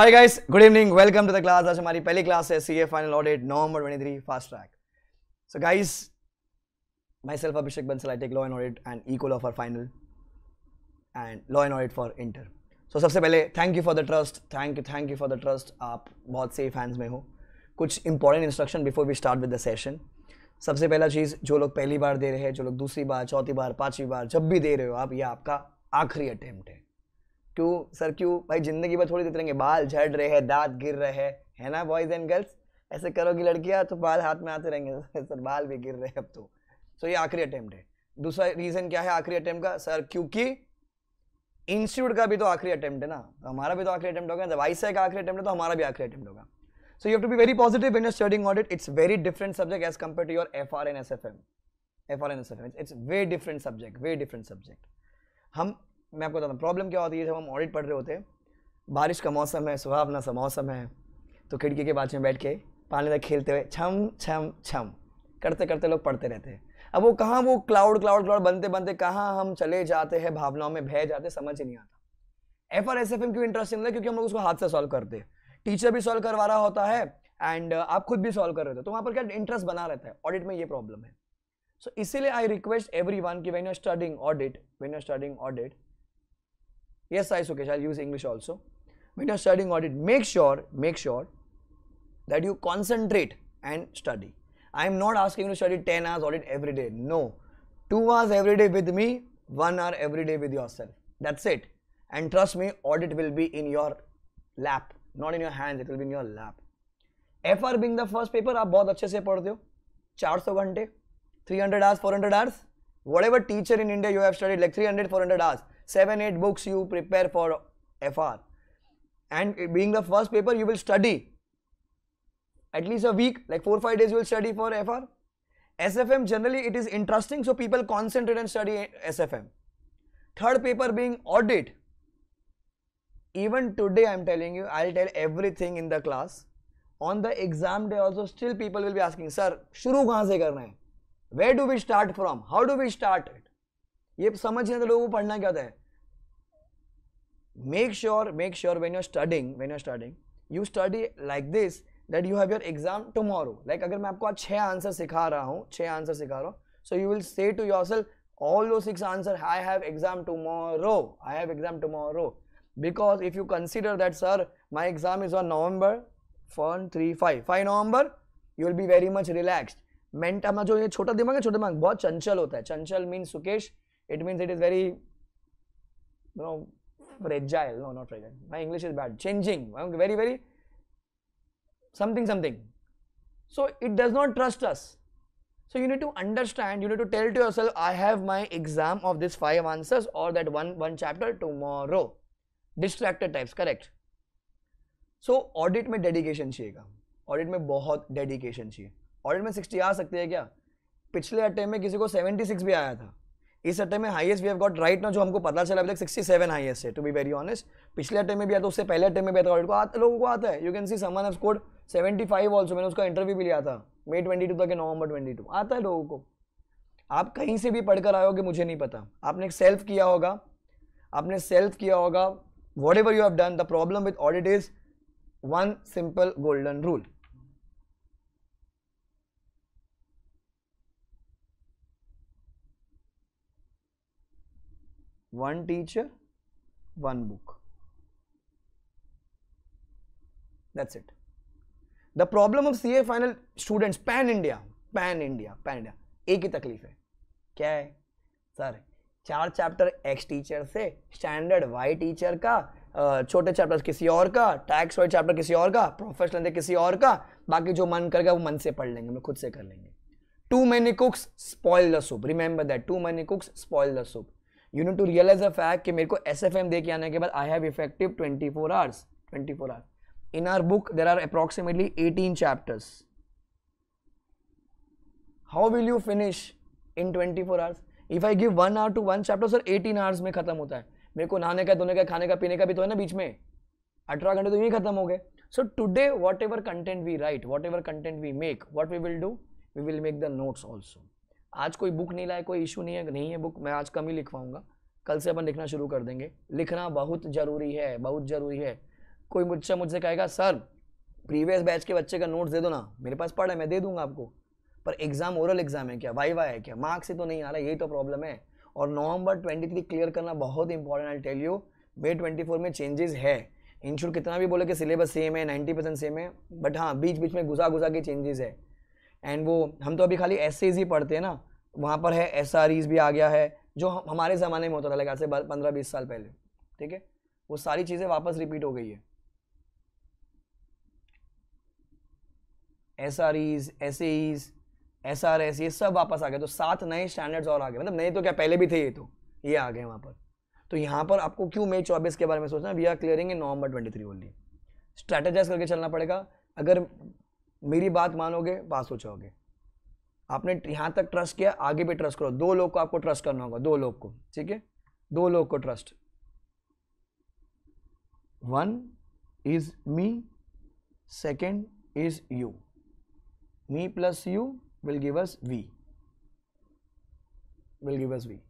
Hi guys good evening welcome to the class आज हमारी पहली क्लास है CA final audit November twenty three fast track so guys myself Abhishek Bansal I take law and audit and equal of for final and law and audit for inter so सबसे पहले thank you for the trust thank you thank you for the trust आप बहुत safe hands में हो कुछ important instruction before we start with the session सबसे पहला चीज़ जो लोग पहली बार दे रहे हैं जो लोग दूसरी बार चौथी बार पांचवी बार जब भी दे रहे हो आप ये आपका आखिरी अटैम्प्ट है क्यों सर क्यों भाई ज़िंदगी भर थोड़ी देते रहेंगे बाल झड़ रहे हैं दांत गिर रहे हैं है ना बॉयज़ एंड गर्ल्स ऐसे करोगी लड़कियाँ तो बाल हाथ में आते रहेंगे सर बाल भी गिर रहे हैं अब तो सो ये आखिरी अटैम्प्ट है दूसरा रीज़न क्या है आखिरी अटैम्प्ट का सर क्योंकि इंस्टीट्यूट का भी तो आखिरी अटैम्प्ट है ना तो हमारा भी तो आखिरी अटैम्प्ट होगा जब वाइसा का आखिरी अटैम्प्ट है तो हमारा भी आखिरी अटैम्प्ट होगा so you have to be very positive in studying audit it's very different subject as compare to your F R N S F M F R N S F M it's very different subject very different subject हम मैं आपको बताता हूँ problem क्या होती है जब हम ऑडिट पढ़ रहे होते हैं बारिश का मौसम है सुहावना सा मौसम है तो खिड़की के बाद में बैठ के पानी तक खेलते हुए छम छम छम करते करते लोग पढ़ते रहते हैं अब वो कहाँ वो क्लाउड क्लाउड क्लाउड बनते बनते कहाँ हम चले जाते हैं भावनाओं में भय जाते समझ ही नहीं आता F R S F M क्यों इंटरेस्टिंग है क्योंकि हम लोग उसको हाथ से सॉल्व करते हैं टीचर भी सॉल्व करवा रहा होता है एंड uh, आप खुद भी सॉल्व कर रहे हो तो वहाँ पर क्या इंटरेस्ट बना रहता है ऑडिट में ये प्रॉब्लम है सो इसीलिए आई रिक्वेस्ट एवरी वन की when you studying audit when you studying audit Yes, I okay. I'll use English also. When you're studying audit, make sure, make sure that you concentrate and study. I am not asking you to study 10 hours audit every day. No. 2 hours every day with me, 1 hour every day with yourself. That's it. And trust me, audit will be in your lap, not in your hands, it will be in your lap. Fr being the first paper, you आप बहुत अच्छे से पढ़ते 400 hours, 300 hours, 400 hours. Whatever teacher in India you have studied, like 300 400 hours. seven eight books you prepare for fr and being the first paper you will study at least a week like four five days you will study for fr sfm generally it is interesting so people concentrate and study sfm third paper being audit even today i am telling you i'll tell everything in the class on the exam day also still people will be asking sir shuru kahan se karna hai where do we start from how do we start it ये समझ नहीं तो लोगों को पढ़ना क्या होता है make sure make sure when you're studying when you're studying you study like this that you have your exam tomorrow like agar main aapko aaj 6 answer sikha raha hu 6 answer sikha raha hu so you will say to yourself all those six answer I have exam tomorrow I have exam tomorrow because if you consider that sir my exam is on November 1 3 5 5 november you will be very much relaxed mental ma jo ye chota dimag hai chota dimag bahut chanchal hota hai chanchal means sukesh it means it is very you know fragile no not fragile my english is bad changing very very something something so it does not trust us so you need to understand you need to tell to yourself i have my exam of this five answers or that one one chapter tomorrow distracted types correct so audit में dedication चाहिएगा audit में बहुत dedication चाहिए audit में sixty आ सकती है क्या पिछले अटेम्प में किसी को सेवेंटी सिक्स भी आया था इस अटे में highest we have got right ना जो हमको पता चला अभी तक 67 हाईएस्ट है टू बी वेरी ऑनेस्ट पिछले अटे में भी आता उससे पहले अटे में भी आता को आता लोगों को आता है you can see someone score seventy five also मैंने उसका इंटरव्यू भी लिया था मे ट्वेंटी टू तक नवंबर टू आता है लोगों को आप कहीं से भी पढ़कर आए होगे मुझे नहीं पता आपने सेल्फ किया होगा आपने सेल्फ किया होगा whatever you have done the problem with audit is one simple golden rule one teacher one book it the the of C A final students pan India pan India pan India एक ही तकलीफ है क्या है sir चार chapter X teacher से standard Y teacher का छोटे चैप्टर किसी और का टैक्स वाइज चैप्टर किसी और का प्रोफेशनल दे किसी और का बाकी जो मन करेगा वो मन से पढ़ लेंगे मैं खुद से कर लेंगे too many cooks spoil the soup remember that too many cooks spoil the soup you need to realise a fact कि मेरे को एस एफ एम दे के आने के बाद I have effective twenty four hours twenty four hours in our book there are approximately eighteen chapters how will you finish in twenty four hours if I give one hour to one chapter sir eighteen hours में खत्म होता है मेरे को नहाने का धोने का खाने का पीने का भी तो है ना बीच में अठारह घंटे तो यही खत्म हो गए so today whatever content we write whatever content we make what we will do we will make the notes also आज कोई बुक नहीं लाए कोई इशू नहीं है नहीं है बुक मैं आज कम ही लिखवाऊंगा कल से अपन लिखना शुरू कर देंगे लिखना बहुत ज़रूरी है बहुत ज़रूरी है कोई मुझसे मुझसे कहेगा सर प्रीवियस बैच के बच्चे का नोट्स दे दो ना मेरे पास पढ़ा है मैं दे दूंगा आपको पर एग्ज़ाम ओरल एग्ज़ाम है क्या वाई वाई है क्या मार्क्स से तो नहीं आ रहा यही तो प्रॉब्लम है और नवंबर थ्री क्लियर करना बहुत important I tell you may four में चेंजेस है इंश्योर कितना भी बोले कि सिलेबस सेम है नाइन्टी परसेंट सेम है बट हाँ बीच बीच में घुसा घुसा के चेंजेस है एंड वो हम तो अभी खाली एस ही पढ़ते हैं ना वहाँ पर है एस भी आ गया है जो हमारे ज़माने में होता था लगा से पंद्रह बीस साल पहले ठीक है वो सारी चीज़ें वापस रिपीट हो गई है S R E's S as S R S ये सब वापस आ गए तो सात नए स्टैंडर्ड्स और आ गए मतलब नए तो क्या पहले भी थे ये तो ये आ गए वहाँ पर तो यहाँ पर आपको क्यों मई चौबीस के बारे में सोचना we are clearing in November twenty three only strategise करके चलना पड़ेगा अगर मेरी बात मानोगे पास हो जाओगे आपने यहाँ तक ट्रस्ट किया आगे भी ट्रस्ट करो दो लोग को आपको ट्रस्ट करना होगा दो लोग को ठीक है दो लोग को trust one is me second is you me plus you will give us we will give us we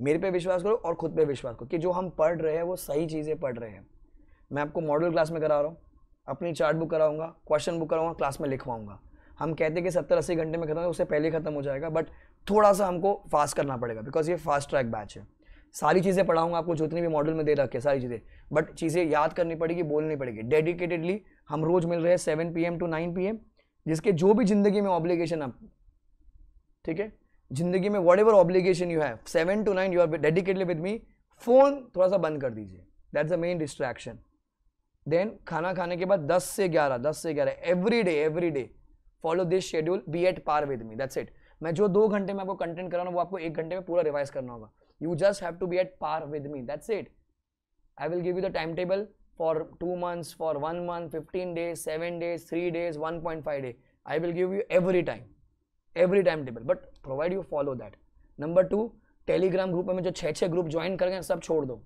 मेरे पे विश्वास करो और खुद पे विश्वास करो कि जो हम पढ़ रहे हैं वो सही चीज़ें पढ़ रहे हैं मैं आपको मॉडल क्लास में करा रहा हूँ अपनी चार्ट बुक कराऊंगा क्वेश्चन बुक कराऊंगा क्लास में लिखवाऊंगा हम कहते हैं कि सत्तर अस्सी घंटे में खत्म है उससे पहले खत्म हो जाएगा बट थोड़ा सा हमको फास्ट करना पड़ेगा बिकॉज ये फास्ट ट्रैक बैच है सारी चीज़ें पढ़ाऊंगा आपको जितनी भी मॉडल में दे रखे सारी चीज़ें बट चीज़ें याद करनी पड़ेगी बोलनी पड़ेगी डेडिकेटेडली हम रोज़ मिल रहे हैं seven P to nine P जिसके जो भी ज़िंदगी में ऑब्लिगेशन आप ठीक है ज़िंदगी में whatever obligation you have seven to nine you are dedicatedly with me phone थोड़ा सा बंद कर दीजिए that's a main distraction then खाना खाने के बाद 10 से 11 10 से 11 every day every day follow this schedule be at par with me that's it मैं जो दो घंटे में आपको कंटेंट कराना वो आपको एक घंटे में पूरा रिवाइज करना होगा you just have to be at par with me that's it I will give you the time table for two months for one month fifteen days seven days three days one point five day I will give you every time every time table but provide you follow that number two Telegram group में जो छः छः group join कर गए सब छोड़ दो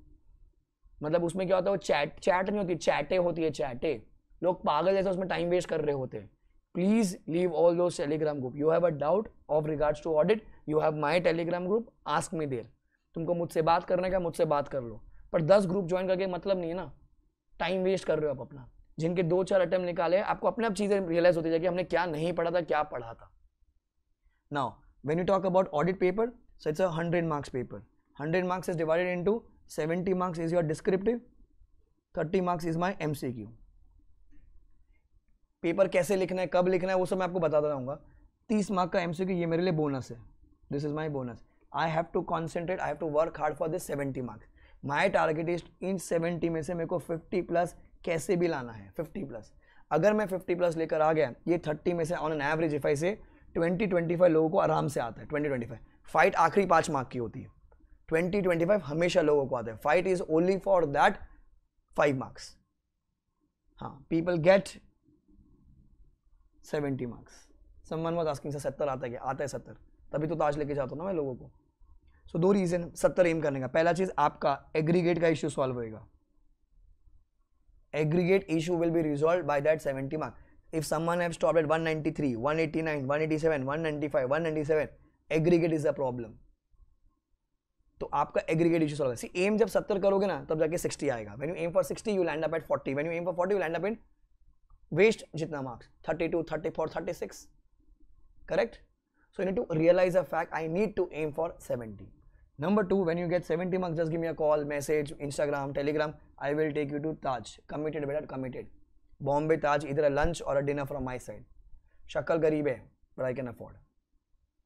मतलब उसमें क्या होता है वो चैट चैट नहीं होती चैटे होती है चैटे लोग पागल जैसे उसमें टाइम वेस्ट कर रहे होते हैं please leave all those Telegram group you have a doubt of regards to audit you have my Telegram group ask me there तुमको मुझसे बात करने का मुझसे बात कर लो पर दस ग्रुप ज्वाइन करके मतलब नहीं है ना टाइम वेस्ट कर रहे हो आप अपना जिनके दो चार अटैम्प निकाले आपको अपने आप चीज़ें रियलाइज होती जाएगी हमने क्या नहीं पढ़ा था क्या पढ़ा था now when you talk about audit paper so it's a hundred marks paper hundred marks is divided into 70 marks is your descriptive 30 marks is my MCQ paper कैसे लिखना है कब लिखना है वो सब मैं आपको बताता रहूँगा तीस मार्क का क्यू ये मेरे लिए बोनस है this is my bonus I have to concentrate I have to work hard for this seventy marks my target is in seventy में से मेरे को फिफ्टी प्लस कैसे भी लाना है फिफ्टी प्लस अगर मैं फिफ्टी प्लस लेकर आ गया ये थर्टी में से on an average if I say twenty twenty five लोगों को आराम से आता है ट्वेंटी ट्वेंटी फाइव फाइट आखिरी पाँच मार्क की होती है ट्वेंटी ट्वेंटी फाइव हमेशा लोगों को आते हैं fight is only for that five marks हाँ people get seventy marks someone was asking सत्तर आता है क्या आता है सत्तर तभी तो ताज लेके जाता हूँ ना मैं लोगों को सो दो रीज़न सत्तर एम करने का पहला चीज़ आपका एग्रीगेट का इश्यू सॉल्व होएगा aggregate issue will be one by three one eighty nine one eighty seven one 193 five one 195 seven aggregate is a problem तो आपका aggregate issue solve see aim जब सत्तर करोगे ना तब जाके सिक्सटी आएगा when you aim for sixty you land up at forty when you aim for forty you land up at waste जितना marks thirty two thirty four thirty six correct so you need to realise a fact I need to aim for seventy number two when you get seventy marks just give me a call, message, Instagram, Telegram. I will take you to Taj. Committed, beta, committed Bombay Taj इधर a lunch और a dinner from my side शक्ल गरीब है but I can afford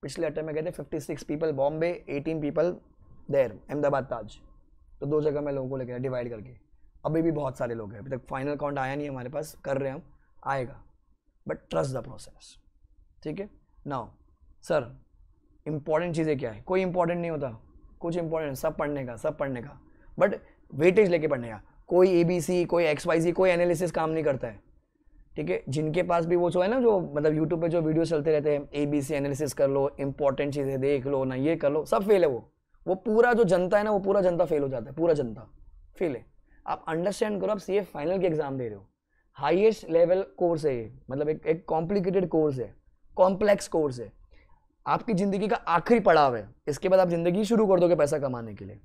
पिछले attempt में गए थे six people Bombay eighteen people there Ahmedabad Taj तो दो जगह मैं लोगों को लेकर डिवाइड करके अभी भी बहुत सारे लोग हैं अभी तक फाइनल काउंट आया नहीं हमारे पास कर रहे हैं हम आएगा बट ट्रस्ट द प्रोसेस ठीक है नाउ सर इंपॉर्टेंट चीज़ें क्या है कोई इंपॉर्टेंट नहीं होता कुछ इंपॉर्टेंट सब पढ़ने का सब पढ़ने का बट वेटेज लेके पढ़ने का कोई ए बी सी कोई एक्स वाई सी कोई एनालिसिस काम नहीं करता है ठीक है जिनके पास भी वो जो है ना जो मतलब यूट्यूब पे जो वीडियो चलते रहते हैं ए बी सी एनालिसिस कर लो इंपॉर्टेंट चीज़ें देख लो ना ये कर लो सब फेल है वो वो पूरा जो जनता है ना वो पूरा जनता फेल हो जाता है पूरा जनता फेल है आप अंडरस्टैंड करो आप सी फाइनल के एग्जाम दे रहे हो हाईएस्ट लेवल कोर्स है ये मतलब एक एक कॉम्प्लिकेटेड कोर्स है कॉम्प्लेक्स कोर्स है आपकी ज़िंदगी का आखिरी पड़ाव है इसके बाद आप ज़िंदगी शुरू कर दोगे पैसा कमाने के लिए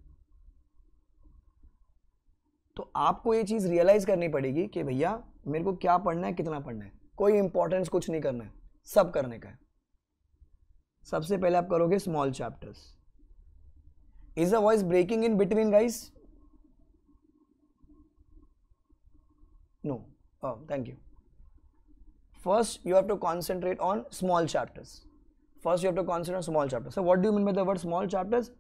तो आपको ये चीज़ रियलाइज़ करनी पड़ेगी कि भैया मेरे को क्या पढ़ना है कितना पढ़ना है कोई इंपॉर्टेंस कुछ नहीं करना है सब करने का है सबसे पहले आप करोगे small chapters is the voice breaking in between guys no thank you first you have to concentrate on small chapters first you have to concentrate on small chapters what do mean by third small chapters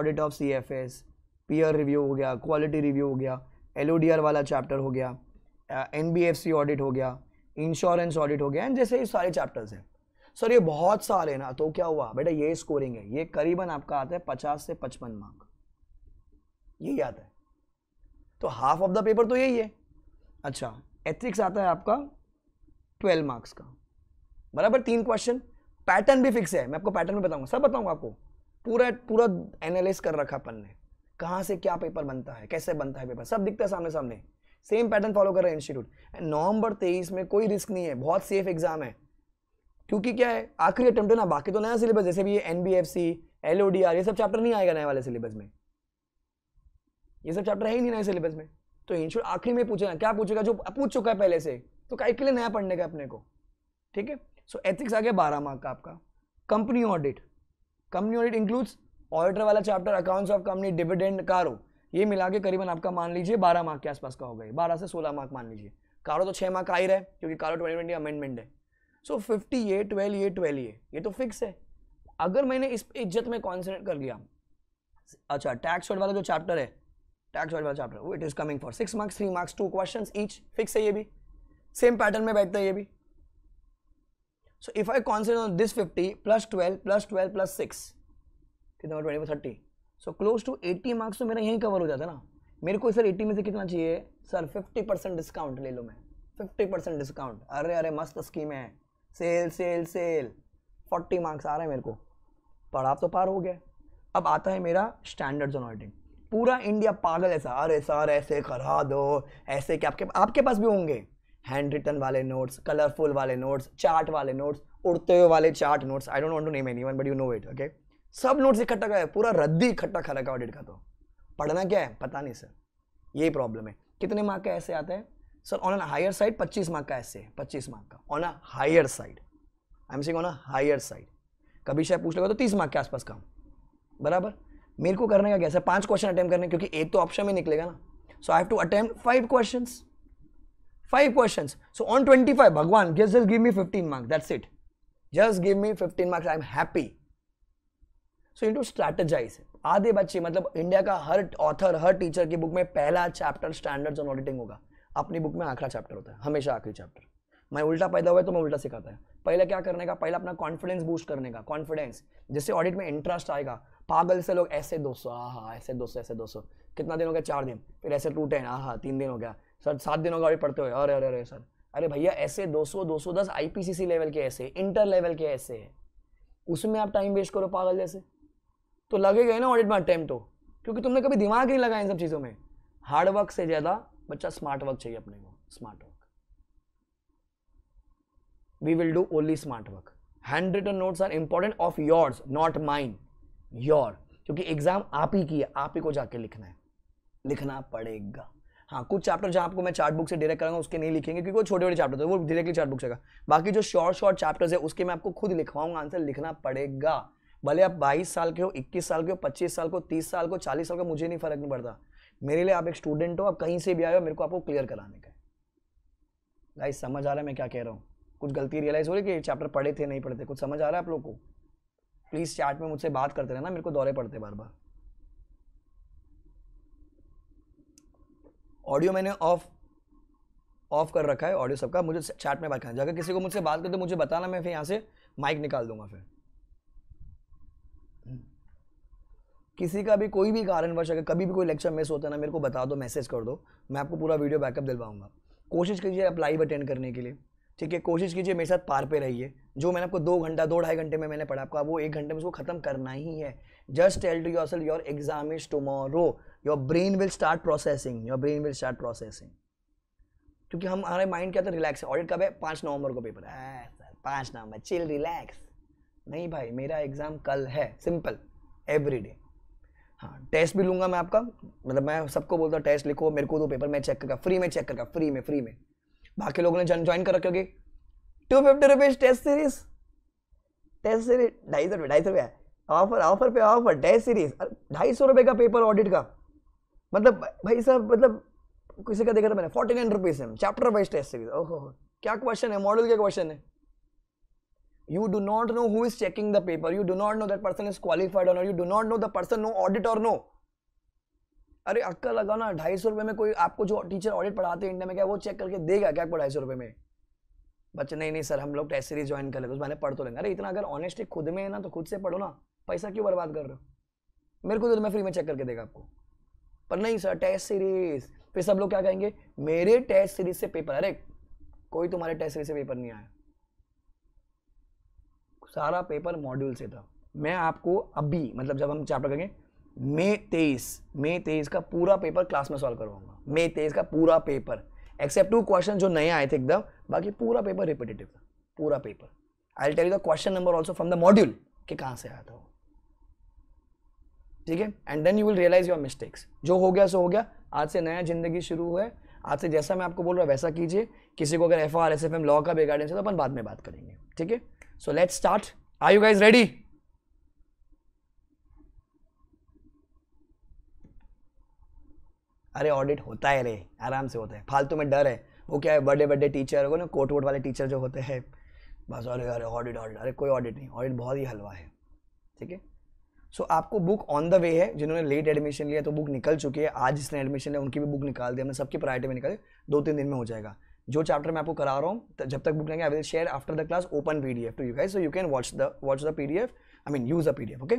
audit of C F S peer review हो गया quality review हो गया L O D R वाला chapter हो गया N B F C audit हो गया insurance audit हो गया एंड जैसे ये सारे चैप्टर्स हैं सर ये बहुत सारे ना तो क्या हुआ बेटा ये स्कोरिंग है ये करीबन आपका आता है पचास से पचपन मार्क यही आता है तो हाफ ऑफ द पेपर तो यही है अच्छा एथिक्स आता है आपका ट्वेल्व मार्क्स का बराबर तीन क्वेश्चन पैटर्न भी फिक्स है मैं आपको पैटर्न भी बताऊंगा सब बताऊंगा आपको पूरा पूरा एनालिस कर रखा अपन ने कहाँ से क्या पेपर बनता है कैसे बनता है पेपर सब दिखता है सामने सामने सेम पैटर्न फॉलो कर रहे हैं इंस्टीट्यूट नवंबर तेईस में कोई रिस्क नहीं है बहुत सेफ एग्जाम है क्योंकि क्या है आखिरी अटैम्प्ट है ना बाकी तो नया सिलेबस जैसे भी ये N B F C L O D R ये सब चैप्टर नहीं आएगा नए वाले सिलेबस में ये सब चैप्टर है ही नहीं नए सिलेबस में तो इंश्योर आखिरी में पूछेगा क्या पूछेगा जो पूछ चुका है पहले से तो कई के लिए नया पढ़ने का अपने को ठीक है सो एथिक्स आ गया बारह मार्क का आपका company audit company audit includes auditor वाला chapter accounts of company dividend कारो ये मिला के करीबन आपका मान लीजिए बारह मार्क के आसपास का हो गया बारह से सोलह मार्क मान लीजिए कारो तो छः मार्क आ ही रहा है क्योंकि कारो ट्वेंटी ट्वेंटी अमेंडमेंट है सो फिफ्टी ये ट्वेल्व ये ट्वेल्व ये ये तो फिक्स है अगर मैंने इस इज्जत में कॉन्सेंट्रेट कर लिया अच्छा टैक्स वर्ड वाला जो चैप्टर है टैक्स वर्ड वाला चैप्टर वो it is coming for six marks three marks two question each fix है ये भी सेम पैटर्न में बैठता है ये भी so if I concentrate on this fifty plus twelve plus twelve plus six कितना twenty thirty so close to eighty marks तो मेरा यहीं कवर हो जाता ना मेरे को सर एट्टी में से कितना चाहिए सर फिफ्टी परसेंट डिस्काउंट ले लो मैं फिफ्टी परसेंट डिस्काउंट अरे अरे मस्त स्कीम है sale sale sale forty marks आ रहे हैं मेरे को पढ़ा तो पार हो गया अब आता है मेरा स्टैंडर्ड ऑन ऑडिटिंग पूरा इंडिया पागल है सर सर ऐसे करा दो ऐसे कि आपके आपके पास भी होंगे हैंड रिटन वाले नोट्स कलरफुल वाले नोट्स चार्ट वाले नोट्स उड़ते हुए वाले chart notes I don't want to name anyone but you know it okay सब नोट्स इकट्ठा करा है पूरा रद्दी इकट्ठा खड़ा का ऑडिट का तो पढ़ना क्या है पता नहीं सर यही प्रॉब्लम है कितने मार्क ऐसे आते हैं sir on an higher side 25 mark का ऐसे 25 मार्क का on a higher side I am saying on a higher side कभी शायद पूछ लेगा तो 30 मार्क के आसपास काम बराबर मेरे को करने का कैसे पांच क्वेश्चन अटेम्प्ट करने क्योंकि एक तो ऑप्शन में निकलेगा ना so I have to attempt five question five question so on twenty five भगवान just just give me fifteen marks that's it just give me fifteen marks I am happy so in to strategise आधे बच्चे मतलब India का हर author हर teacher की book में पहला चैप्टर स्टैंडर्ड्स ऑन ऑडिटिंग होगा अपनी बुक में आखिरा चैप्टर होता है हमेशा आखिरी चैप्टर मैं उल्टा पैदा हुआ है तो मैं उल्टा सिखाता है पहले क्या करने का पहले अपना कॉन्फिडेंस बूस्ट करने का कॉन्फिडेंस जिससे ऑडिट में इंटरेस्ट आएगा पागल से लोग ऐसे दो सौ हाँ ऐसे दो सौ ऐसे दो सौ कितना दिन हो गया चार दिन फिर ऐसे टू टेन हाँ तीन दिन हो गया सर सात दिन हो गया ऑडिट पढ़ते हुए अरे अरे अरे सर अरे भैया ऐसे दो सौ दो सौ दस I P C C level के ऐसे इंटर लेवल के ऐसे है उसमें आप टाइम वेस्ट करो पागल जैसे तो लगेगा ना ऑडिट में अटैम्प्ट हो क्योंकि तुमने कभी दिमाग ही नहीं लगाया इन सब चीज़ों में हार्डवर्क से ज़्यादा बच्चा स्मार्ट वर्क चाहिए अपने को smart work we will do only smart work hand written notes are important of yours not mind your क्योंकि एग्जाम आप ही की है आप ही को जाके लिखना है लिखना पड़ेगा हाँ कुछ चैप्टर जहाँ आपको मैं चार्ट बुक से डायरेक्ट कराऊंगा उसके नहीं लिखेंगे क्योंकि वो छोटे बड़े चैप्टर थे वो डायरेक्टली चार्ट बुक से बाकी जो शॉर्ट शॉर्ट चैप्टर्स है उसके मैं आपको खुद लिखवाऊंगा आंसर लिखना पड़ेगा भले आप 22 साल के हो 21 साल के हो 25 साल को 30 साल को 40 साल को मुझे नहीं फर्क नहीं पड़ता मेरे लिए आप एक स्टूडेंट हो आप कहीं से भी आए हो मेरे को आपको क्लियर कराने का गाइस समझ आ रहा है मैं क्या कह रहा हूँ कुछ गलती रियलाइज़ हो रही है कि चैप्टर पढ़े थे नहीं थे कुछ समझ आ रहा है आप लोग को प्लीज़ चैट में मुझसे बात करते रहना मेरे को दौरे पड़ते बार बार ऑडियो मैंने ऑफ ऑफ कर रखा है ऑडियो सबका मुझे चैट में बात करना अगर किसी को मुझसे बात करते तो मुझे बताना मैं फिर यहाँ से माइक निकाल दूंगा फिर किसी का भी कोई भी कारणवश अगर कभी भी कोई लेक्चर मिस होता है ना मेरे को बता दो मैसेज कर दो मैं आपको पूरा वीडियो बैकअप दिलवाऊंगा कोशिश कीजिए अप्लाई अटेंड करने के लिए ठीक है कोशिश कीजिए मेरे साथ पार पे रहिए जो मैंने आपको दो घंटा दो ढाई घंटे में मैंने पढ़ा आपका वो एक घंटे में उसको खत्म करना ही है just tell to your yourself your exam is tomorrow your brain will start processing your brain will start processing क्योंकि हम हमारे माइंड क्या था रिलैक्स है ऑडिट कब है पाँच नवंबर को पेपर है पाँच नवंबर चिल रिलैक्स नहीं भाई मेरा एग्ज़ाम कल है सिंपल एवरी डे हाँ टेस्ट भी लूँगा मैं आपका मतलब मैं सबको बोलता हूँ टेस्ट लिखो मेरे को दो पेपर मैं चेक करगा फ्री में चेक करगा फ्री में फ्री में बाकी लोगों ने ज्वाइन कर रखे two fifty rupees test series test series ढाई सौ रुपये ढाई सौ रुपये ऑफर ऑफर पे ऑफर टेस्ट सीरीज ढाई सौ रुपये का पेपर ऑडिट का मतलब भाई साहब मतलब किसी का देखा था मैंने फोर्टी नाइन रुपीज़ है चैप्टर वाइज टेस्ट सीरीज ओहो क्या क्वेश्चन है मॉडल क्या क्वेश्चन है you do not know who is checking the paper you do not know that person is qualified or not you do not know the person no audit or no अरे अक्का लगाओ ना ढाई सौ रुपये में कोई आपको जो टीचर ऑडिट पढ़ाते हैं इंडिया में क्या वो चेक करके देगा क्या आपको ढाई सौ रुपये में बच्चे नहीं नहीं सर हम लोग टेस्ट सीरीज ज्वाइन कर लेते तो मैंने पढ़ तो लेंगे अरे इतना अगर ऑनेस्टी खुद में है ना तो खुद से पढ़ो ना पैसा क्यों बर्बाद कर रहे हो मेरे को तो मैं फ्री में चेक करके देगा आपको पर नहीं सर टेस्ट सीरीज फिर सब लोग क्या कहेंगे मेरे टेस्ट सीरीज से पेपर अरे कोई तुम्हारे टेस्ट सीरीज से पेपर नहीं आया सारा पेपर मॉड्यूल से था मैं आपको अभी मतलब जब हम चैप्टर करेंगे मई तेईस मई तेईस का पूरा पेपर क्लास में सॉल्व करवाऊंगा मई तेईस का पूरा पेपर एक्सेप्ट टू क्वेश्चन जो नए आए थे एकदम बाकी पूरा पेपर रिपीटेटिव था पूरा paper I tell you the question number also from the module कि कहाँ से आया था वो ठीक है and then you will realise your mistakes जो हो गया सो हो गया आज से नया जिंदगी शुरू हुआ है आज से जैसा मैं आपको बोल रहा हूँ वैसा कीजिए किसी को अगर F R S F M law का भी गाइडेंस है तो अपन बाद में बात करेंगे ठीक है So let's start. Are you guys ready? अरे ऑडिट होता है रे आराम से होता है फालतू में डर है वो क्या है बड़े बड़े टीचर को ना कोट वोट वाले टीचर जो होते हैं बस अरे अरे ऑडिट ऑडिट अरे कोई ऑडिट नहीं ऑडिट बहुत ही हलवा है ठीक है सो आपको बुक ऑन द वे है जिन्होंने लेट एडमिशन लिया तो बुक निकल चुकी है आज जिसने एडमिशन लिया उनकी भी बुक निकाल दी हमने सबकी प्रायोरिटी में निकाली दो तीन दिन में हो जाएगा जो चैप्टर मैं आपको करा रहा हूँ जब तक बुक लेंगे I will share after the class open P D F to you guys so you can watch the watch the P D F I mean use the P D F okay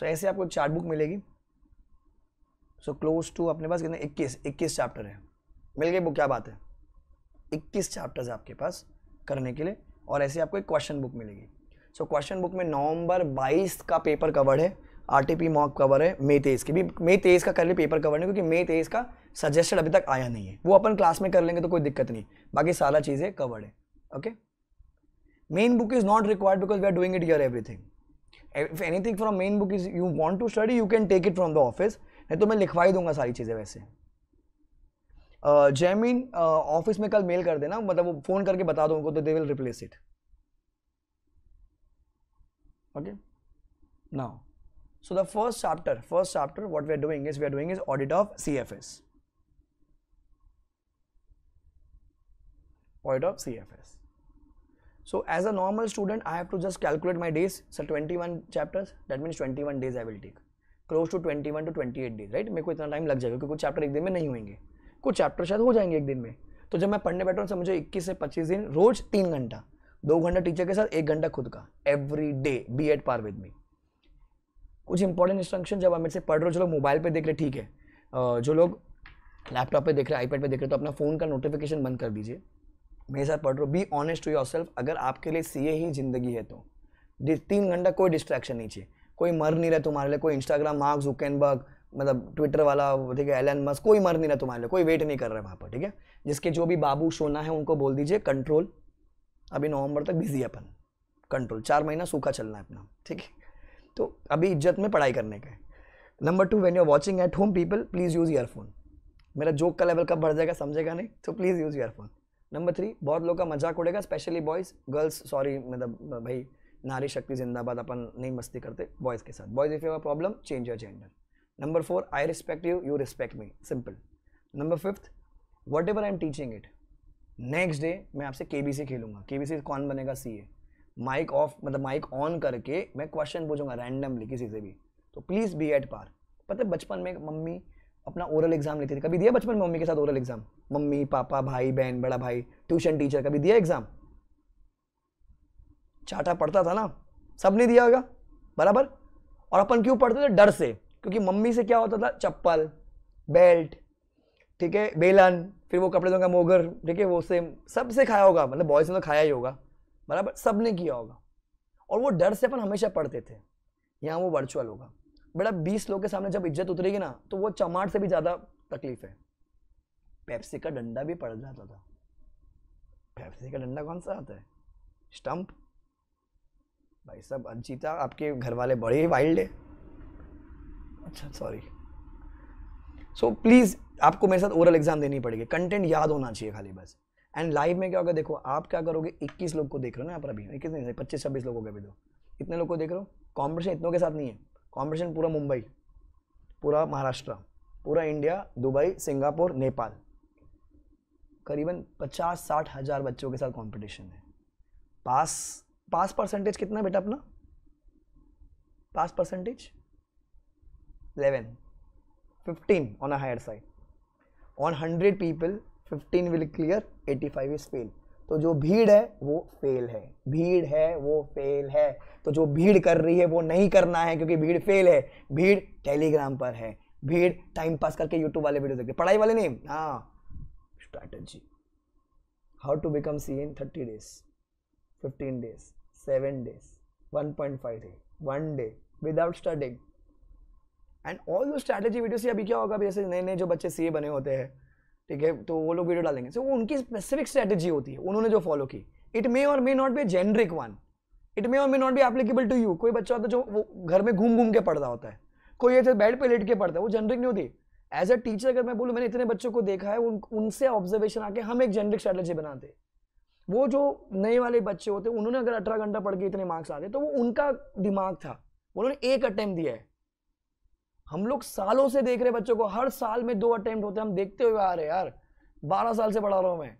so ऐसे आपको chart book मिलेगी सो close to अपने पास कितने इक्कीस इक्कीस chapter है मिल गए book क्या बात है इक्कीस चैप्टर्स आपके पास करने के लिए और ऐसे आपको एक क्वेश्चन बुक मिलेगी सो क्वेश्चन बुक में नवंबर 22 का पेपर कवर्ड है पी मॉक कवर है मई तेईस की भी मई तेईस का कर लिए पेपर कवर नहीं क्योंकि मई तेईस का सजेस्टेड अभी तक आया नहीं है वो अपन क्लास में कर लेंगे तो कोई दिक्कत नहीं बाकी सारा चीज़ें कवर्ड है okay main book is not required because we are doing it your everything if anything from main book is you want to study you can take it from the office नहीं तो मैं लिखवा ही दूंगा सारी चीज़ें वैसे Jaimin uh, office uh, में कल मेल कर देना मतलब वो फ़ोन करके बता दो उनको तो they will replace it okay now so the first chapter first chapter what we are doing is we are doing is audit of cfs void of CFS. So as a normal student, I have to just calculate my days. So 21 chapters, that means 21 days I will take. Close to 21 to 28 days right मेरे को इतना time लग जाएगा क्योंकि कुछ chapter एक दिन में नहीं होंगे कुछ चैप्टर शायद हो जाएंगे एक दिन में तो जब मैं पढ़ने बैठा हूँ समझो 21 से 25 दिन रोज तीन घंटा दो घंटा टीचर के साथ एक घंटा खुद का every day be at par with me कुछ इंपॉर्टेंट इंस्ट्रक्शन जब मेरे से पढ़ रहे हो जो लोग मोबाइल पे देख रहे ठीक है जो लोग लैपटॉप पे देख रहे हैं आईपैड पे देख रहे तो अपना फ़ोन का नोटिफिकेशन बंद कर दीजिए मेरे साथ पढ़ रहा हूँ बी ऑनेस्ट टू योर सेल्फ अगर आपके लिए सी ही ज़िंदगी है तो तीन घंटा कोई डिस्ट्रैक्शन नहीं चाहिए कोई मर नहीं रहा तुम्हारे लिए कोई इंस्टाग्राम मार्क जुकेनबर्ग मतलब ट्विटर वाला ठीक है एलन मस्क कोई मर नहीं रहा तुम्हारे लिए कोई वेट नहीं कर रहा है वहाँ पर ठीक है जिसके जो भी बाबू सोना है उनको बोल दीजिए कंट्रोल अभी नवंबर तक बिजी है अपन कंट्रोल चार महीना सूखा चलना है अपना ठीक है तो अभी इज्जत में पढ़ाई करने का number two when you are watching at home people please use earphone मेरा जोक का लेवल कब बढ़ जाएगा समझेगा नहीं तो please use earphone number three बहुत लोग का मजाक उड़ेगा स्पेशली बॉयज़ गर्ल्स सॉरी मतलब भाई नारी शक्ति जिंदाबाद अपन नहीं मस्ती करते बॉयज़ के साथ boys if you are problem change your gender number four I respect you you respect me simple number fifth whatever I am teaching it next day मैं आपसे के बी सी खेलूंगा के बी सी कौन बनेगा C A mike off मतलब mike on करके मैं क्वेश्चन पूछूंगा रैंडमली किसी से भी तो प्लीज़ बी एट पार पता है बचपन में मम्मी अपना ओरल एग्जाम लेते थे कभी दिया बचपन में मम्मी के साथ ओरल एग्जाम मम्मी पापा भाई बहन बड़ा भाई ट्यूशन टीचर कभी दिया एग्जाम चाटा पढ़ता था ना सब ने दिया होगा बराबर और अपन क्यों पढ़ते थे डर से क्योंकि मम्मी से क्या होता था चप्पल बेल्ट ठीक है बेलन फिर वो कपड़े का मोगर ठीक है वो सेम सबसे खाया होगा मतलब बॉयज़ ने तो खाया ही होगा बराबर सब ने किया होगा और वो डर से अपन हमेशा पढ़ते थे यहाँ वो वर्चुअल होगा बड़ा बीस लोग के सामने जब इज्जत उतरेगी ना तो वो चमाट से भी ज़्यादा तकलीफ है पेप्सी का डंडा भी पड़ जाता था पेप्सी का डंडा कौन सा आता है स्टम्प भाई सब अजीता आपके घर वाले बड़े ही वाइल्ड है अच्छा सॉरी सो प्लीज़ आपको मेरे साथ ओरल एग्जाम देनी पड़ेगी कंटेंट याद होना चाहिए खाली बस एंड लाइव में क्या होगा देखो आप क्या करोगे 21 लोग को देख रहे हो ना आप अभी इक्कीस नहीं पच्चीस छब्बीस लोगों के भी दो इतने लोग को देख रहे हो कॉम्पिटिशन इतनों के साथ नहीं है कॉम्पिटिशन पूरा मुंबई पूरा महाराष्ट्र पूरा इंडिया दुबई सिंगापुर नेपाल करीबन पचास साठ हज़ार बच्चों के साथ कंपटीशन है पास पास परसेंटेज कितना बेटा अपना पास percentage eleven fifteen on a higher side on hundred people fifteen will clear eighty five is fail तो जो भीड़ है वो फेल है भीड़ है वो फेल है तो जो भीड़ कर रही है वो नहीं करना है क्योंकि भीड़ फेल है भीड़ टेलीग्राम पर है भीड़ टाइम पास करके यूट्यूब वाले वीडियो देखते पढ़ाई वाले नहीं हाँ strategy how to become C in thirty days fifteen days seven days one point five day one day without studying and all those strategy video से अभी क्या होगा जैसे नए नए जो बच्चे सी बने होते हैं ठीक है तो वो लोग वीडियो डालेंगे सो so, वो उनकी स्पेसिफिक स्ट्रेटेजी होती है उन्होंने जो फॉलो की इट मे और may not be generic one it may और may not be applicable to you कोई बच्चा होता है जो वो घर में घूम घूम के पढ़ रहा होता है कोई ऐसे बेड पे लेट के पढ़ता है वो जेनरिक नहीं होती एज अ टीचर अगर मैं बोलूँ मैंने इतने बच्चों को देखा है उन उनसे ऑब्जर्वेशन आके हम एक जेनरिक स्ट्रेटेजी बनाते वो जो नए वाले बच्चे होते उन्होंने अगर अठारह घंटा पढ़ के इतने मार्क्स आते तो वो उनका दिमाग था उन्होंने एक अटैम्प्ट दिया है हम लोग सालों से देख रहे बच्चों को हर साल में दो अटेम्प्ट होते हैं हम देखते हुए आ रहे यार बारह साल से पढ़ा रहा हूं मैं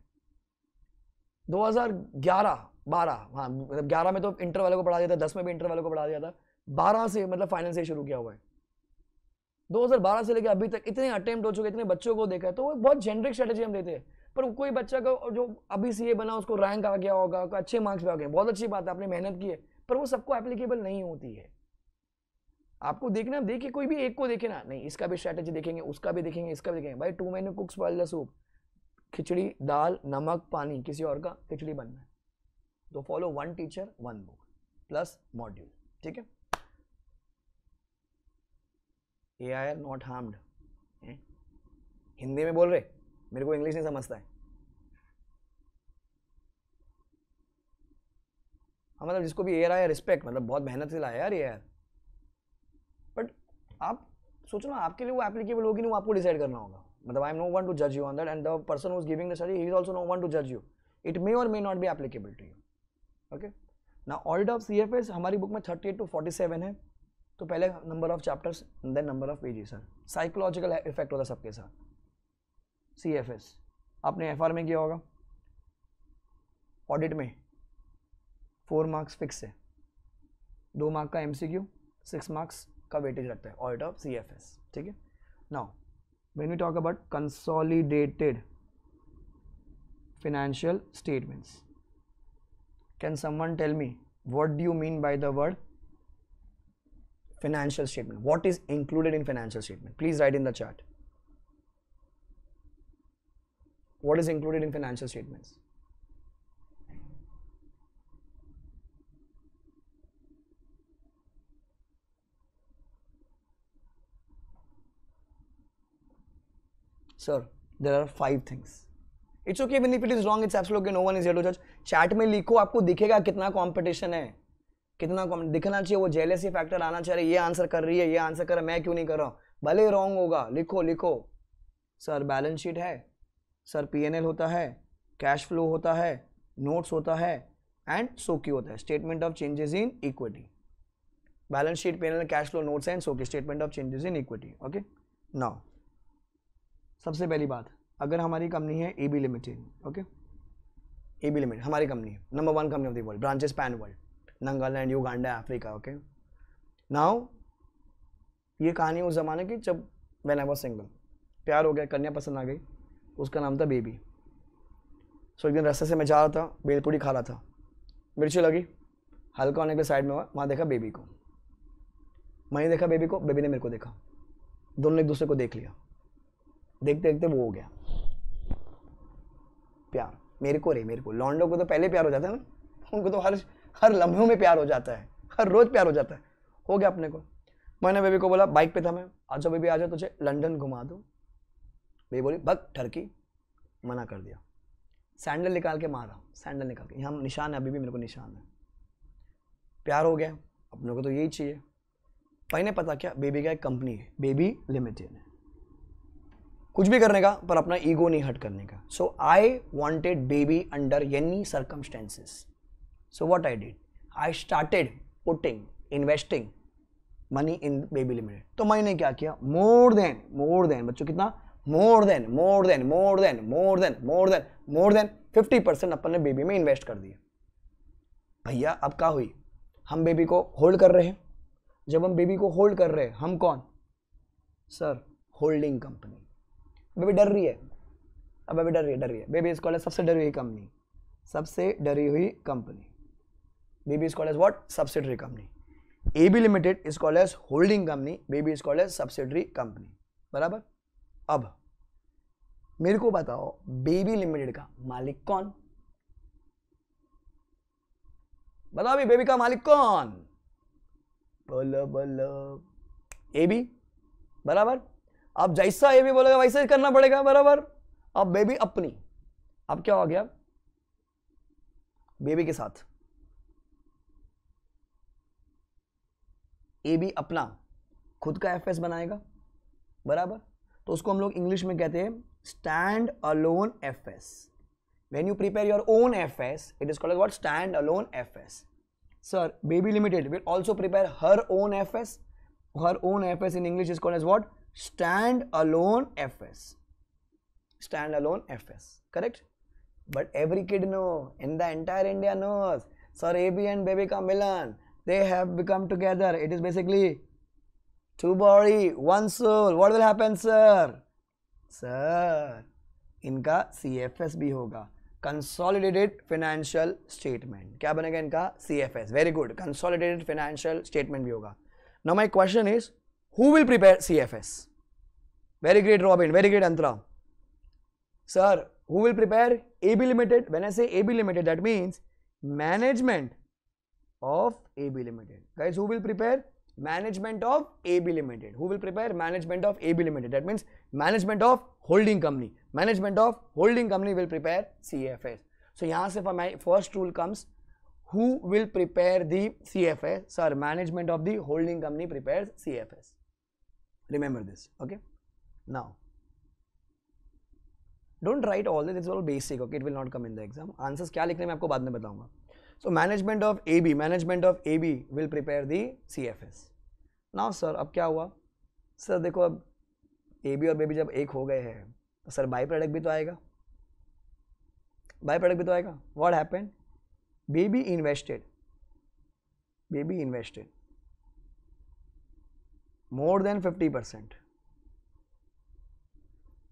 2011 बारह हाँ मतलब ग्यारह में तो इंटर वाले को पढ़ा दिया था दस में भी इंटर वाले को पढ़ा दिया था बारह से मतलब फाइनल से शुरू किया हुआ है 2012 से लेकर अभी तक इतने अटेम्प्ट हो चुके इतने बच्चों को देखा है तो वो बहुत जेनरिक स्ट्रेटेजी हम देते हैं पर कोई बच्चा का जो अभी सी बना उसको रैंक आ गया होगा अच्छे मार्क्स भी आ गए बहुत अच्छी बात है आपने मेहनत की है पर वो सबको एप्लीकेबल नहीं होती है आपको देखना देखिए कोई भी एक को देखे ना नहीं इसका भी स्ट्रैटेजी देखेंगे उसका भी देखेंगे इसका भी देखेंगे भाई two man cooks boil the soup खिचड़ी दाल नमक पानी किसी और का खिचड़ी बनना है तो follow one teacher one book plus module ठीक है A I R not harmed Hindi में बोल रहे मेरे को इंग्लिश नहीं समझता है हाँ मतलब जिसको भी ए आर आई रिस्पेक्ट मतलब बहुत मेहनत से लाया यार ए आर आप सोचो ना आपके लिए वो एप्लीकेबल होगी नहीं वो आपको डिसाइड करना होगा मतलब I am no one two जज you on that and the person whose giving the study he is also no one two जज यू इट मे और may not be applicable to you okay ना audit of C F S हमारी book में thirty eight to forty seven है तो पहले number of chapters then number of pages है psychological effect होता है सबके साथ सी एफ एस आपने एफ आर में किया होगा ऑडिट में फोर मार्क्स फिक्स है दो मार्क का M C Q six marks का वेटेज रखता है audit of C F S ठीक है now when we talk about consolidated financial statements can someone tell me what do you mean by the word financial statement what is included in financial statement please write in the chart what is included in financial statements sir there are five things it's okay even if it is wrong it's absolutely no one is to जज chat में लिखो आपको दिखेगा कितना competition है कितना दिखना चाहिए वो जेलेसी फैक्टर आना चाहिए ये आंसर कर रही है ये आंसर कर मैं क्यों नहीं कर रहा हूँ भले रॉन्ग होगा लिखो लिखो सर बैलेंस शीट है सर एल होता है कैश फ्लो होता है नोट्स होता है एंड सोकी होता है statement of changes in equity balance sheet L cash flow notes and सोकी statement of changes in equity okay now सबसे पहली बात अगर हमारी कंपनी है A B limited okay A B limited हमारी कंपनी है number one company of the world branches pan world Nagaland Uganda Africa okay now ये कहानी उस ज़माने की जब वैन आई वॉज सिंगल प्यार हो गया कन्या पसंद आ गई उसका नाम था बेबी सो so, एक दिन रास्ते से मैं जा रहा था बेलपूड़ी खा रहा था मिर्ची लगी हल्का होने के साइड में हुआ वहाँ देखा बेबी को मैंने देखा बेबी को बेबी ने मेरे को देखा दोनों एक दूसरे को देख लिया देखते देखते वो हो गया प्यार मेरे को रे मेरे को लॉन्डो को तो पहले प्यार हो जाता है ना उनको तो हर हर लम्हों में प्यार हो जाता है हर रोज़ प्यार हो जाता है हो गया अपने को मैंने बेबी को बोला बाइक पे था मैं आ जाओ बेबी आ जाओ तुझे लंदन घुमा दूँ बेबी बोली बक ठरकी मना कर दिया सैंडल निकाल के मारा सैंडल निकाल के यहाँ निशान है अभी भी मेरे को निशान है प्यार हो गया अपने को तो यही चाहिए पहले पता क्या बेबी का एक कंपनी है बेबी लिमिटेड है कुछ भी करने का पर अपना ईगो नहीं हट करने का so I wanted baby under any circumstances so what I did I started putting investing money in baby limited तो मैंने क्या किया मोर देन मोर देन बच्चों कितना more than more than more than more than more than more than fifty percent अपन ने baby में invest कर दिया भैया अब क्या हुई हम बेबी को होल्ड कर रहे हैं जब हम बेबी को होल्ड कर रहे हैं हम कौन सर होल्डिंग कंपनी बेबी डर रही है अब बेबी डर रही है डर रही है बेबी इज कॉल्ड सबसे डरी हुई कंपनी सबसे डरी हुई company baby is called as what subsidiary company A B limited is called holding company baby is called subsidiary company बराबर अब मेरे को बताओ बेबी लिमिटेड का मालिक कौन बताओ अभी बेबी का मालिक कौन बोलो बोलो ए बी बराबर अब जैसा ये भी बोलेगा वैसे ही करना पड़ेगा बराबर अब बेबी अपनी अब क्या हो गया बेबी के साथ ए बी अपना खुद का एफ एस बनाएगा बराबर तो उसको हम लोग इंग्लिश में कहते हैं stand alone F S when you prepare your own F S it is called what stand alone F S sir baby limited will also prepare her own F S her own F S in English is called as what stand alone fs stand alone fs correct but every kid know in the entire india knows sir ab and baby Milan, they have become together it is basically two body one soul what will happen sir sir inka cfs bhi hoga consolidated financial statement kya banega inka cfs very good consolidated financial statement bhi hoga now my question is who will prepare cfs very great, Robin. Very great, Antra. Sir, who will prepare AB Limited? When I say AB Limited, that means management of AB Limited. Guys, who will prepare? Management of AB Limited. Who will prepare? Management of AB Limited. That means management of holding company. Management of holding company will prepare CFS. So, यहाँ से my first rule comes. Who will prepare the CFS? Sir, management of the holding company prepares CFS. Remember this. Okay. Now, don't write all this, it's all basic, okay? It will not come in the exam. Answers क्या लिखने में आपको बाद में बताऊंगा. So management of AB, management of AB will prepare the CFS. Now sir, अब क्या हुआ? Sir देखो अब AB और BB जब एक हो गए हैं तो sir by product भी तो आएगा By product भी तो आएगा What happened? BB invested. BB invested. More than fifty percent.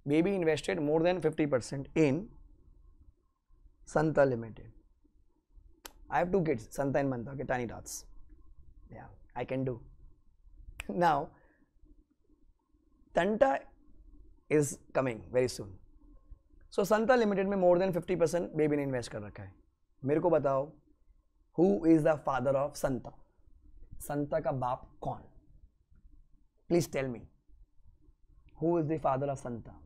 Baby invested more than fifty percent in Santa limited I have two kids Santa in मंता के टानी डॉट्स आई कैन डू नाउ टंटा is coming very soon so Santa limited में more than fifty percent baby ने invest कर रखा है मेरे को बताओ who is the father of Santa Santa का बाप कौन please tell me who is the father of Santa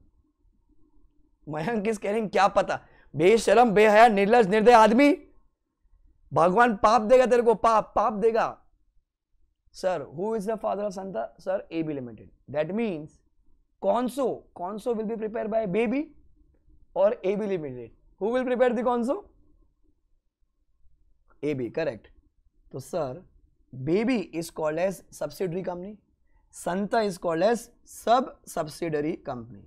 Mayank is carrying क्या पता बेशरम बेहया निर्लज निर्दय आदमी भगवान पाप देगा तेरे को पाप पाप देगा sir who is the father of Santa sir A B limited that means conso conso will be prepare by baby और A B limited who will prepare the conso A B correct तो sir baby is called as subsidiary company Santa is called as sub subsidiary company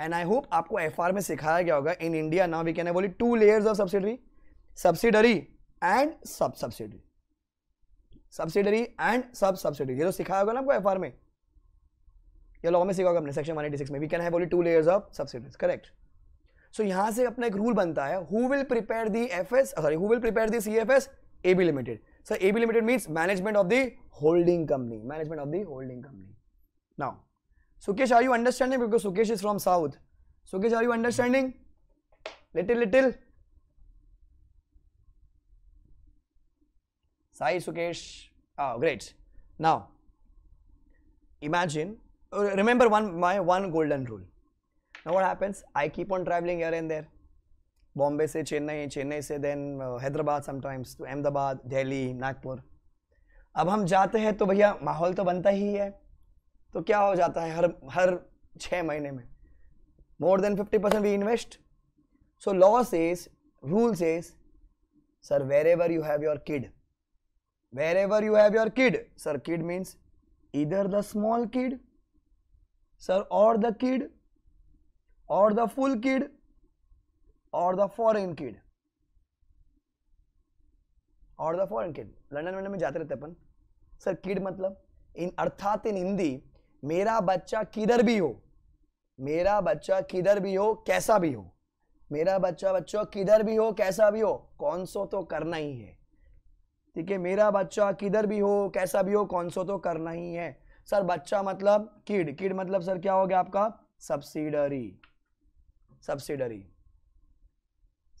and I hope आपको F में सिखाया गया होगा in India now we can बोली two layers of subsidiary subsidiary and sub subsidiary subsidiary and sub subsidiary ये तो सिखाया होगा ना आपको एफ में ये लॉ में सिखा होगा अपने सेक्शन वन एटी सिक्स में we can have two layers of subsidies correct so यहां से अपना एक रूल बनता है who will prepare the F S sorry who will prepare the C F S A B limited sir A B limited means management of the holding company management of the holding company now Sukesh, are you understanding? Because Sukesh is from South. Sukesh, are you understanding? Little, little. Sai, Sukesh. Oh, great. Now, imagine, remember one my one golden rule. Now what happens? I keep on traveling here and there. Bombay Chennai, Chennai Chennai then uh, Hyderabad sometimes to Ahmedabad, Delhi, Nagpur. अब हम जाते हैं तो भैया माहौल तो बनता ही है तो क्या हो जाता है हर हर छः महीने में more than fifty percent we invest so loss is rule is sir wherever you have your kid wherever you have your kid sir kid means इधर द स्मॉल किड सर और the kid और the full kid और the foreign kid और the foreign kid London में जाते रहते अपन sir kid मतलब इन अर्थात इन हिंदी मेरा बच्चा किधर भी हो मेरा बच्चा किधर भी हो कैसा भी हो मेरा बच्चा बच्चों किधर भी हो कैसा भी हो कौन सो तो करना ही है ठीक है मेरा बच्चा किधर भी हो कैसा भी हो कौन सो तो करना ही है सर बच्चा मतलब किड किड मतलब सर क्या हो गया आपका सब्सिडरी सब्सिडरी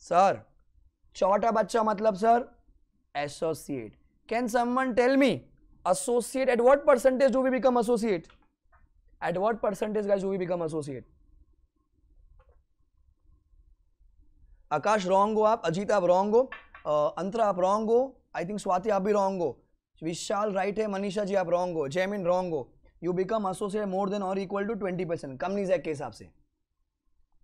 सर छोटा बच्चा मतलब sir associate can someone tell me associate at what percentage do we become associate at what percentage guys do we become associate Akash wrong हो आप अजीत आप रॉन्ग हो अंतरा आप रॉन्ग हो आई थिंक स्वाति आप भी रॉन्ग हो विशाल राइट है मनीषा जी आप रॉन्ग हो जैमिन रॉन्ग हो you become associate more than और equal to twenty percent companies act के हिसाब से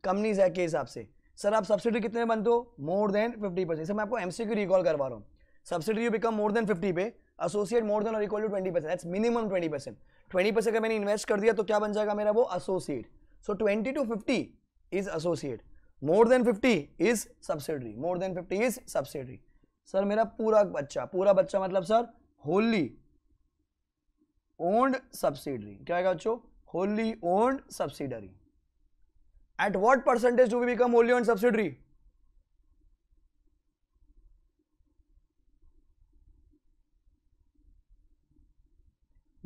कंपनीज एक्ट के हिसाब से सर आप सब्सिडी कितने बनते हो more than fifty percent sir मैं आपको एमसीक्यू रिकॉल करवा रहा हूँ subsidy you become more than fifty पे एसोसिएट मोर देन और equal to twenty percent minimum twenty percent twenty percent अगर मैंने इन्वेस्ट कर दिया तो क्या बन जाएगा मेरा वो associate so twenty to fifty is associate more than fifty is subsidiary more than fifty is subsidiary sir मेरा पूरा बच्चा पूरा बच्चा मतलब सर होली ओन्ड सब्सिडरी क्या है बच्चों wholly owned subsidiary at what percentage do we become wholly owned subsidiary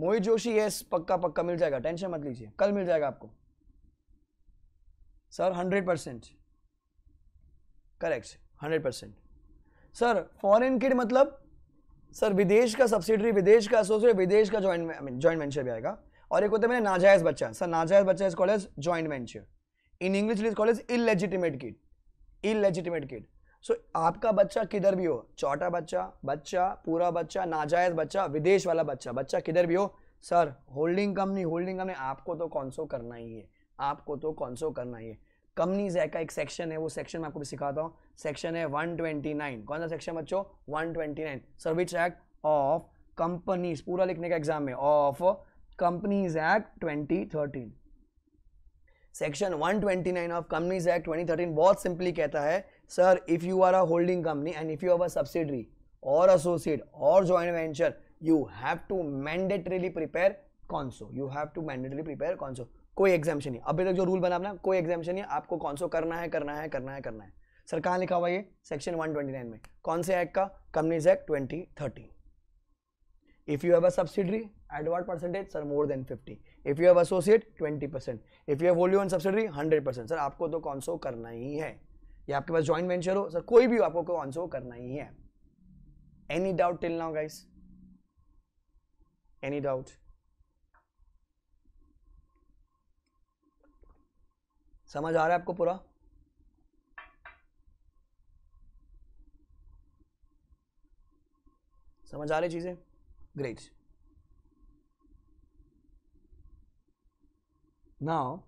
Mohit Joshi yes पक्का पक्का मिल जाएगा टेंशन मत लीजिए कल मिल जाएगा आपको sir hundred percent correct hundred percent sir foreign kid मतलब सर विदेश का सब्सिडरी विदेश का एसोसिएट विदेश का जॉइंट जॉइंट वेंचर भी आएगा और एक होता है मैंने नाजायज बच्चा सर नाजायज बच्चा is called joint venture in English called is called illegitimate kid illegitimate kid so so, आपका बच्चा किधर भी हो छोटा बच्चा बच्चा पूरा बच्चा नाजायज बच्चा विदेश वाला बच्चा बच्चा किधर भी हो sir holding company holding company आपको तो सो करना ही है आपको तो सो करना ही है कंपनीज का एक सेक्शन है वो सेक्शन मैं आपको भी सिखाता हूँ सेक्शन है 129 कौन सा सेक्शन बच्चों 129 सर एक्ट ऑफ कंपनीज पूरा लिखने का एग्जाम है of companies act twenty section 129 of companies act 2013 बहुत सिंपली कहता है sir if you are a holding company and if you a subsidiary और or और or venture you have to mandatorily prepare conso you have to mandatory prepare so कोई exemption नहीं अभी तक जो रूल बना अपना कोई एग्जामेशन नहीं आपको सो करना है करना है करना है करना है सर कहाँ लिखा हुआ ये सेक्शन 129 में कौन से एक्ट का companies act thirty if you have a subsidiary at what percentage sir more than 50 if you have associate 20 percent if you have wholly owned subsidiary 100 percent sir आपको तो कॉन्सो करना ही है या आपके पास ज्वाइंट वेंचर हो सर कोई भी आपको कौन सा करना ही है any doubt till now guys any doubt समझ आ रहा है आपको पूरा समझ आ रही चीजें ग्रेट नाउ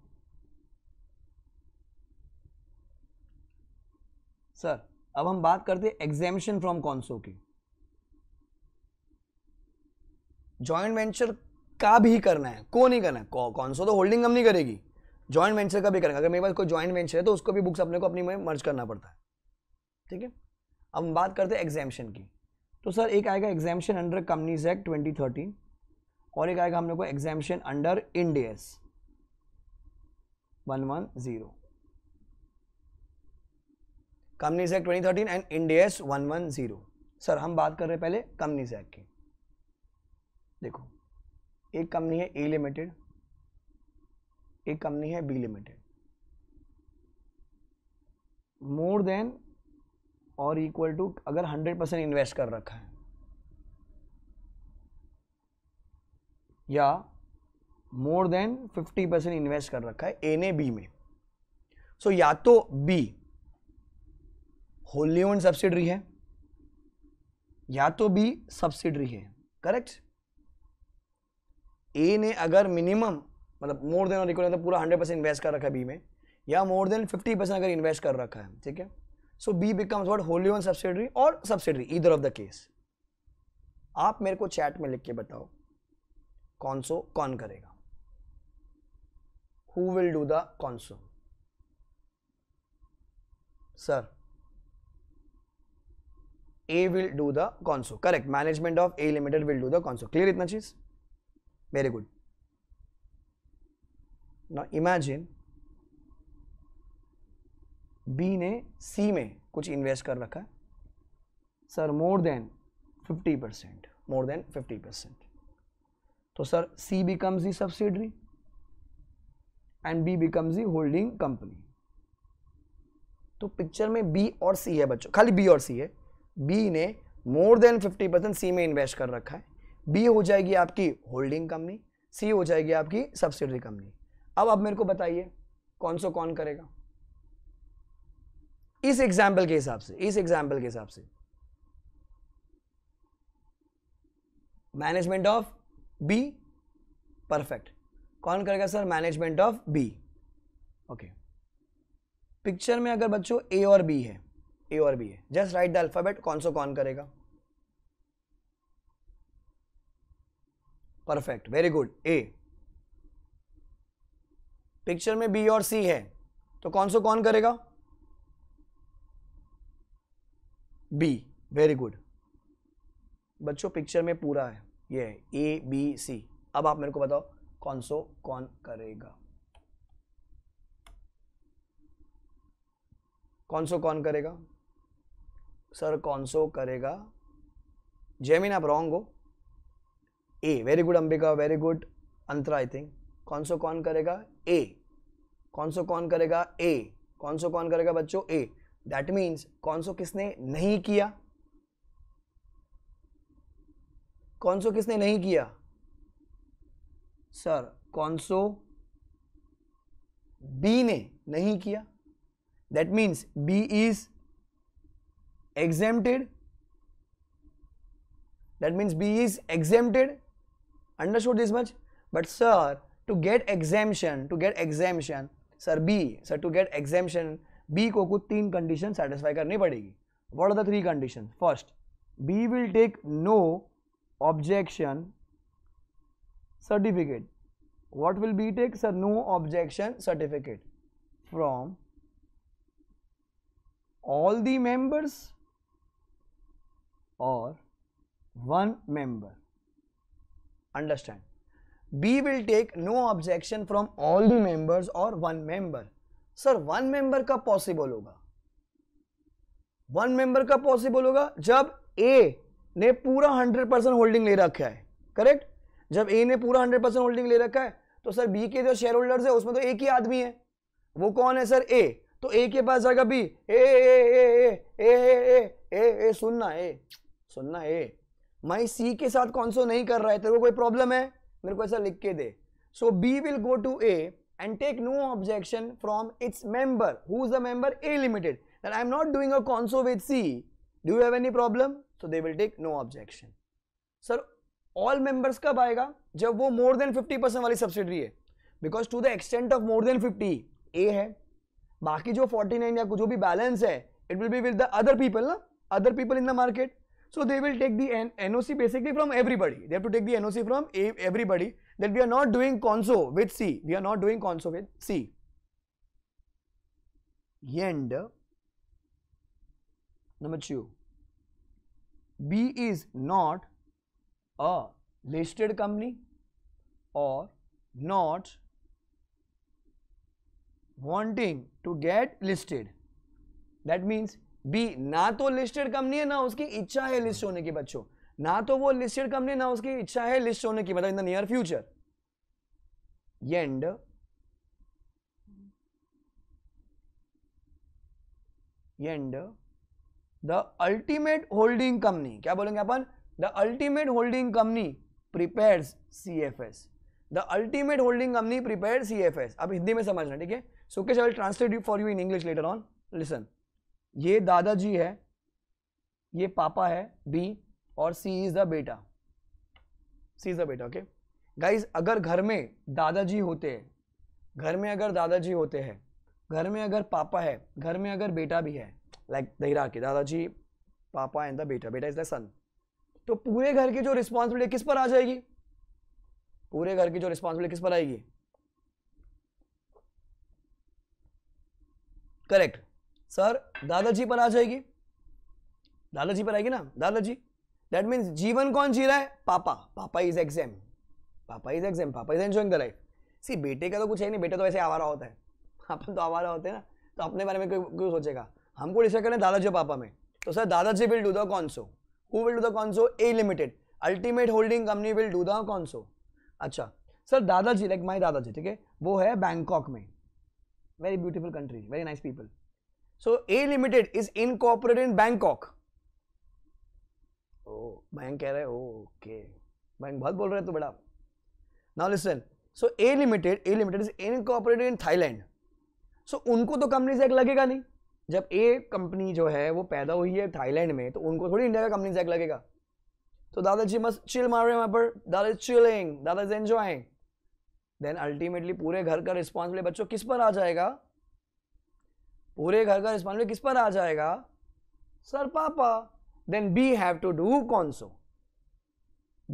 सर अब हम बात करते हैं एग्जेम्पन फ्रॉम कॉन्सो की जॉइंट वेंचर का भी करना है को नहीं करना है कॉन्सो तो होल्डिंग कंपनी करेगी जॉइंट वेंचर का भी करेंगे अगर मेरे पास कोई जॉइंट वेंचर है तो उसको भी बुक्स अपने को अपनी में मर्ज करना पड़ता है ठीक है अब हम बात करते हैं एग्जामेशन की तो सर एक आएगा exemption under companies act twenty thirteen और एक आएगा हम लोग को exemption under Ind AS one one zero companies act 2013 and Ind AS zero sir हम बात कर रहे हैं पहले कंपनीज एक्ट की देखो एक कंपनी है ए लिमिटेड एक कंपनी है बी लिमिटेड मोर देन और इक्वल टू अगर 100 परसेंट इन्वेस्ट कर रखा है या मोर देन 50 परसेंट इन्वेस्ट कर रखा है ए ने बी में सो so, या तो बी होली ओन सब्सिडरी है या तो बी सब्सिडरी है करेक्ट ए ने अगर मिनिमम मतलब मोर देन और इक्वल मतलब तो पूरा हंड्रेड परसेंट इन्वेस्ट कर रखा है बी में या मोर देन फिफ्टी परसेंट अगर इन्वेस्ट कर रखा है ठीक है so B becomes what wholly own subsidiary और सब्सिडरी इधर ऑफ द केस आप मेरे को चैट में लिख के बताओ कौन सो कौन करेगा who will do the conso sir A will do the conso correct management of A limited will do the conso clear इतना चीज वेरी गुड ना इमेजिन बी ने सी में कुछ इन्वेस्ट कर रखा है sir more than 50 percent more than 50 percent तो sir C becomes the subsidiary and B becomes the holding company तो पिक्चर में बी और सी है बच्चों खाली बी और सी है बी ने मोर देन 50 परसेंट सी में इन्वेस्ट कर रखा है बी हो जाएगी आपकी होल्डिंग कंपनी सी हो जाएगी आपकी सब्सिडरी कंपनी अब आप मेरे को बताइए कौन सो कौन करेगा इस एग्जाम्पल के हिसाब से इस एग्जाम्पल के हिसाब से मैनेजमेंट ऑफ बी परफेक्ट कौन करेगा sir management of B okay picture में अगर बच्चों ए और बी है ए और बी है जस्ट राइट द अल्फाबेट कौन सो कौन करेगा perfect very good A picture में बी और सी है तो कौन सो कौन करेगा बी वेरी गुड बच्चों पिक्चर में पूरा है ये ए बी सी अब आप मेरे को बताओ कौन सो कौन करेगा कौन सो कौन करेगा सर सो करेगा जेमिन आप रॉन्ग हो A very good Ambika very good Antara I think so कौन करेगा ए सो कौन करेगा ए सो कौन करेगा बच्चों ए दैट मीन्स सो किसने नहीं किया सो किसने नहीं किया सर सो बी ने नहीं किया that means B is exempted that means b is exempted understood this much but sir to get exemption to get exemption sir b sir to get exemption b ko kuch teen condition satisfy karni padegi what are the three conditions first b will take no objection certificate what will b take sir no objection certificate from all the members or one member understand b will take no objection from all the members or one member sir one member का possible होगा one member का possible होगा जब ए ने पूरा hundred percent holding ले रखा है करेक्ट जब ए ने पूरा हंड्रेड परसेंट होल्डिंग ले रखा है तो सर बी के जो शेयर होल्डर्स है उसमें तो एक ही आदमी है वो कौन है सर ए तो ए के पास जाएगा बी ए ए ए ए ए ए ए ए सुनना ए सुनना ए माई सी के साथ कौन सो नहीं कर रहा है तेरे को कोई प्रॉब्लम है मेरे को ऐसा लिख के दे so B will go to A and take no objection from its member who is the member A limited that I am not doing a conso see do have any problem so they will take no objection sir all members कब आएगा जब वो more than 50 percent वाली subsidiary है because to the extent of more than 50 A है बाकी जो 49 या जो भी बैलेंस है it will be with the other people ना other people in the market So they will take the N NOC basically from everybody. They have to take the NOC from A everybody that we are not doing conso with C. We are not doing conso with C. And number two, B is not a listed company or not wanting to get listed. That means B ना तो listed company है ना उसकी इच्छा है list होने की बच्चों ना तो वो लिस्टेड कंपनी ना उसकी इच्छा है लिस्ट होने की मतलब in the near future and and the ultimate holding company क्या बोलेंगे अपन the ultimate holding company prepare C F S the ultimate holding company prepare C F S अब हिंदी में समझना ठीक है सो के translate you for you in English later on listen ये दादाजी है ये पापा है बी और सी इज द बेटा सी इज द बेटा ओके गाइज अगर घर में दादाजी होते हैं घर में अगर दादाजी होते हैं घर में अगर पापा है घर में अगर बेटा भी है लाइक दहिरा के दादाजी पापा एंड द बेटा बेटा इज द सन तो पूरे घर की जो रिस्पॉन्सिबिलिटी किस पर आ जाएगी पूरे घर की जो रिस्पॉन्सिबिलिटी किस पर आएगी करेक्ट सर दादाजी पर आ जाएगी दादाजी पर आएगी ना दादाजी दैट मीन्स जीवन कौन जी रहा है पापा पापा इज एग्जाम पापा इज एग्जाम पापा is enjoying the life C बेटे का तो कुछ है नहीं बेटा तो वैसे आवारा होता है अपन तो आवारा होते हैं ना तो अपने बारे में कोई सोचेगा हमको डिसाइड करना है दादाजी पापा में तो सर दादाजी will do the conso who will do the conso A limited ultimate holding company will do the conso अच्छा सर दादाजी लाइक माई दादाजी ठीक है वो है बैंकॉक में very beautiful country very nice people So A Limited is incorporated in Bangkok. Oh, bank कह रहे हो ओके बैंक बहुत बोल रहे तो बेटा now listen so A limited A limited is incorporated in Thailand so उनको तो कंपनी एक्ट लगेगा नहीं जब ए कंपनी जो है वो पैदा हुई है थाईलैंड में तो उनको थोड़ी इंडिया का कंपनी एक्ट लगेगा तो दादाजी मस्त चिल मार रहे हैं वहाँ पर दादा इज चिलिंग दादा इज एंजॉइंग देन अल्टीमेटली पूरे घर का रिस्पॉन्सिबिलिटी बच्चों किस पर आ जाएगा पूरे घर का रिस्पॉन्सिबल किस पर आ जाएगा सर पापा then B have to do conso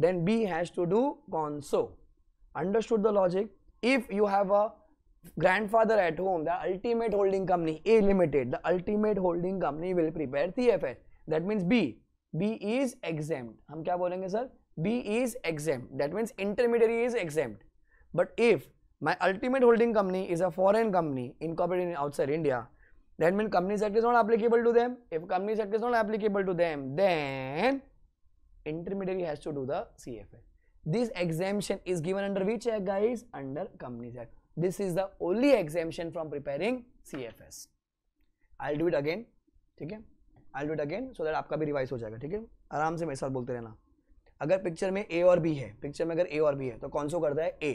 then B has to do conso understood the logic if you have a grand father at home the ultimate holding company A limited the ultimate holding company will prepare the F S that means B B is exempt हम क्या बोलेंगे sir B is exempt that means intermediate is exempt but if my ultimate holding company is a foreign company incorporate in outside India that means company sector is not applicable to them if company sector is not applicable to them then intermediary has to do the cfa this exemption is given under which act guys under companies act this is the only exemption from preparing cfs i'll do it again ठीक i'll do it again so that that आपका भी revise हो जाएगा ठीक है आराम से मेरे साथ बोलते रहना अगर पिक्चर में ए और बी है पिक्चर में अगर ए और बी है तो कौन सो करता है ए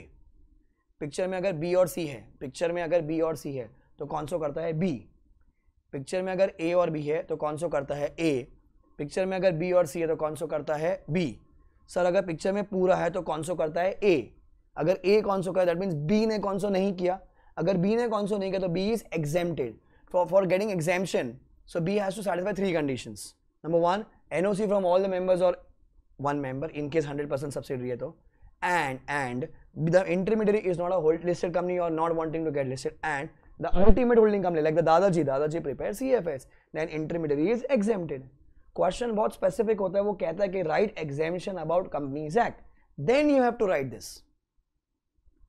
पिक्चर में अगर बी और सी है पिक्चर में अगर बी और सी है तो कौन सो करता है बी पिक्चर में अगर ए और बी है तो कौन सो करता है ए पिक्चर में अगर बी और सी है तो कौन सो करता है बी सर अगर पिक्चर में पूरा है तो कौन सो करता है ए अगर ए कौन सो करे दैट मीन्स बी ने कौन सो नहीं किया अगर बी ने कौन सो नहीं किया तो B is exempted for for getting exemption so B has to satisfy three condition number one N O C from all the members और one member in case hundred percent subsidy है तो and and the intermediary is not a hold listed company और not wanting to get listed and The ultimate holding company like the Dadaji, Dadaji prepare CFS, then intermediary is exempted. Question bahut specific hota hai wo kehta hai ki write exemption about companies act. Then you have to write this.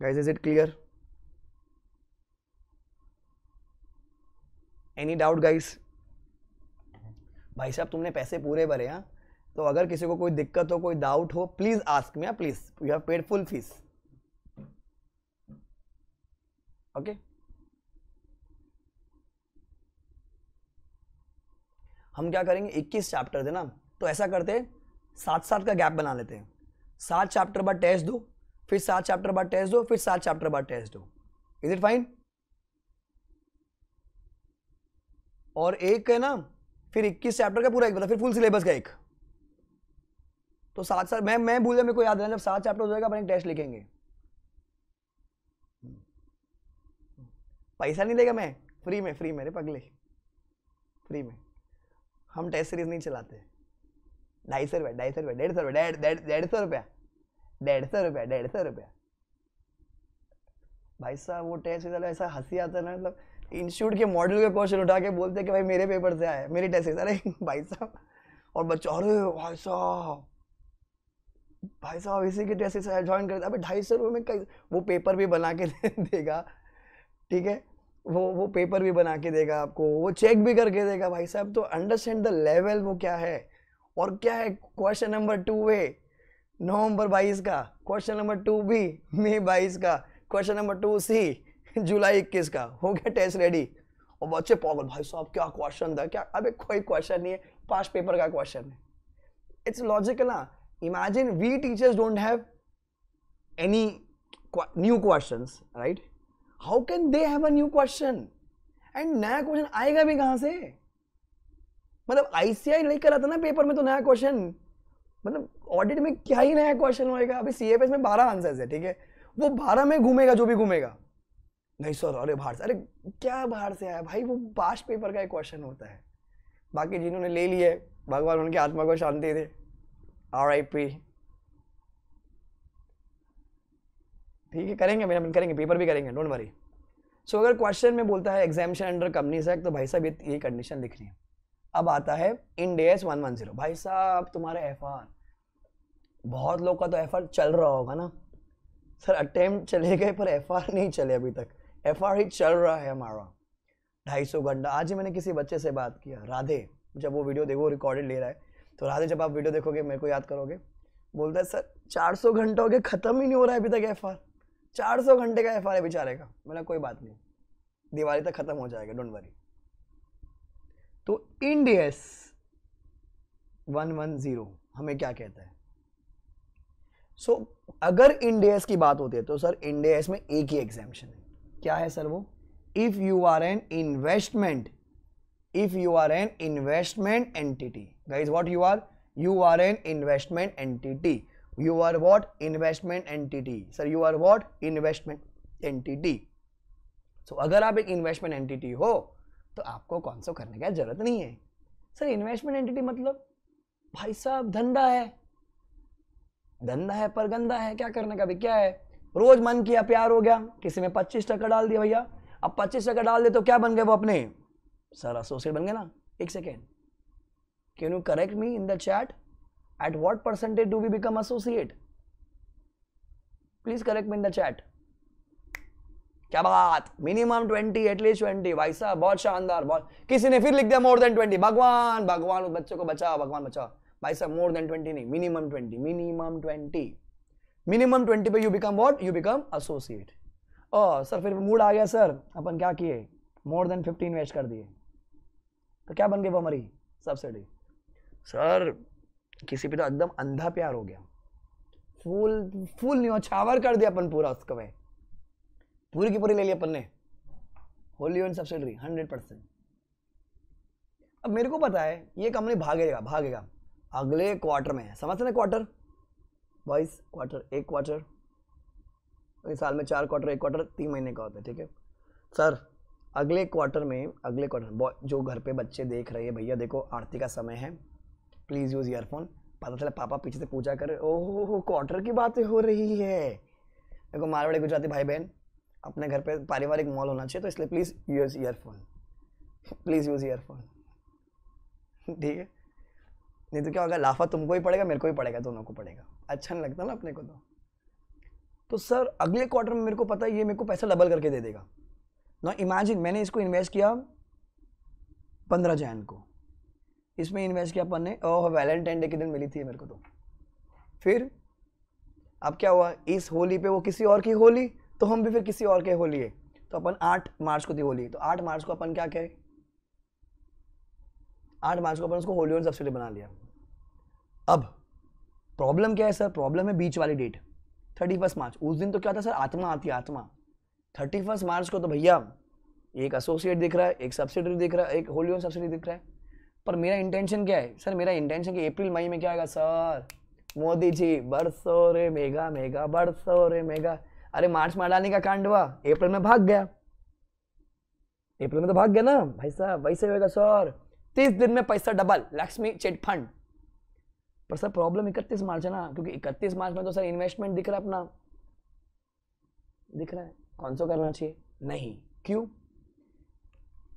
Guys, is it clear? any doubt guys भाई साहब तुमने पैसे पूरे भरे हैं तो अगर किसी को कोई दिक्कत हो कोई डाउट हो please ask me please you have paid full fees okay okay? हम क्या करेंगे इक्कीस चैप्टर देना तो ऐसा करते सात सात का गैप बना लेते हैं सात चैप्टर बाद टेस्ट दो फिर सात चैप्टर बाद टेस्ट दो फिर सात चैप्टर बाद टेस्ट दो इज इट फाइन और एक है ना फिर 21 चैप्टर का पूरा एक बता फिर फुल सिलेबस का एक तो सात साल मैं मैं भूल गया मेरे को याद रहना जब सात चैप्टर हो जाएगा अपन एक टेस्ट लिखेंगे पैसा नहीं लेगा मैं फ्री में फ्री में रे पगले फ्री में हम टेस्ट सीरीज नहीं चलाते ढाई सौ रुपया ढाई सौ रुपया डेढ़ सौ रुपया डेढ़ सौ रुपया डेढ़ सौ रुपया डेढ़ सौ रुपया भाई साहब वो टेस्ट रिजल्ट ऐसा हंसी आता है ना मतलब इंस्टीट्यूट के मॉडल के क्वेश्चन उठा के बोलते हैं कि भाई मेरे पेपर से आए मेरी टेस्ट अरे भाई साहब और बच्चा अरे भाई साहब भाई साहब इसी के टेस्ट ज्वाइन करते अभी ढाई सौ रुपये में वो पेपर भी बना के देगा ठीक है वो वो पेपर भी बना के देगा आपको वो चेक भी करके देगा भाई साहब तो अंडरस्टैंड द लेवल वो क्या है और क्या है question number two A November बाईस का क्वेश्चन नंबर टू बी मई बाईस का question number two C July इक्कीस का हो गया टेस्ट रेडी और बच्चे पागल भाई साहब क्या क्वेश्चन था क्या अबे कोई क्वेश्चन नहीं है पास पेपर का क्वेश्चन है इट्स लॉजिकल ना imagine we teachers don't have any new question right how can they have a new question and नया क्वेश्चन आएगा भी कहाँ से मतलब आईसीआई नहीं कर था ना पेपर में तो नया क्वेश्चन मतलब ऑडिट में क्या ही नया क्वेश्चन होएगा अभी सी में बारह आंसर्स है ठीक है वो बारह में घूमेगा जो भी घूमेगा नहीं सर अरे बाहर से अरे क्या बाहर से आया भाई वो पास्ट पेपर का एक क्वेश्चन होता है बाकी जिन्होंने ले लिए भगवान उनके आत्मा को शांति दे आर आई पी ठीक है करेंगे मेरा मन करेंगे पेपर भी करेंगे डोंट वरी सो अगर क्वेश्चन में बोलता है एग्जामेशन अंडर कंपनीज एक्ट तो भाई साहब ये कंडीशन लिख रही है अब आता है Ind AS one one zero भाई साहब तुम्हारा एफ आर बहुत लोग का तो एफ आर चल रहा होगा ना सर अटेम्प्ट चले गए पर एफ आर नहीं चले अभी तक एफ आर ही चल रहा है हमारा ढाई सौ घंटा आज ही मैंने किसी बच्चे से बात किया राधे जब वो वीडियो देखो रिकॉर्डेड ले रहा है तो राधे जब आप वीडियो देखोगे मेरे को याद करोगे बोलता है सर चार सौ घंटा हो गया ख़त्म ही नहीं हो रहा है अभी तक एफ आर चार सौ घंटे का एफ आर बेचारे का मतलब कोई बात नहीं दिवाली तक ख़त्म हो जाएगा डोंट वरी तो Ind AS one one zero हमें क्या कहता है सो so, अगर इंडियस की बात होती है तो सर इंडियस में एक ही एग्जामेशन है क्या है सर वो if you are an investment if you are an investment entity guys what you are you are an investment entity you are what investment entity sir you are what investment entity so अगर आप एक investment entity हो तो आपको कौन सा करने का जरूरत नहीं है सर इन्वेस्टमेंट एंटिटी मतलब भाई साहब धंधा है धंधा है पर गंदा है क्या करने का भी क्या है रोज मन किया प्यार हो गया किसी में पच्चीस टका डाल दिया भैया अब पच्चीस टका डाल दे तो क्या बन गए वो अपने सर एसोसिएट बन गए ना एक second can you correct me in the chat at what percentage do we become associate please correct me in the chat क्या बात मिनिमम ट्वेंटी एटलीस्ट ट्वेंटी भाई साहब बहुत शानदार बहुत किसी ने फिर लिख दिया मोर देन ट्वेंटी भगवान भगवान उस बच्चे को बचाओ भगवान बचाओ भाई साहब मोर देन ट्वेंटी नहीं minimum twenty minimum twenty minimum twenty पे you become what you become associate oh sir फिर मूड आ गया सर अपन क्या किए मोर देन 15 वेस्ट कर दिए तो क्या बन गए वो हमारी सब्सिडी सर किसी पे तो एकदम अंधा प्यार हो गया फूल फूल नहीं हो छावर कर दिया अपन पूरा उसका भाई पूरी की पूरी ले लिया अपन ने wholly own subsidiary hundred percent अब मेरे को पता है ये कंपनी भागेगा भागेगा अगले क्वार्टर में समझ सकते क्वार्टर बाईस क्वार्टर एक क्वार्टर इस साल में चार क्वार्टर एक क्वार्टर तीन महीने का होता है ठीक है सर अगले क्वार्टर में अगले क्वार्टर जो घर पे बच्चे देख रहे हैं भैया देखो आरती का समय है प्लीज़ यूज़ ईयरफोन पता चला पापा पीछे से पूजा कर ओह क्वार्टर की बातें हो रही है देखो मारवाड़ी गुजराती भाई बहन अपने घर पे पारिवारिक मॉल होना चाहिए तो इसलिए please use earphone please use earphone ठीक है नहीं तो क्या होगा लाफा तुमको ही पड़ेगा मेरे को ही पड़ेगा दोनों को पड़ेगा अच्छा नहीं लगता ना अपने को तो तो सर अगले क्वार्टर में मेरे को पता है ये मेरे को पैसा डबल करके दे देगा ना इमेजिन मैंने इसको इन्वेस्ट किया पंद्रह जैन को इसमें इन्वेस्ट किया अपन ने ओह वैलेंटाइन डे के दिन मिली थी मेरे को तो फिर अब क्या हुआ इस होली पे वो किसी और की होली तो हम भी फिर किसी और के होली है तो अपन आठ मार्च को थी होली तो आठ मार्च को अपन क्या कहे आठ मार्च को अपन उसको होली और सब्सिडी बना लिया अब प्रॉब्लम क्या है सर प्रॉब्लम है बीच वाली डेट थर्टी फर्स्ट मार्च उस दिन तो क्या था सर आत्मा आती आत्मा थर्टी फर्स्ट मार्च को तो भैया एक एसोसिएट दिख रहा है एक सब्सिडरी दिख रहा है एक होली ऑन सब्सिडी दिख रहा है पर मेरा इंटेंशन क्या है सर मेरा इंटेंशन कि अप्रैल मई में क्या आएगा सर मोदी जी बरसो रे मेगा मेगा बरसो रे मेगा अरे मार्च में डालने का कांड हुआ अप्रैल में भाग गया अप्रैल में तो भाग गया ना भाई साहब वैसे होगा सर तीस दिन में पैसा डबल लक्ष्मी चिट फंड पर सर प्रॉब्लम इकतीस मार्च है ना क्योंकि इकतीस मार्च में तो सर इन्वेस्टमेंट दिख रहा है अपना दिख रहा है कौन सा करना चाहिए नहीं क्यों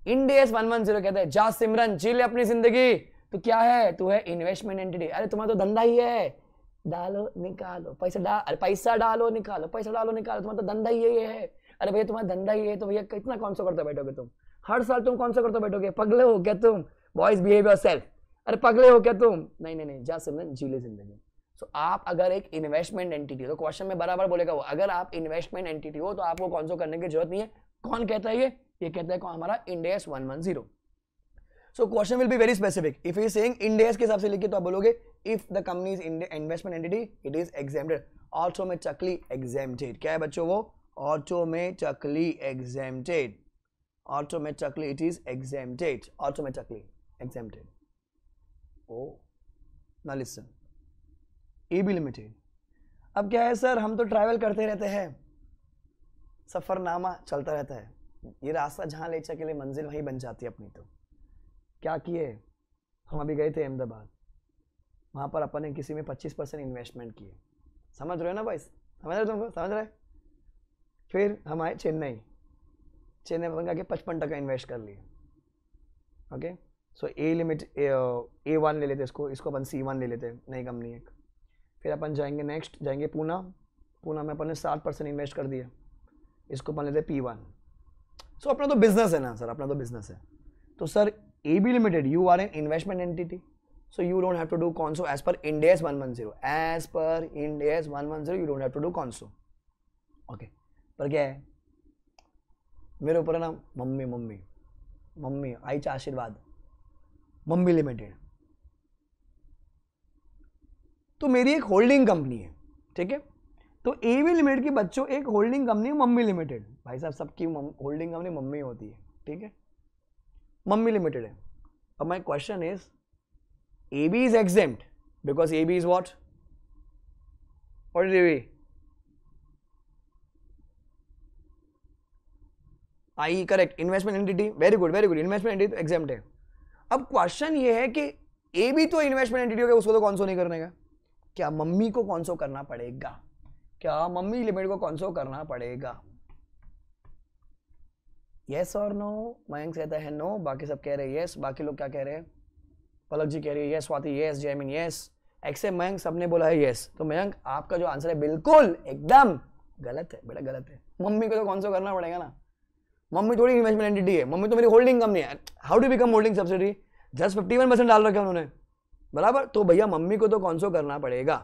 इंडियस वन वन जीरो कहते हैं जा सिमरन जी ले अपनी जिंदगी तो क्या है तू है इन्वेस्टमेंट एंटिटी अरे तुम्हारा तो धंधा ही है डालो निकालो पैसा डाल पैसा डालो निकालो पैसा डालो निकालो तुम्हारा तो धंधा ही ये है अरे भैया तुम्हारा धंधा ही है तो भैया कितना कौन सा करते बैठोगे तुम हर साल तुम कौन सा करते बैठोगे पगले हो क्या तुम बॉयज बिहेव योर सेल्फ अरे पगले हो क्या तुम नहीं नहीं नहीं जा सिमरन जी ले जिंदगी सो आप अगर एक इन्वेस्टमेंट एंटिटी हो तो क्वेश्चन में बराबर बोलेगा वो अगर आप इन्वेस्टमेंट एंटिटी हो तो आपको कौन सो करने की जरूरत नहीं है कौन कहता है ये ये कहता है कौन हमारा Ind AS one one zero so question will be very specific if you saying Ind AS के हिसाब से लिखिए तो आप बोलोगे if the company investment entity it is exempted also mechanically exempted क्या है बच्चों वो also mechanically exempted also mechanically it is exempted also mechanically exempted ओ ना लिसन ए बी लिमिटेड अब क्या है सर हम तो ट्रैवल करते रहते हैं सफ़रनामा चलता रहता है ये रास्ता जहाँ ले लिए मंजिल वहीं बन जाती है अपनी तो क्या किए हम अभी गए थे अहमदाबाद वहाँ पर अपन ने किसी में पच्चीस परसेंट इन्वेस्टमेंट किए समझ रहे हो ना भाई समझ रहे तुमको समझ रहे फिर हम आए चेन्नई चेन्नई में कहा कि पचपन टका इन्वेस्ट कर लिए okay so A limit A one ले लेते इसको इसको अपन सी वन ले लेते नई कंपनी एक फिर अपन जाएंगे नेक्स्ट जाएंगे पूना पूना में अपन ने सात परसेंट इन्वेस्ट कर दिया इसको अपन लेते पी वन सो अपना तो बिजनेस है ना सर अपना तो बिजनेस है तो sir A B limited you are an investment entity so don't have to do conso as per as one one zero as per per one one zero you don't have to do conso okay पर क्या है मेरे ऊपर है ना mummy mummy mummy आई चा आशीर्वाद mummy limited तो मेरी एक होल्डिंग कंपनी है ठीक है तो एवी लिमिटेड की बच्चों एक होल्डिंग कंपनी मम्मी लिमिटेड भाई साहब सबकी होल्डिंग कंपनी मम्मी होती है ठीक है मम्मी लिमिटेड है अब my question is A B is exempt because A B is what what is I correct investment entity very good very good investment entity exempt है अब क्वेश्चन ये है कि ए बी तो इन्वेस्टमेंट एंटिटी गया उसको तो कौन सो नहीं करने का क्या मम्मी को कौन सो करना पड़ेगा क्या मम्मी लिमिट को सो करना पड़ेगा यस और नो मयंक कहता है नो बाकी सब कह रहे हैं यस बाकी लोग क्या कह रहे हैं पलक जी कह रही है yes Swati yes Jaymin yes एक्से मयंक सबने बोला है यस तो मयंक आपका जो आंसर है बिल्कुल एकदम गलत है बेटा गलत है मम्मी को तो कौन सो करना पड़ेगा ना मम्मी थोड़ी इन्वेस्टमेंट एंटिटी है मम्मी तो मेरी होल्डिंग कंपनी है how do become holding subsidy just fifty one percent डाल रखे उन्होंने बराबर तो भैया मम्मी को तो कौन करना पड़ेगा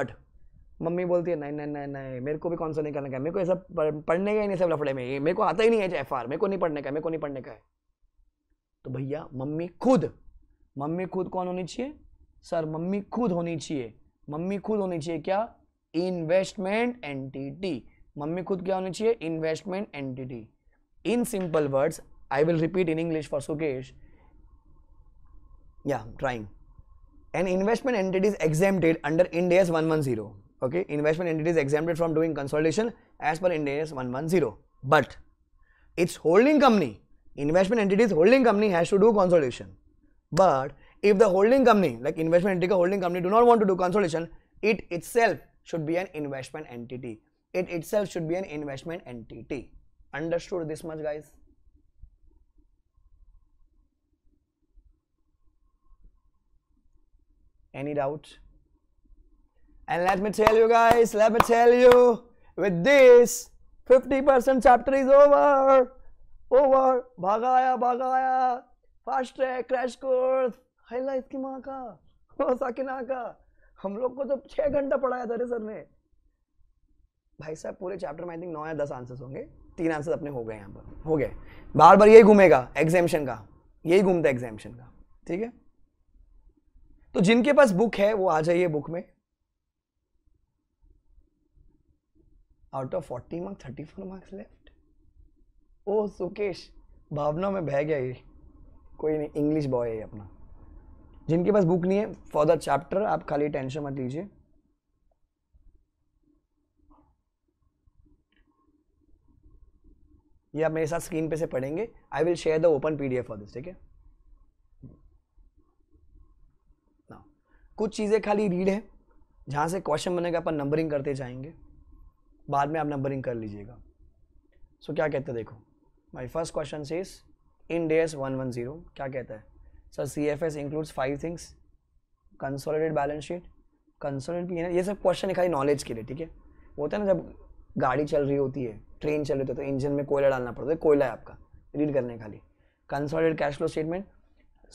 बट मम्मी बोलती है नहीं नहीं नहीं नहीं मेरे को भी कौन सा नहीं करने का मेरे को ऐसा पढ़ने का ही नहीं सब लफड़े में मेरे को आता ही नहीं है एफ आर मेरे को नहीं पढ़ने का मेरे को नहीं पढ़ने का है तो भैया मम्मी खुद मम्मी खुद कौन होनी चाहिए सर मम्मी खुद होनी चाहिए मम्मी खुद होनी चाहिए क्या इन्वेस्टमेंट एंटिटी मम्मी खुद क्या होनी चाहिए investment entity in simple words I will repeat in English for Sukesh या trying investment entity is exempted under under one one zero okay investment entities exempted from doing consolidation as per Ind AS 110 but its holding company investment entities holding company has to do consolidation but if the holding company like investment entity holding company do not want to do consolidation it itself should be an investment entity it itself should be an investment entity understood this much guys any doubt And let me tell you guys, let me tell you, with this, 50% chapter is over. Over. Bhagaya, bhagaya. Fast track, crash course. हाईला इसकी माँ का साकिना का हम लोग को तो छः घंटा पढ़ाया था रे सर ने भाई साहब पूरे चैप्टर में आई थिंक नौ या दस आंसर्स होंगे तीन आंसर अपने हो गए यहाँ पर हो गए बार बार यही घूमेगा एग्जामेशन का यही घूमता है एग्जामेशन का ठीक है तो जिनके पास बुक है वो आ जाइए बुक में out of forty marks thirty four marks left oh Sukesh भावना में बह गया ये कोई नहीं इंग्लिश बॉय है अपना जिनके पास बुक नहीं है फॉर द चैप्टर आप खाली टेंशन मत लीजिए ये आप मेरे साथ स्क्रीन पे से पढ़ेंगे I will share the open P D F for this ठीक है कुछ चीज़ें खाली रीड है जहाँ से क्वेश्चन बनेगा अपन नंबरिंग करते जाएंगे बाद में आप नंबरिंग कर लीजिएगा सो so, क्या कहते हैं देखो my first question is Ind one one zero क्या कहता है sir C F S includes five things consolidated balance sheet consolidate P N ये सब क्वेश्चन है खाली नॉलेज के लिए ठीक है होता है ना जब गाड़ी चल रही होती है ट्रेन चल रही होती है तो इंजन में कोयला डालना पड़ता है कोयला है आपका रीड करने खाली कंसोलिडेड कैश फ्लो स्टेटमेंट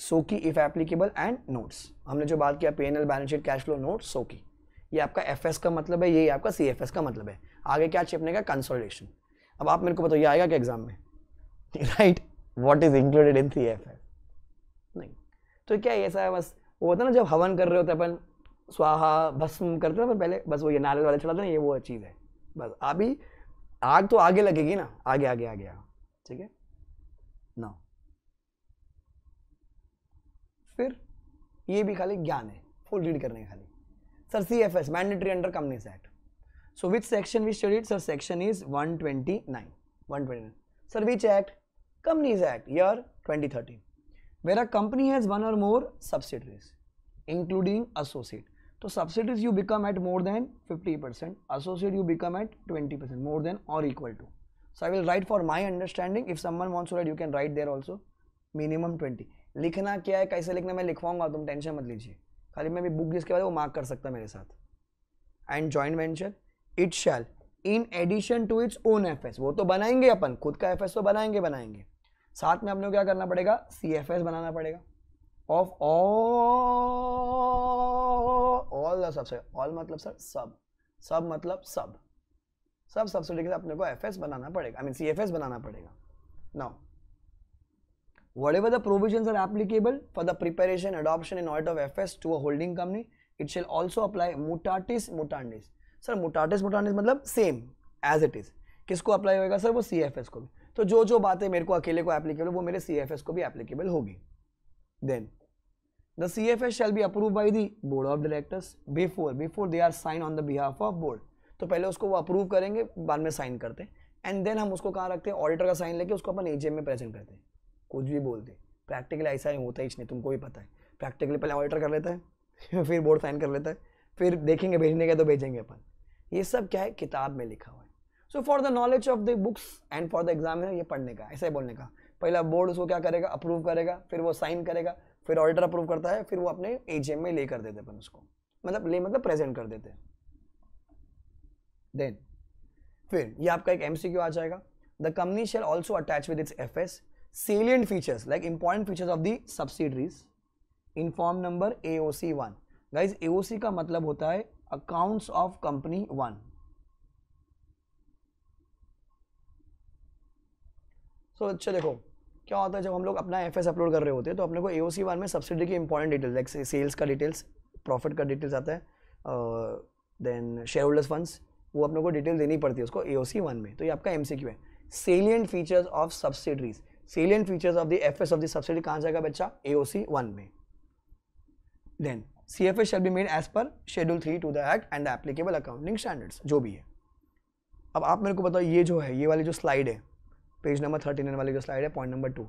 सोकी इफ एप्लीकेबल एंड नोट्स हमने जो बात किया P N L balance sheet cash flow notes सोकी ये आपका एफ एस का मतलब है ये आपका सी एफ एस का मतलब है आगे क्या का कंसोलिडेशन अब आप मेरे को बताइए आएगा क्या एग्जाम में right what is included in C F नहीं तो क्या ऐसा है बस वो होता है ना जब हवन कर रहे होते अपन स्वाहा भस्म करते ना पहले बस वो ये नारियल वाले चढ़ाते ना ये वो चीज़ है बस अभी आग तो आगे लगेगी ना आगे आगे आगे आ ठीक है ना फिर ये भी खाली ज्ञान है फुल रीड करने खाली sir C F S mandatory under companies act So which section we studied? Sir, section is 129. 129. Sir, which act? Companies Act, year 2013. Where a company has one or more subsidiaries, including associate. So subsidiaries you become at more than 50%, associate you become at 20%, more than or equal to. So I will write for my understanding. If someone wants to write, you can write there also. Minimum 20. लिखना क्या है कैसे लिखना मैं लिखवाऊंगा तुम tension मत लीजिए खाली मैं भी बुक जिसके बाद वो मार्क कर सकता मेरे साथ and joint venture it shall in addition to its own F S वो तो बनाएंगे अपन खुद का एफ एस तो बनाएंगे बनाएंगे साथ में अपने क्या करना पड़ेगा सी एफ एस बनाना पड़ेगा of all the subsidy all मतलब सर सब सब मतलब सब सब सब्सिडी के साथ अपने को एफ एस बनाना पड़ेगा I mean C F S बनाना पड़ेगा now whatever the provision are applicable for the preparation adoption in order of F S to a holding company it shall also apply mutatis mutandis sir mutatis mutandis मतलब same as it is किसको apply होएगा sir वो C को भी तो जो जो बातें मेरे को अकेले को एप्लीकेबल वो मेरे सी को भी एप्लीकेबल होगी then the C F S shall be approve by the board of directors before before they are sign on the behalf of board तो पहले उसको वो अप्रूव करेंगे बाद में साइन करते हैं एंड देन हम उसको कहाँ रखते हैं ऑडिटर का साइन लेके उसको अपन ए में प्रेजेंट करते हैं कुछ भी बोलते प्रैक्टिकली ऐसा ही होता ही नहीं तुमको भी पता है प्रैक्टिकली पहले ऑडिटर कर लेता है फिर बोर्ड साइन कर लेता है फिर देखेंगे भेजने के तो भेजेंगे अपन ये सब क्या है किताब में लिखा हुआ है so for the knowledge of the books and for the examiner ये पढ़ने का ऐसा ही बोलने का पहला बोर्ड उसको क्या करेगा अप्रूव करेगा फिर वो साइन करेगा फिर ऑडिटर अप्रूव करता है फिर वो अपने एजीएम में ले कर देते अपन उसको मतलब ले मतलब प्रेजेंट कर देते देन फिर ये आपका एक एमसीक्यू आ जाएगा the company shall also attach with its F S features features like important of features subsidiaries in form number A O C one guys A O C का मतलब होता है accounts of company 1 सो अच्छा देखो क्या होता है जब हम लोग अपना एफ अपलोड कर रहे होते हैं तो अपने को एओसी वन में सब्सिडी की इंपॉर्टेंट डिटेल्स लाइक सेल्स का डिटेल्स प्रॉफिट का डिटेल्स आता है देन शेयर होल्डर्स फंड्स वो अपने को डिटेल देनी पड़ती है उसको ए वन में तो ये आपका एम है salient features of subsidiaries salient features of the F of the subsidy कहाँ जाएगा बच्चा ए वन में then C F L B made as per schedule three to the act and applicable accounting standards जो भी है अब आप मेरे को बताओ ये जो है ये वाली जो स्लाइड है पेज नंबर थर्टी नाइन वाली जो स्लाइड है पॉइंट नंबर टू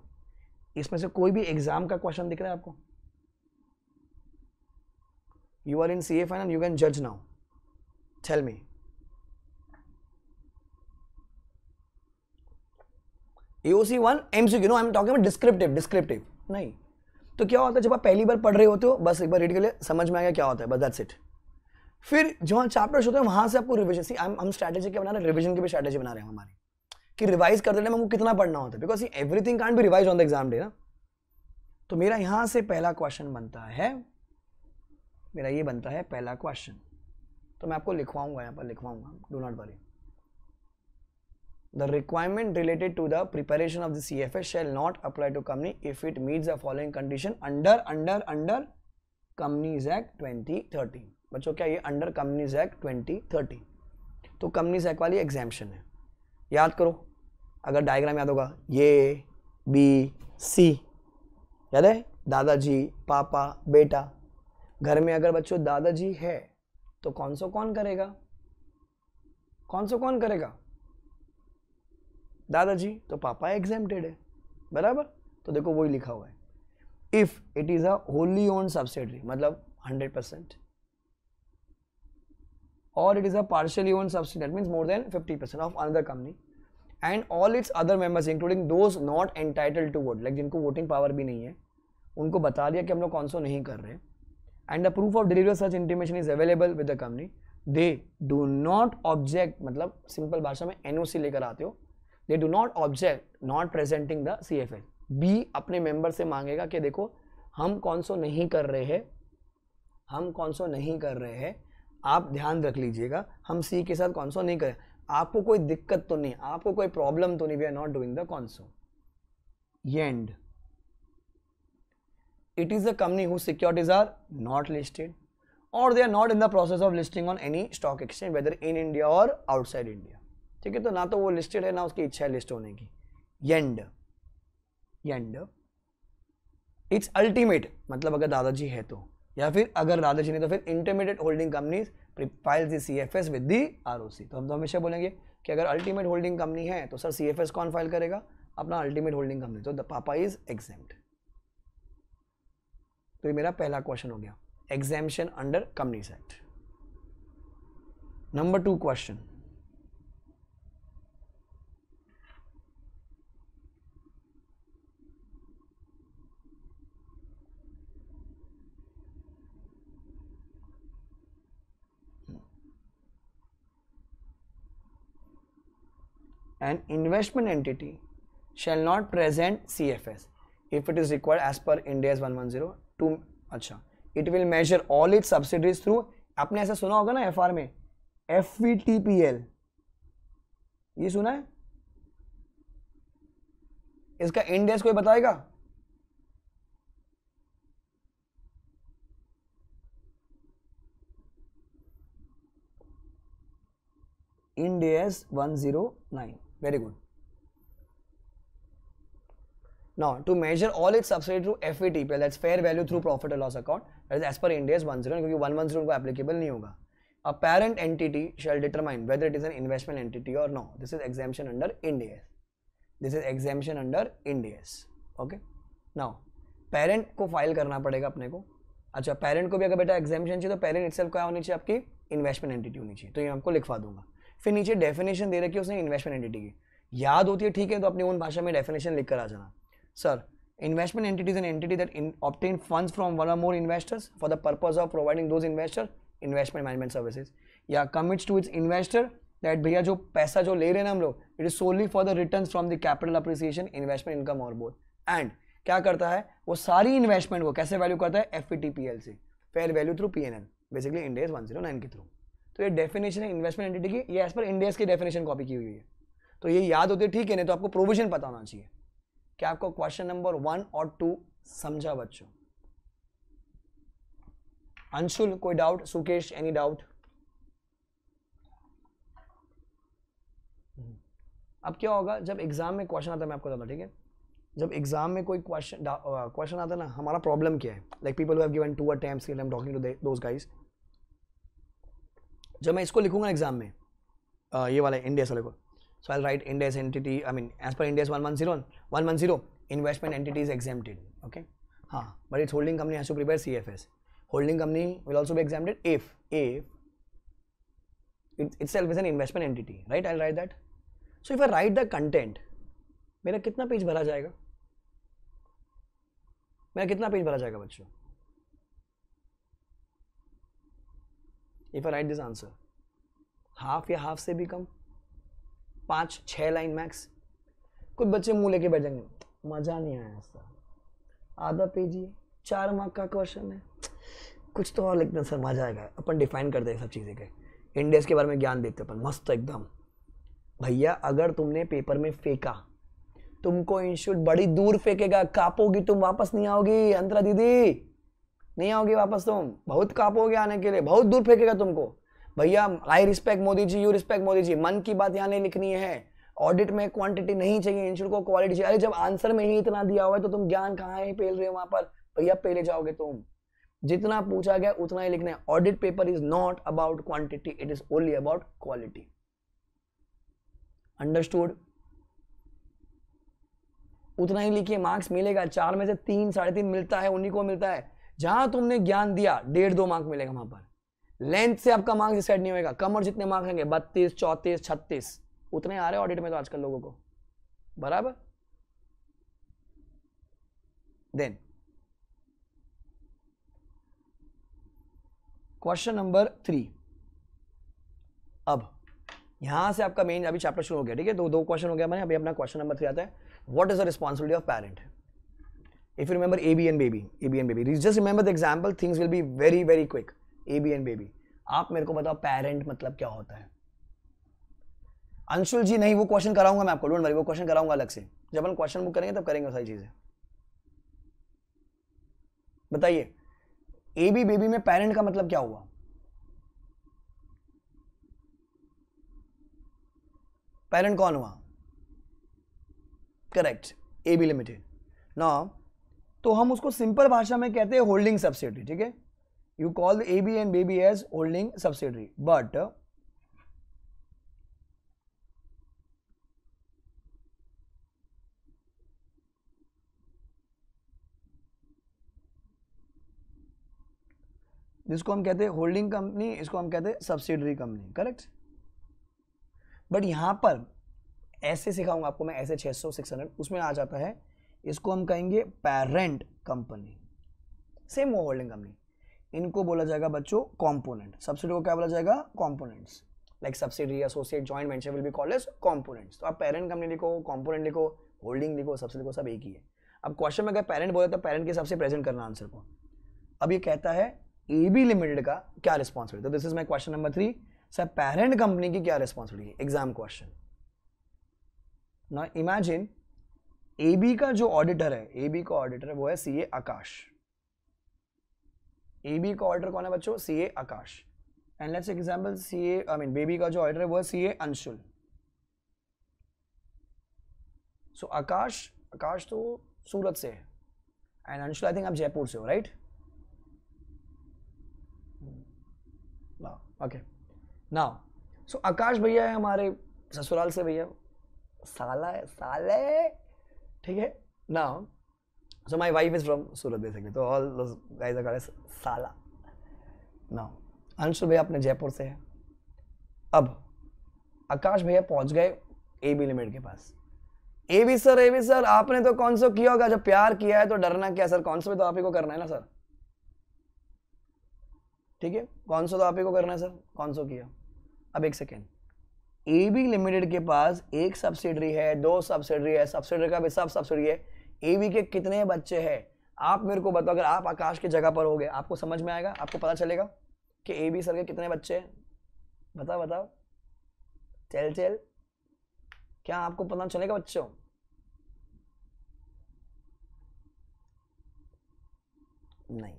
इसमें से कोई भी एग्जाम का क्वेश्चन दिख रहा है आपको you are in C F and you can जज now tell me a one M C Q no I am talking descriptive descriptive नहीं तो क्या होता है जब आप पहली बार पढ़ रहे होते हो बस एक बार रीड के लिए समझ में आ गया क्या होता है बस दैट्स इट फिर जो चैप्टर्स होते हैं वहाँ से आपको रिविजन सी हम स्ट्रैटेजी क्या बना रहे हैं रिविजन की भी स्ट्रैटेजी बना रहे हैं हमारी कि रिवाइज कर देने में हमको कितना पढ़ना होता है बिकॉज एवरीथिंग कांट भी revise on the exam day ना तो मेरा यहाँ से पहला क्वेश्चन बनता है मेरा ये बनता है पहला क्वेश्चन तो मैं आपको लिखवाऊंगा यहाँ पर लिखवाऊंगा do not worry The requirement related to the preparation of the CFA shall not apply to company if it meets the following condition under under under Companies Act 2013. bachcho kya ye under companies act 2013 तो companies act वाली एग्जामेशन है याद करो अगर diagram याद होगा ये B C याद है दादाजी पापा बेटा घर में अगर बच्चों दादाजी है तो कौन सो कौन करेगा कौन सो कौन करेगा दादाजी तो पापा एग्जेम्प्टेड है बराबर तो देखो वही लिखा हुआ है if it is a wholly own subsidiary मतलब हंड्रेड परसेंट और it is a partially own subsidiary mean more than than percent of another company and all its other members including those not entitled to vote like जिनको voting power भी नहीं है उनको बता दिया कि हम लोग कौन सो नहीं कर रहे and the proof of delivery such intimation is available with the company they do not object मतलब सिंपल भाषा में एनओसी लेकर आते हो they do not object not presenting the C F L B अपने मेंबर से मांगेगा कि देखो हम कौन सो नहीं कर रहे हैं हम कौन सो नहीं कर रहे हैं आप ध्यान रख लीजिएगा हम सी के साथ कौन सो नहीं करें आपको कोई दिक्कत तो नहीं आपको कोई प्रॉब्लम तो नहीं we are not doing the ये and it is the company who securities are not listed और they are not in the process of listing on any stock exchange whether in India और outside India ठीक है तो ना तो वो listed है ना उसकी इच्छा है लिस्ट होने की एंड एंड इट्स अल्टीमेट मतलब अगर दादाजी है तो या फिर अगर दादाजी नहीं तो फिर intermediate holding companies file the C F S with the R O C तो हम तो हमेशा बोलेंगे कि अगर अल्टीमेट होल्डिंग कंपनी है तो सर सी एफ एस कौन फाइल करेगा अपना अल्टीमेट होल्डिंग कंपनी तो द पापा इज एग्जाम्ड तो ये मेरा पहला क्वेश्चन हो गया exemption under companies act number two question an investment entity shall not present CFS if it is required as per india's 110 to acha it will measure all its subsidiaries through apne aisa suna hoga na fr mein में ye suna hai P L ये सुना है इसका Ind कोई बताएगा Ind one zero nine very good now to measure all its subsidy through FVTPL that's fair value through profit or loss account that is as per Ind AS 101 क्योंकि 110 को applicable nahi hoga a parent entity shall determine whether it is an investment entity or no this is exemption under Ind this is exemption under Ind okay now parent को file करना पड़ेगा अपने को अच्छा parent को भी अगर बेटा एग्जामेशन चाहिए तो पेरेंट इट्सेल्फ क्या होनी चाहिए आपकी इन्वेस्टमेंट एंटिटी होनी चाहिए तो ये आपको लिखवा दूंगा फिर नीचे डेफिनेशन दे रखी है उसने इन्वेस्टमेंट एंटिटी की याद होती है ठीक है तो अपनी ओन भाषा में डेफिनेशन लिख कर आ जाना sir investment entity is an entity that in, obtain fund from one or more investors for the purpose of providing those investors investment management services या commits to its investor that भैया जो पैसा जो ले रहे हैं ना हम लोग it is solely for the return from the capital appreciation investment income और बोथ एंड क्या करता है वो सारी इन्वेस्टमेंट को कैसे वैल्यू करता है F E T P L से fair value through P N L basically India one zero nine के थ्रू तो ये डेफिनेशन है इन्वेस्टमेंट एंटिटी की ये एज पर इंडिया की डेफिनेशन कॉपी की हुई है तो ये याद होते ठीक है नहीं तो आपको प्रोविजन पता होना चाहिए क्या आपको क्वेश्चन नंबर वन और टू समझा बच्चों अंशुल कोई डाउट सुकेश एनी डाउट अब क्या होगा जब एग्जाम में क्वेश्चन आता है मैं आपको बता ठीक है जब एग्जाम में कोई क्वेश्चन क्वेश्चन आता है ना हमारा प्रॉब्लम क्या है like people have given two attempts I am talking to those guys जब मैं इसको लिखूंगा एग्जाम में आ, ये वाला इंडिया से लिखो so I write India entity I mean as per India one one zero one one zero investment entity is exempted okay हाँ but it's holding company has to prepare C F S holding company will also भी exempted if if it self is an investment entity right I write that so if I write the content मेरा कितना page भरा जाएगा मेरा कितना page भरा जाएगा बच्चों if I write this answer half या हाफ से भी कम पाँच छः लाइन मैक्स कुछ बच्चे मुंह लेके बैठ जाएंगे मज़ा नहीं आया सर आधा पेज ही चार मार्क का क्वेश्चन है कुछ तो और लिखते हैं सर मज़ा आएगा अपन डिफाइन कर हैं सब चीज़ें के इंडेक्स के बारे में ज्ञान देते अपन मस्त एकदम भैया अगर तुमने पेपर में फेंका तुमको इंस्टीट्यूट बड़ी दूर फेंकेगा कापोगी तुम वापस नहीं आओगी अंतरा दीदी नहीं आओगे वापस तुम बहुत कापोगे आने के लिए बहुत दूर फेंकेगा तुमको भैया I respect Modi ji you respect Modi ji Mann Ki बात यहाँ नहीं लिखनी है ऑडिट में क्वांटिटी नहीं चाहिए इंश्योर को क्वालिटी चाहिए अरे जब आंसर में ही इतना दिया हुआ है तो तुम ज्ञान कहाँ ही पेल रहे हो वहाँ पर भैया पहले जाओगे तुम जितना पूछा गया उतना ही लिखना है audit paper is not about quantity it is only about quality understood उतना ही लिखिए मार्क्स मिलेगा चार में से तीन साढ़े तीन मिलता है उन्हीं को मिलता है जहां तुमने ज्ञान दिया डेढ़ दो मार्क मिलेगा वहां पर लेंथ से आपका मार्क डिसाइड नहीं होगा कमर जितने मार्क्स रहेंगे बत्तीस चौतीस छत्तीस उतने आ रहे ऑडिट में तो आजकल लोगों को बराबर देन क्वेश्चन नंबर थ्री अब यहां से आपका मेन अभी चैप्टर शुरू हो गया ठीक है दो दो क्वेश्चन हो गया मैंने अभी अपना क्वेश्चन नंबर थ्री आता है what is the responsibility of parent if you remember AB and baby, AB and baby, just remember the example, things will be very very quick. AB and baby. आप मेरे को बताओ parent मतलब क्या होता है अंशुल जी नहीं वो क्वेश्चन कराऊंगा मैं आपको डोंट वरी वो क्वेश्चन कराऊंगा अलग से जब हम क्वेश्चन बुक करेंगे तब करेंगे सारी चीजें बताइए एबी बेबी में पेरेंट का मतलब क्या हुआ पेरेंट कौन हुआ correct A B limited now तो हम उसको सिंपल भाषा में कहते हैं होल्डिंग सब्सिडरी ठीक है you call A B and B B as holding subsidiary but जिसको हम कहते हैं होल्डिंग कंपनी इसको हम कहते हैं सब्सिडरी कंपनी करेक्ट बट यहां पर ऐसे सिखाऊंगा आपको मैं ऐसे 600 600 उसमें आ जाता है इसको हम कहेंगे पेरेंट कंपनी सेम वो होल्डिंग कंपनी इनको बोला जाएगा बच्चों कॉम्पोनेंट सब्सिडी को क्या बोला जाएगा components like subsidy associate joint venture will be called as components तो आप पेरेंट कंपनी लिखो कॉम्पोनेंट लिखो होल्डिंग लिखो सब्सिडी लिखो सब एक ही है अब क्वेश्चन में अगर पेरेंट बोला तो पेरेंट के हिसाब से प्रेजेंट करना आंसर को अब ये कहता है ए बी लिमिटेड का क्या रिस्पॉन्सिबिलिटी तो this is my question number three sir parent company की क्या रिस्पॉन्सिबिलिटी एग्जाम क्वेश्चन ना इमेजिन एबी का जो ऑडिटर है एबी का ऑडिटर है वो है सीए आकाश एबी का ऑडिटर कौन है बच्चों C A Akash and let's example C A I mean B B का जो ऑडिटर है वो है सीए अंशुल सो आकाश आकाश तो सूरत से है एंड अंशुल आई थिंक आप जयपुर से हो right okay now so Akash भैया है हमारे ससुराल से भैया साला है साले ठीक है ना my wife is from Surat they basically तो ऑल गाइज अगर साला ना अंशु भैया अपने जयपुर से है अब आकाश भैया पहुंच गए ए बी लिमिट के पास A B sir A B sir आपने तो कौन सा किया होगा जब प्यार किया है तो डरना क्या सर कौन सा तो आप ही को करना है ना सर ठीक है कौन सा तो आप ही को करना है सर कौन सा किया अब एक सेकेंड ए बी लिमिटेड के पास एक सब्सिडरी है दो सब्सिडरी है सब्सिडरी का भी सब सब्सिडरी है ए बी के कितने बच्चे हैं आप मेरे को बताओ अगर आप आकाश की जगह पर हो गए आपको समझ में आएगा आपको पता चलेगा कि ए बी सर के कितने बच्चे हैं बताओ बताओ चल चल क्या आपको पता चलेगा बच्चों नहीं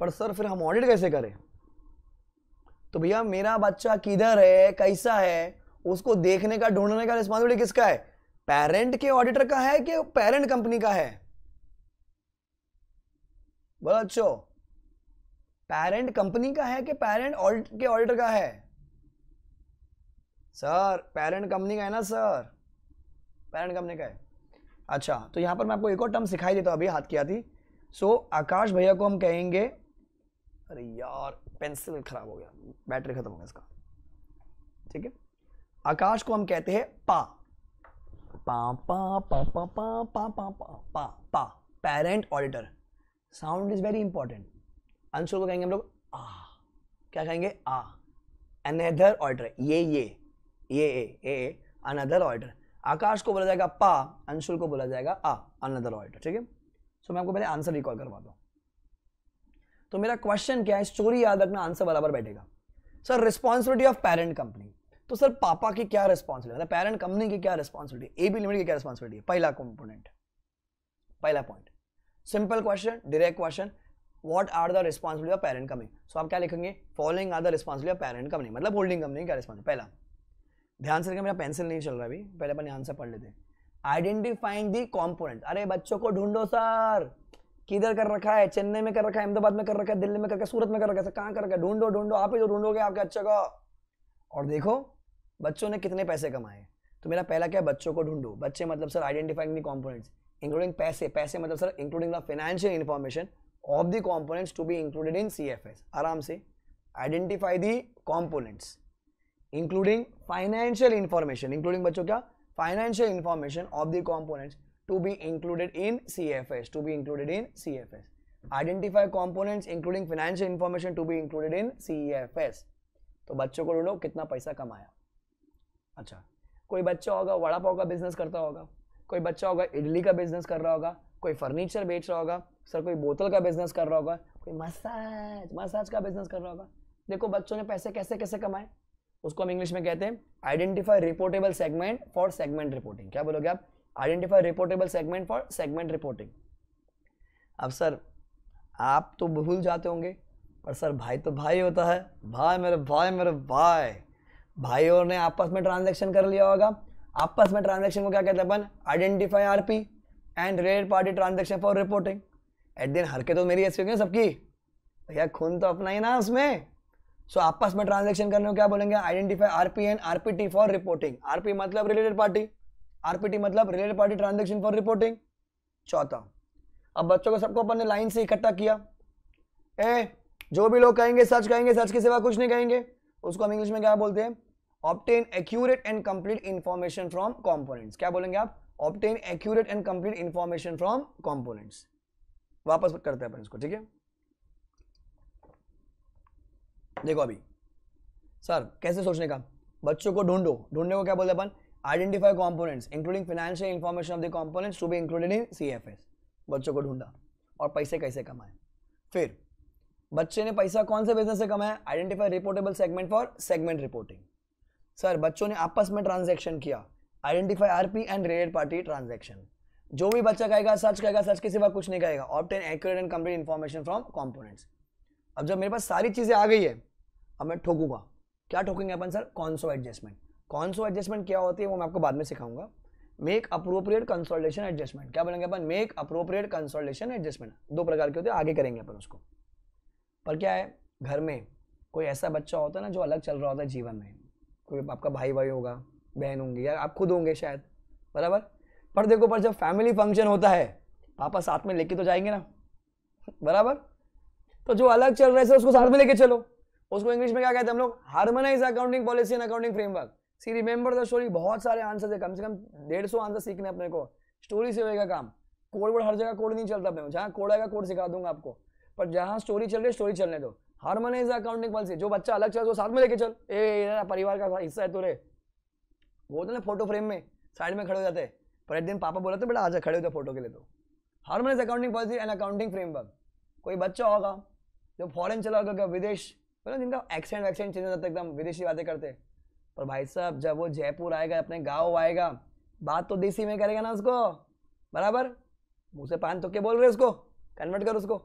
पर सर फिर हम ऑडिट कैसे करें तो भैया मेरा बच्चा किधर है कैसा है उसको देखने का ढूंढने का रिस्पॉन्सिबिलिटी किसका है पेरेंट के ऑडिटर का है कि पेरेंट कंपनी का है बोलो अच्छो पेरेंट कंपनी का है कि पेरेंट के ऑडिटर का है सर पेरेंट कंपनी का है ना सर पेरेंट कंपनी का है अच्छा तो यहां पर मैं आपको एक और टर्म सिखाई देता हूं अभी हाथ की आती सो so, आकाश भैया को हम कहेंगे अरे यार पेंसिल खराब हो गया बैटरी खत्म हो गया इसका ठीक है आकाश को हम कहते हैं पा पा पा पा पा पा पा पा पा पा parent auditor sound is very important Anshul को कहेंगे हम लोग आ क्या कहेंगे आ अनदर ऑर्डर ये ये ये ए ए अनदर ऑर्डर आकाश को बोला जाएगा पा अंशुल को बोला जाएगा आ अनदर ऑर्डर ठीक है सो मैं आपको पहले आंसर रिकॉल करवा दूँ तो मेरा क्वेश्चन क्या है स्टोरी याद रखना आंसर बराबर बैठेगा sir responsibility of parent company तो सर पापा की क्या रिस्पॉन्सिबिलिटी पेरेंट कंपनी की क्या रिस्पॉन्सिबिलिटी ए बी लिमिटेड की क्या रिस्पॉन्सिबिलिटी है पहला कॉम्पोनेंट पहला point simple question direct question what are the responsibility of parent company so आप क्या लिखेंगे following are the responsibility of parent company मतलब होल्डिंग कंपनी क्या रिस्पॉन्सिबिल पहला ध्यान से रखें मेरा पेंसिल नहीं चल रहा अभी पहले अपन ध्यान से पढ़ लेते हैं आइडेंटिफाइंग दी कॉम्पोनेंट अरे बच्चों को ढूंढो सर किधर कर रखा है चेन्नई में कर रखा है अहमदाबाद में कर रखा है दिल्ली में कर रखा है सूरत में कर रखा है कहाँ कर रखा है ढूंढो ढूंढो आप ही जो तो ढूंढोगे आपके अच्छे का और देखो बच्चों ने कितने पैसे कमाए तो मेरा पहला क्या है बच्चों को ढूंढो बच्चे मतलब sir identifying the components including पैसे पैसे मतलब sir including the financial information of the components to be included in C F S आराम से identify the components including financial information including बच्चों क्या financial information of the components to be included in CFS, to be included in CFS. Identify components including financial information to be included in CFS. तो बच्चों को ढूंढो कितना पैसा कमाया अच्छा कोई बच्चा होगा वड़ा पाव का बिजनेस करता होगा कोई बच्चा होगा इडली का बिजनेस कर रहा होगा कोई फर्नीचर बेच रहा होगा सर कोई बोतल का बिजनेस कर रहा होगा कोई मसाज मसाज का बिजनेस कर रहा होगा देखो बच्चों ने पैसे कैसे कैसे कमाए उसको हम इंग्लिश में कहते हैं identify reportable segment for segment reporting क्या बोलोगे आप identify reportable segment for segment reporting अब सर आप तो भूल जाते होंगे पर सर भाई तो भाई होता है भाई मेरे भाई मेरे भाई भाइयों ने आपस में ट्रांजेक्शन कर लिया होगा आपस में ट्रांजेक्शन को क्या कहते हैं अपन identify R P and related party transaction for reporting एट दिन के तो मेरी ऐसी होगी सबकी भैया खून तो अपना ही ना उसमें सो so, आपस में ट्रांजेक्शन करने को क्या बोलेंगे identify R P and R P T for reporting R P मतलब रिलेटेड पार्टी आरपीटी मतलब related party transaction for reporting चौथा अब बच्चों को सबको अपन ने लाइन से इकट्ठा किया ए जो भी लोग कहेंगे सच कहेंगे सच के सिवा कुछ नहीं कहेंगे उसको हम इंग्लिश में क्या बोलते हैं obtain accurate and complete information from components क्या बोलेंगे आप obtain accurate and complete information from components वापस करते हैं अपन इसको ठीक है देखो अभी सर कैसे सोचने का बच्चों को ढूंढो ढूंढने को क्या बोलते अपन identify components including financial information of the components to be included in C F S बच्चों को ढूंढा और पैसे कैसे कमाए फिर बच्चे ने पैसा कौन से बिजनेस से कमाया identify reportable segment for segment reporting sir बच्चों ने आपस में ट्रांजेक्शन किया identify R P and related party transaction जो भी बच्चा कहेगा सच कहेगा सच के सिवा कुछ नहीं कहेगा obtain accurate and complete information from components अब जब मेरे पास सारी चीज़ें आ गई है अब मैं ठोकूंगा क्या ठोकेंगे अपन सर कौन सो एडजस्टमेंट कौन सो एडजस्टमेंट क्या होती है वो मैं आपको बाद में सिखाऊंगा मेक अप्रोप्रिएट कंसोल्टेशन एडजस्टमेंट क्या बोलेंगे अपन मेक अप्रोप्रिएट कंसोल्टेशन एडजस्टमेंट दो प्रकार के होते हैं आगे करेंगे अपन उसको पर क्या है घर में कोई ऐसा बच्चा होता है ना जो अलग चल रहा होता है जीवन में कोई आपका भाई भाई होगा बहन होंगी या आप खुद होंगे शायद बराबर पर देखो पर जब फैमिली फंक्शन होता है पापा साथ में लेके तो जाएंगे ना बराबर तो जो अलग चल रहे थे उसको साथ में लेके चलो उसको इंग्लिश में क्या कहते हैं हम लोग harmonize accounting policy and accounting framework see remember the story बहुत सारे आंसर है कम से कम डेढ़ सौ आंसर सीखने अपने को स्टोरी से होएगा काम कोड वोड हर जगह कोड नहीं चलता अपने जहाँ कोड आएगा कोड सिखा दूंगा आपको पर जहाँ स्टोरी चल रही है स्टोरी चलने दो हारमोनाइज अकाउंटिंग पॉलिसी जो बच्चा अलग चल वो तो साथ में लेके चल ए परिवार का हिस्सा है तुरे रे वो तो ना फोटो फ्रेम में साइड में खड़े हो जाते पर एक दिन पापा बोला तो बेटा आज खड़े होते फोटो के लिए तो harmonize accounting policy and accounting framework कोई बच्चा होगा जो फॉरेन चला होगा विदेश बोला जिनका एक्सेंट वैक्सेंट चेंज हो जाता है एकदम विदेशी बातें करते हैं पर भाई साहब जब वो जयपुर आएगा अपने गाँव आएगा बात तो देसी में करेगा ना उसको बराबर मुँह से पान तो के बोल रहे उसको कन्वर्ट कर उसको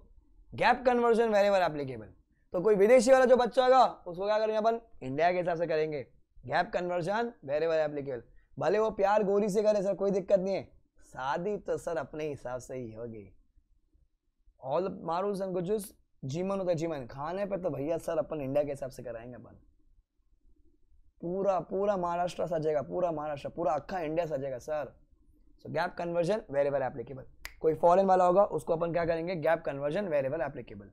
गैप कन्वर्जन वेरेवर एप्लीकेबल तो कोई विदेशी वाला जो बच्चा होगा उसको क्या करेंगे अपन इंडिया के हिसाब से करेंगे गैप कन्वर्जन वेरेवर एप्लीकेबल भले वो प्यार गोरी से करे सर कोई दिक्कत नहीं है शादी तो सर अपने हिसाब से ही होगी ऑल मारूस एंड गुजुस जीमन होता जीमन खाने पर तो भैया सर अपन इंडिया के हिसाब से कराएंगे अपन पूरा पूरा महाराष्ट्र सजेगा पूरा महाराष्ट्र पूरा अक्खा इंडिया सजेगा sir so GAAP conversion where applicable कोई फॉरन वाला होगा उसको अपन क्या करेंगे GAAP conversion where applicable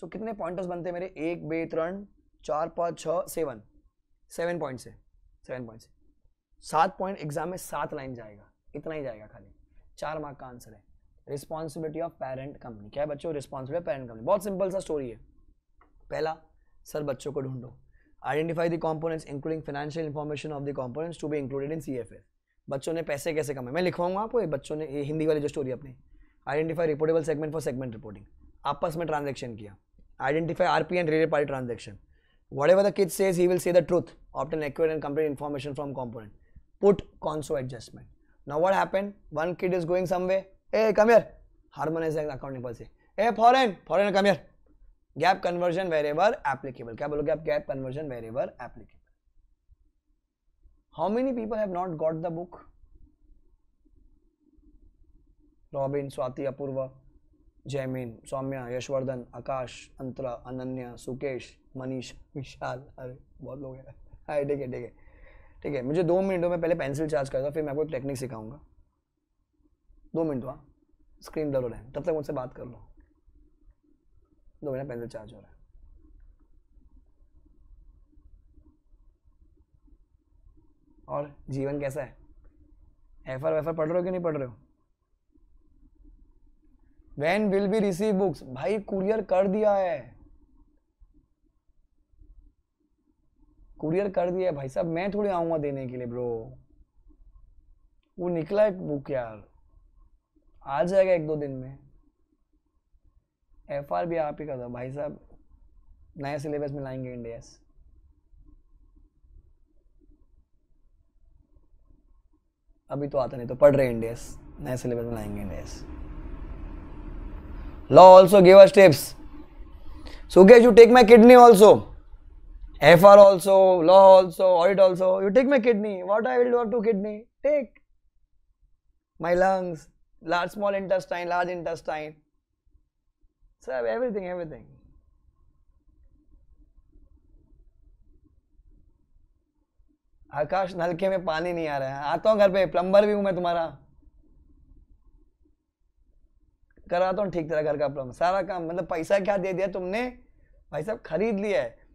so कितने पॉइंटर्स बनते मेरे एक बे त्रन चार पाँच छः सेवन सेवन पॉइंट से सेवन पॉइंट से सात पॉइंट एग्जाम में सात लाइन जाएगा इतना ही जाएगा खाली चार मार्क का आंसर है रिस्पॉन्सिबिलिटी ऑफ पेरेंट कंपनी क्या है बच्चों रिस्पॉन्सिबिलिटी पेरेंट कंपनी बहुत सिंपल सा स्टोरी है पहला सर बच्चों को ढूंढो identify the components including financial information of the components to be included in C बच्चों ने पैसे कैसे कमाए मैं लिखवाऊंगा आपको ये बच्चों ने ये हिंदी वाली जो स्टोरी अपनी identify reportable segment for segment reporting आपस में ट्रांजेक्शन किया identify R P and red party transaction whatever the kid says he will say the truth an accurate and complete information from component put conso adjustment now what happen one kid is going some way a comer harmonize accounting policy a foreign foreign comer GAAP conversion wherever applicable क्या बोलोगे आप GAAP conversion wherever applicable how many people have not got the book Robin Swati Apurva Jaymin Saumya Yashvardhan Akash Antara Ananya Sukesh Manish Vishal अरे बहुत लोग हैं हाँ ठीक है ठीक है ठीक है मुझे दो मिनटों में पहले पेंसिल चार्ज करता फिर मैं आपको टेक्निक सिखाऊंगा दो मिनट हुआ स्क्रीन डर हो रहे है तब तक मुझसे बात कर लो दो मिनट पैदल चार्ज हो रहा है और जीवन कैसा है एफर वेफर पढ़ रहे हो कि नहीं पढ़ रहे हो when will be receive books भाई कुरियर कर दिया है कुरियर कर दिया है भाई साहब मैं थोड़ी आऊंगा देने के लिए ब्रो वो निकला है बुक यार आ जाएगा एक दो दिन में एफ आर भी आप ही का था भाई साहब नए सिलेबस में लाएंगे इंडिया अभी तो आता नहीं तो पढ़ रहे हैं इंडियस नए सिलेबस में लाएंगे Ind AS law also give us tips Sukesh you take my kidney also F R also law also audit also you take my kidney what I will do to kidney take my lungs large small intestine large intestine So I everything, everything. Akash नलके में पानी नहीं आ रहा है आता हूँ घर पे प्लम्बर भी हूँ मैं तुम्हारा कराता हूँ ठीक तरह घर का प्लम्बर सारा काम मतलब पैसा क्या दे दिया तुमने भाई साहब खरीद लिया है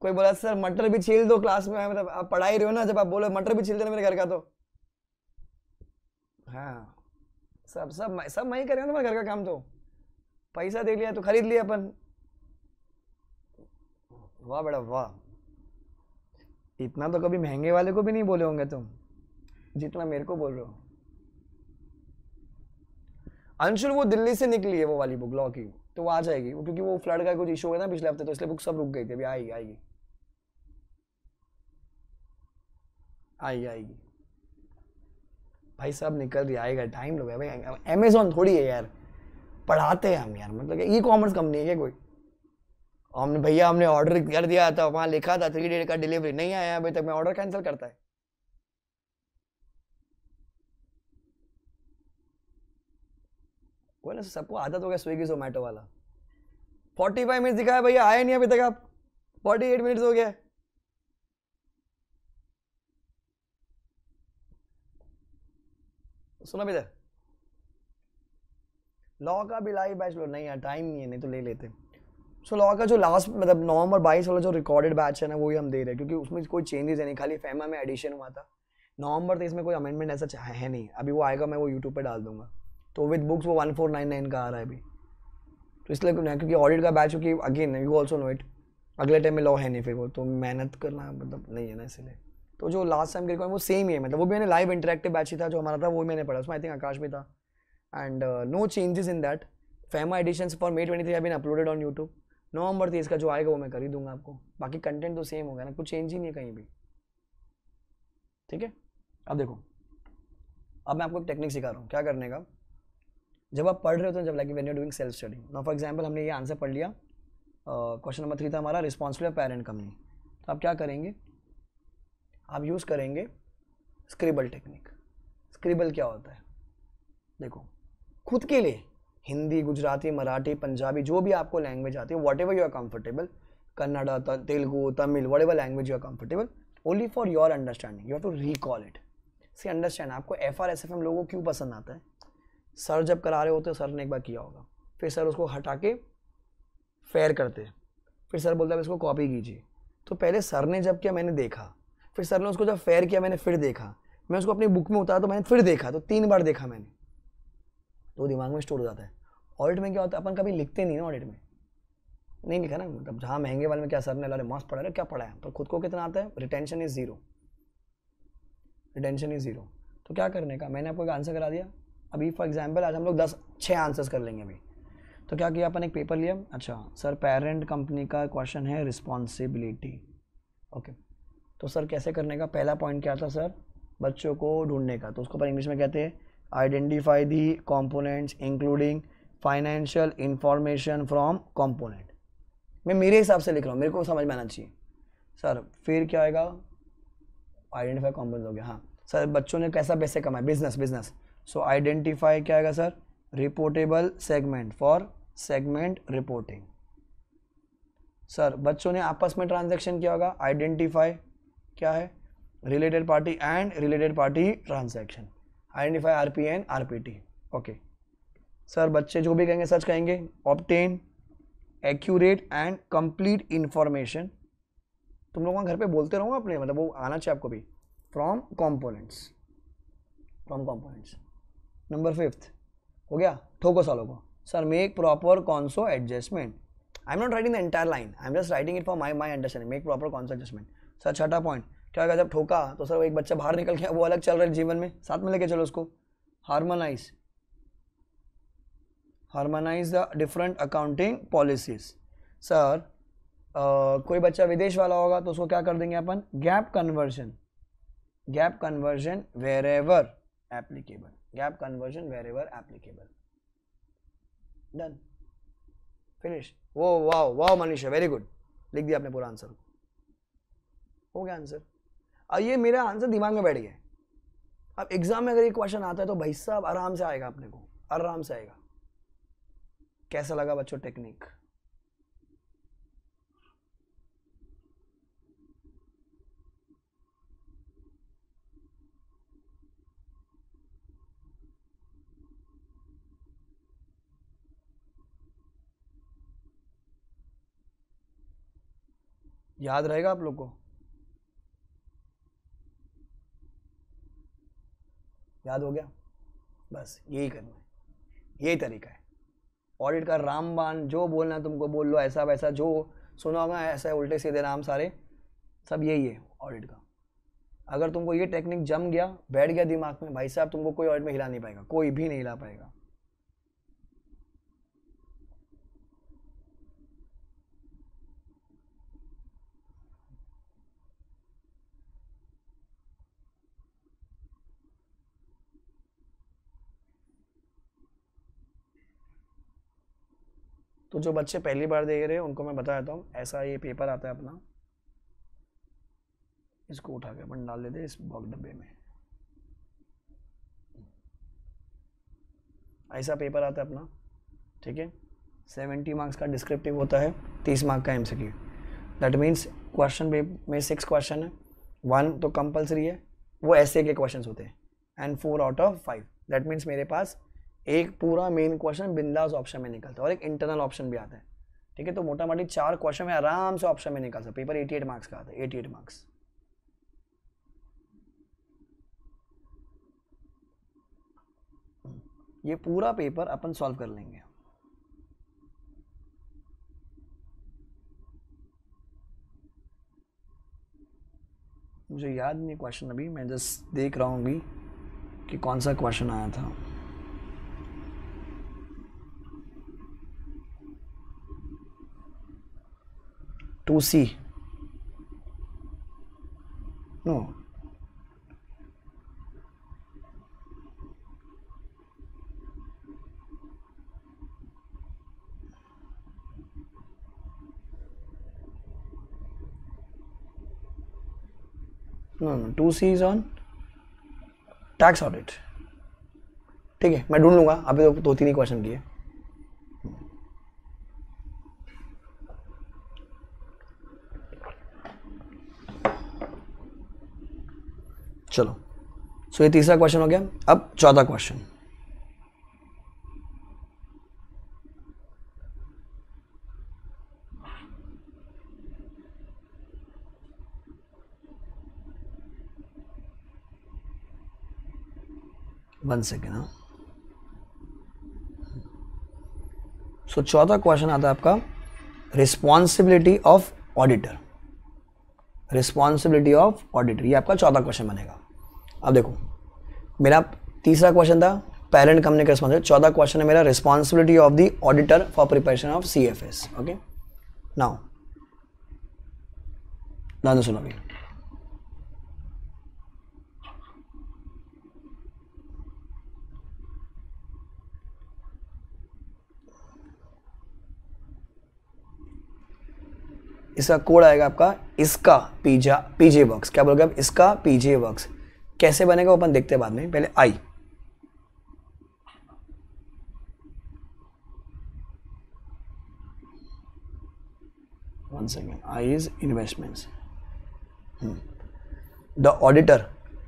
कोई बोला सर मटर भी छील दो क्लास में मतलब आप पढ़ा ही रहे हो ना जब आप बोलो मटर भी छील देना मेरे घर का तो हाँ सब सब सब मैं ही करेंगे तुम्हारे घर का काम तो पैसा दे लिया तो खरीद लिया अपन वाह बड़ा वाह इतना तो कभी महंगे वाले को भी नहीं बोले होंगे तुम जितना मेरे को बोल रहे हो अंशुल वो दिल्ली से निकली है वो वाली बुक लॉ की तो वो आ जाएगी वो क्योंकि वो फ्लड का कुछ इशू है ना पिछले हफ्ते तो इसलिए बुक सब रुक गई थी अभी आएगी आएगी आएगी आएगी भाई साहब निकल रही आएगा टाइम लगेगा भाई अमेजोन थोड़ी है यार पढ़ाते हैं हम यार मतलब ई कॉमर्स कंपनी है क्या कोई हमने भैया हमने ऑर्डर कर दिया था वहाँ लिखा था थ्री डेट का डिलीवरी नहीं आया अभी तक मैं ऑर्डर कैंसिल करता है बोले सबको आदत हो गया स्विगी जोमेटो वाला फोर्टी फाइव मिनट दिखाया भैया आए नहीं अभी तक आप फोर्टी एट मिनट्स हो गया सुना भैया लॉ का भी लाइव बैच लो नहीं यार टाइम नहीं है नहीं तो ले लेते सो लॉ का जो लास्ट मतलब नवंबर बाईस वाला जो रिकॉर्डेड बैच है ना वही हम दे रहे हैं क्योंकि उसमें कोई चेंजेस है नहीं खाली फेमा में एडिशन हुआ था नवंबर तेईस तो में कोई अमेंडमेंट ऐसा चाहे है नहीं अभी वो आएगा मैं वो यूट्यूब पर डाल दूंगा तो विद बुक्स वो वन फोर नाइन नाइन का आ रहा है अभी तो इसलिए क्योंकि ऑडिट का बैच क्योंकि again you also know it अगले टाइम में लॉ है नहीं फिर वो तो मेहनत करना मतलब नहीं है ना इसलिए तो जो लास्ट टाइम के रिकॉर्ड वो सेम ही है मतलब वो भी मैंने लाइव इंटरेक्टिव बैच ही था जो हमारा था वो मैंने पढ़ा उसमें आई थिंक आकाश भी था and no changes in that FEMA editions for May twenty three have been uploaded on YouTube नवंबर तेईस का जो आएगा वो मैं कर ही दूंगा आपको बाकी कंटेंट तो सेम होगा ना कुछ चेंज ही नहीं है कहीं भी ठीक है अब देखो अब मैं आपको एक टेक्निक सिखा रहा हूँ क्या करने का जब आप पढ़ रहे होते हैं जब like when you doing self study no for example हमने ये आंसर पढ़ लिया क्वेश्चन नंबर थ्री था हमारा रिस्पॉन्सिबल पेरेंट कमी तो आप क्या करेंगे आप यूज़ करेंगे स्क्रिबल टेक्निक स्क्रिबल क्या होता है देखो खुद के लिए हिंदी गुजराती मराठी पंजाबी जो भी आपको लैंग्वेज आती है whatever you are comfortable Kannada Telugu Tamil whatever language you are comfortable only for your understanding you have to recall it see understand आपको F R S F M लोगों को क्यों पसंद आता है सर जब करा रहे होते सर ने एक बार किया होगा फिर सर उसको हटा के फेयर करते फिर सर बोलता है इसको कॉपी कीजिए तो पहले सर ने जब किया मैंने देखा फिर सर ने उसको जब फेयर किया मैंने फिर देखा मैं उसको अपनी बुक में उतारा तो मैंने फिर देखा तो तीन बार देखा मैंने तो दिमाग में स्टोर हो जाता है ऑडिट में क्या होता है अपन कभी लिखते नहीं ना ऑडिट में नहीं लिखा ना मतलब जहाँ महंगे वाले में क्या सर ने लाले मस्त पढ़ा रहे क्या पढ़ा है पर खुद को कितना आता है retention is zero retention is zero तो क्या करने का मैंने आपको एक आंसर करा दिया अभी फॉर एग्जाम्पल आज हम लोग दस छः आंसर्स कर लेंगे अभी तो क्या किया अपन एक पेपर लिया अच्छा सर पेरेंट कंपनी का क्वेश्चन है रिस्पॉन्सिबिलिटी ओके तो सर कैसे करने का पहला पॉइंट क्या था सर बच्चों को ढूंढने का तो उसको अपन इंग्लिश में कहते हैं identify the components including financial information from component मैं मेरे हिसाब से लिख रहा हूँ मेरे को समझ में आना चाहिए सर फिर क्या आएगा आइडेंटिफाई कॉम्पोनेंट हो गया हाँ सर बच्चों ने कैसा पैसे कमाए बिजनेस बिजनेस सो आइडेंटिफाई क्या आएगा sir reportable segment for segment reporting sir बच्चों ने आपस में ट्रांजैक्शन किया होगा आइडेंटिफाई क्या है related party and related party transaction identify R P and R P T okay sir बच्चे जो भी कहेंगे सर्च कहेंगे obtain accurate and complete information तुम लोग वहाँ घर पे बोलते रहो अपने मतलब वो आना चाहिए आपको भी from components from components number fifth हो गया ठोको सालों को sir make proper conso adjustment I am not writing the entire line I am just writing it for my my understanding make proper conso adjustment sir छठा point क्या जब ठोका तो सर वो एक बच्चा बाहर निकल गया वो अलग चल रहा है जीवन में साथ में लेके चलो उसको harmonise harmonise the different accounting policies sir कोई बच्चा विदेश वाला होगा तो उसको क्या कर देंगे अपन GAAP conversion GAAP conversion wherever applicable gap conversion wherever applicable done finish वो वाह वाह मनीषा वेरी गुड लिख दिया आपने पूरा आंसर हो गया आंसर अब ये मेरा आंसर दिमाग में बैठ गया अब एग्ज़ाम में अगर ये क्वेश्चन आता है तो भाई साहब आराम से आएगा अपने को आराम से आएगा कैसा लगा बच्चों टेक्निक याद रहेगा आप लोग को याद हो गया बस यही करना है यही तरीका है ऑडिट का रामबान जो बोलना है तुमको बोल लो ऐसा वैसा जो सुना होगा ऐसा उल्टे सीधे नाम सारे सब यही है ऑडिट का अगर तुमको ये टेक्निक जम गया बैठ गया दिमाग में भाई साहब तुमको कोई ऑडिट में हिला नहीं पाएगा कोई भी नहीं हिला पाएगा जो बच्चे पहली बार देख रहे हैं उनको मैं बता देता हूँ ऐसा ये पेपर आता है अपना इसको उठा के अपन डाल देते इस बॉक डब्बे में ऐसा पेपर आता है अपना ठीक है सेवेंटी मार्क्स का डिस्क्रिप्टिव होता है तीस मार्क्स का क्यू दैट मीन्स क्वेश्चन में सिक्स क्वेश्चन है वन तो कंपलसरी है वो ऐसे के क्वेश्चन होते हैं and four out of five that means मेरे पास एक पूरा मेन क्वेश्चन बिंदास ऑप्शन में निकलता है और एक इंटरनल ऑप्शन भी आता है ठीक है तो मोटा मोटी चार क्वेश्चन में आराम से ऑप्शन में निकलता है पेपर 88 मार्क्स का आता है 88 मार्क्स ये पूरा पेपर अपन सॉल्व कर लेंगे मुझे याद नहीं क्वेश्चन अभी मैं जस्ट देख रहा हूँ अभी कि कौन सा क्वेश्चन आया था no no no two C is on tax audit ठीक है मैं ढूंढ लूंगा अभी तो दो तीन ही क्वेश्चन किए चलो सो so, ये तीसरा क्वेश्चन हो गया अब चौथा क्वेश्चन वन सेकेंड सो चौथा क्वेश्चन आता है आपका responsibility of auditor responsibility of auditor ये आपका चौथा क्वेश्चन बनेगा अब देखो मेरा तीसरा क्वेश्चन था पेरेंट कंपनी का रिस्पॉन्सिबिलिटी चौदह क्वेश्चन है मेरा responsibility of the auditor for preparation of C F S okay now ध्यान सुनो इसका कोड आएगा आपका इसका पीजा पीजे वर्क्स क्या बोलोगे आप इसका पीजे वर्क्स कैसे बनेगा वो अपन देखते हैं बाद में पहले I one second I is investments the auditor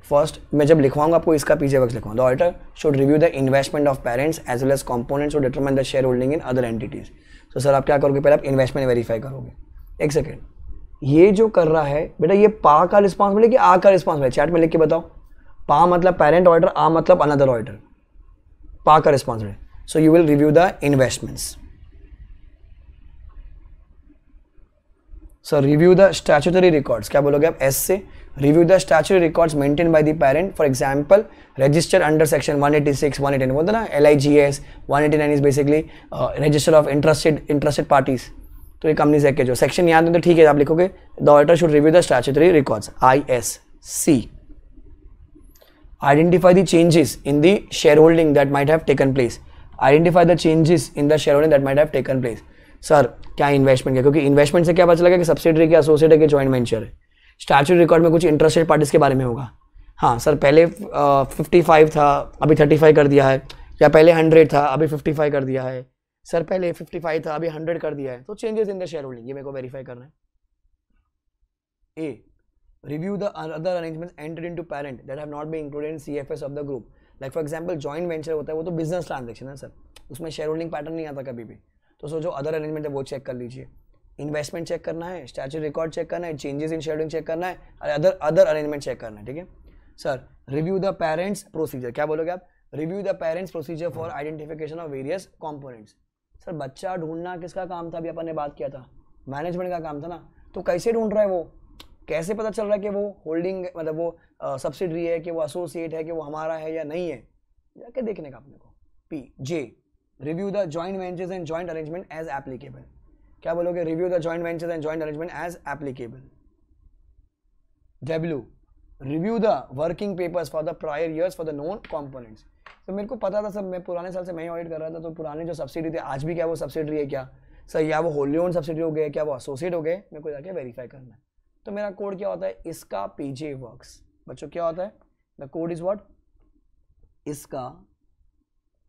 first मैं जब लिखवाऊंगा आपको इसका पीछे वक्त लिखवाऊँ the auditor should review the investment of parents as well as components determine the share holding in other entities तो सर आप क्या करोगे पहले आप इन्वेस्टमेंट वेरीफाई करोगे एक सेकेंड ये जो कर रहा है बेटा ये पा का रिस्पॉन्सिबिलिटी कि आ का रिस्पॉन्सिबिलिटी चैट में लिख के बताओ पा मतलब पेरेंट ऑर्डर आ मतलब अनदर ऑर्डर पा का responsibility. So you will review the investments sir review the statutory records क्या बोलोगे आप एस से review the statutory records maintain by the parent for example register under section 186 eighty बोलते ना L I G S one eighty nine is basically register of interested interested parties तो ये company से जो सेक्शन याद हो तो ठीक है आप लिखोगे the auditor should review the statutory records I S C Identify the changes in the shareholding that might have taken place. Identify the changes in the shareholding that might have taken place. Sir क्या investment है क्योंकि investment से क्या पता चलेगा कि subsidiary के associate है कि जॉइंट वेंचर है स्टैचू रिकॉर्ड में कुछ इंटरेस्टेड पार्टीज के बारे में होगा हाँ सर पहले फिफ्टी फाइव था अभी थर्टी फाइव कर दिया है या पहले हंड्रेड था अभी फिफ्टी फाइव कर दिया है सर पहले फिफ्टी फाइव था अभी हंड्रेड कर दिया है तो changes in the share holding ये मेरे को वेरीफाई करना है ए review the other arrangements entered into parent that have not been included in CFS of the group like for example joint venture होता है वो तो बिजनेस ट्रांजेक्शन है सर उसमें शेयर होल्डिंग पैटर्न नहीं आता कभी भी तो सो जो अदर अरेंजमेंट है वो चेक कर लीजिए इन्वेस्टमेंट चेक करना है स्टैचू रिकॉर्ड चेक करना है चेंजेस इन शेडिंग चेक करना है और अदर अदर अरेंजमेंट चेक करना है ठीक है sir review the parents procedure क्या बोलोगे आप review the parents procedure for identification of various components sir बच्चा ढूंढना किसका काम था अभी अपन ने बात किया था मैनेजमेंट का काम था ना तो कैसे ढूंढ रहा है वो कैसे पता चल रहा है कि वो होल्डिंग मतलब वो सब्सिडरी है कि वो एसोसिएट है कि वो हमारा है या नहीं है जाके देखने का अपने को P J review the joint ventures and joint arrangement as applicable क्या बोलोगे review the joint ventures and joint arrangement as applicable W review the working papers for the prior years for the non components तो मेरे को पता था sir मैं पुराने साल से मैं ऑडिट कर रहा था तो पुराने जो सब्सिडी थे आज भी क्या वो सब्सिडी है क्या सर या वो होली ओन सब्सिडी हो गए क्या वो एसोसिएट हो गए मेरे को जाके वेरीफाई करना है तो मेरा कोड क्या होता है इसका पीजे वर्क्स बच्चों क्या होता है द कोड इज व्हाट इसका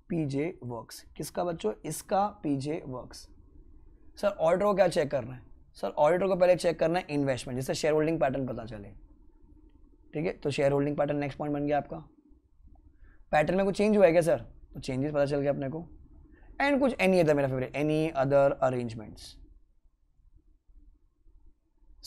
पीजे वर्क्स किसका बच्चों इसका पीजे वर्क्स सर ऑर्डर को क्या चेक करना है सर ऑडिटर को पहले चेक करना है इन्वेस्टमेंट जिससे शेयर होल्डिंग पैटर्न पता चले ठीक है तो share holding pattern next point बन गया आपका पैटर्न में कुछ चेंज हुआ है क्या सर तो चेंजेस पता चल गया अपने को एंड कुछ एनी अदर मेरा favourite any other arrangements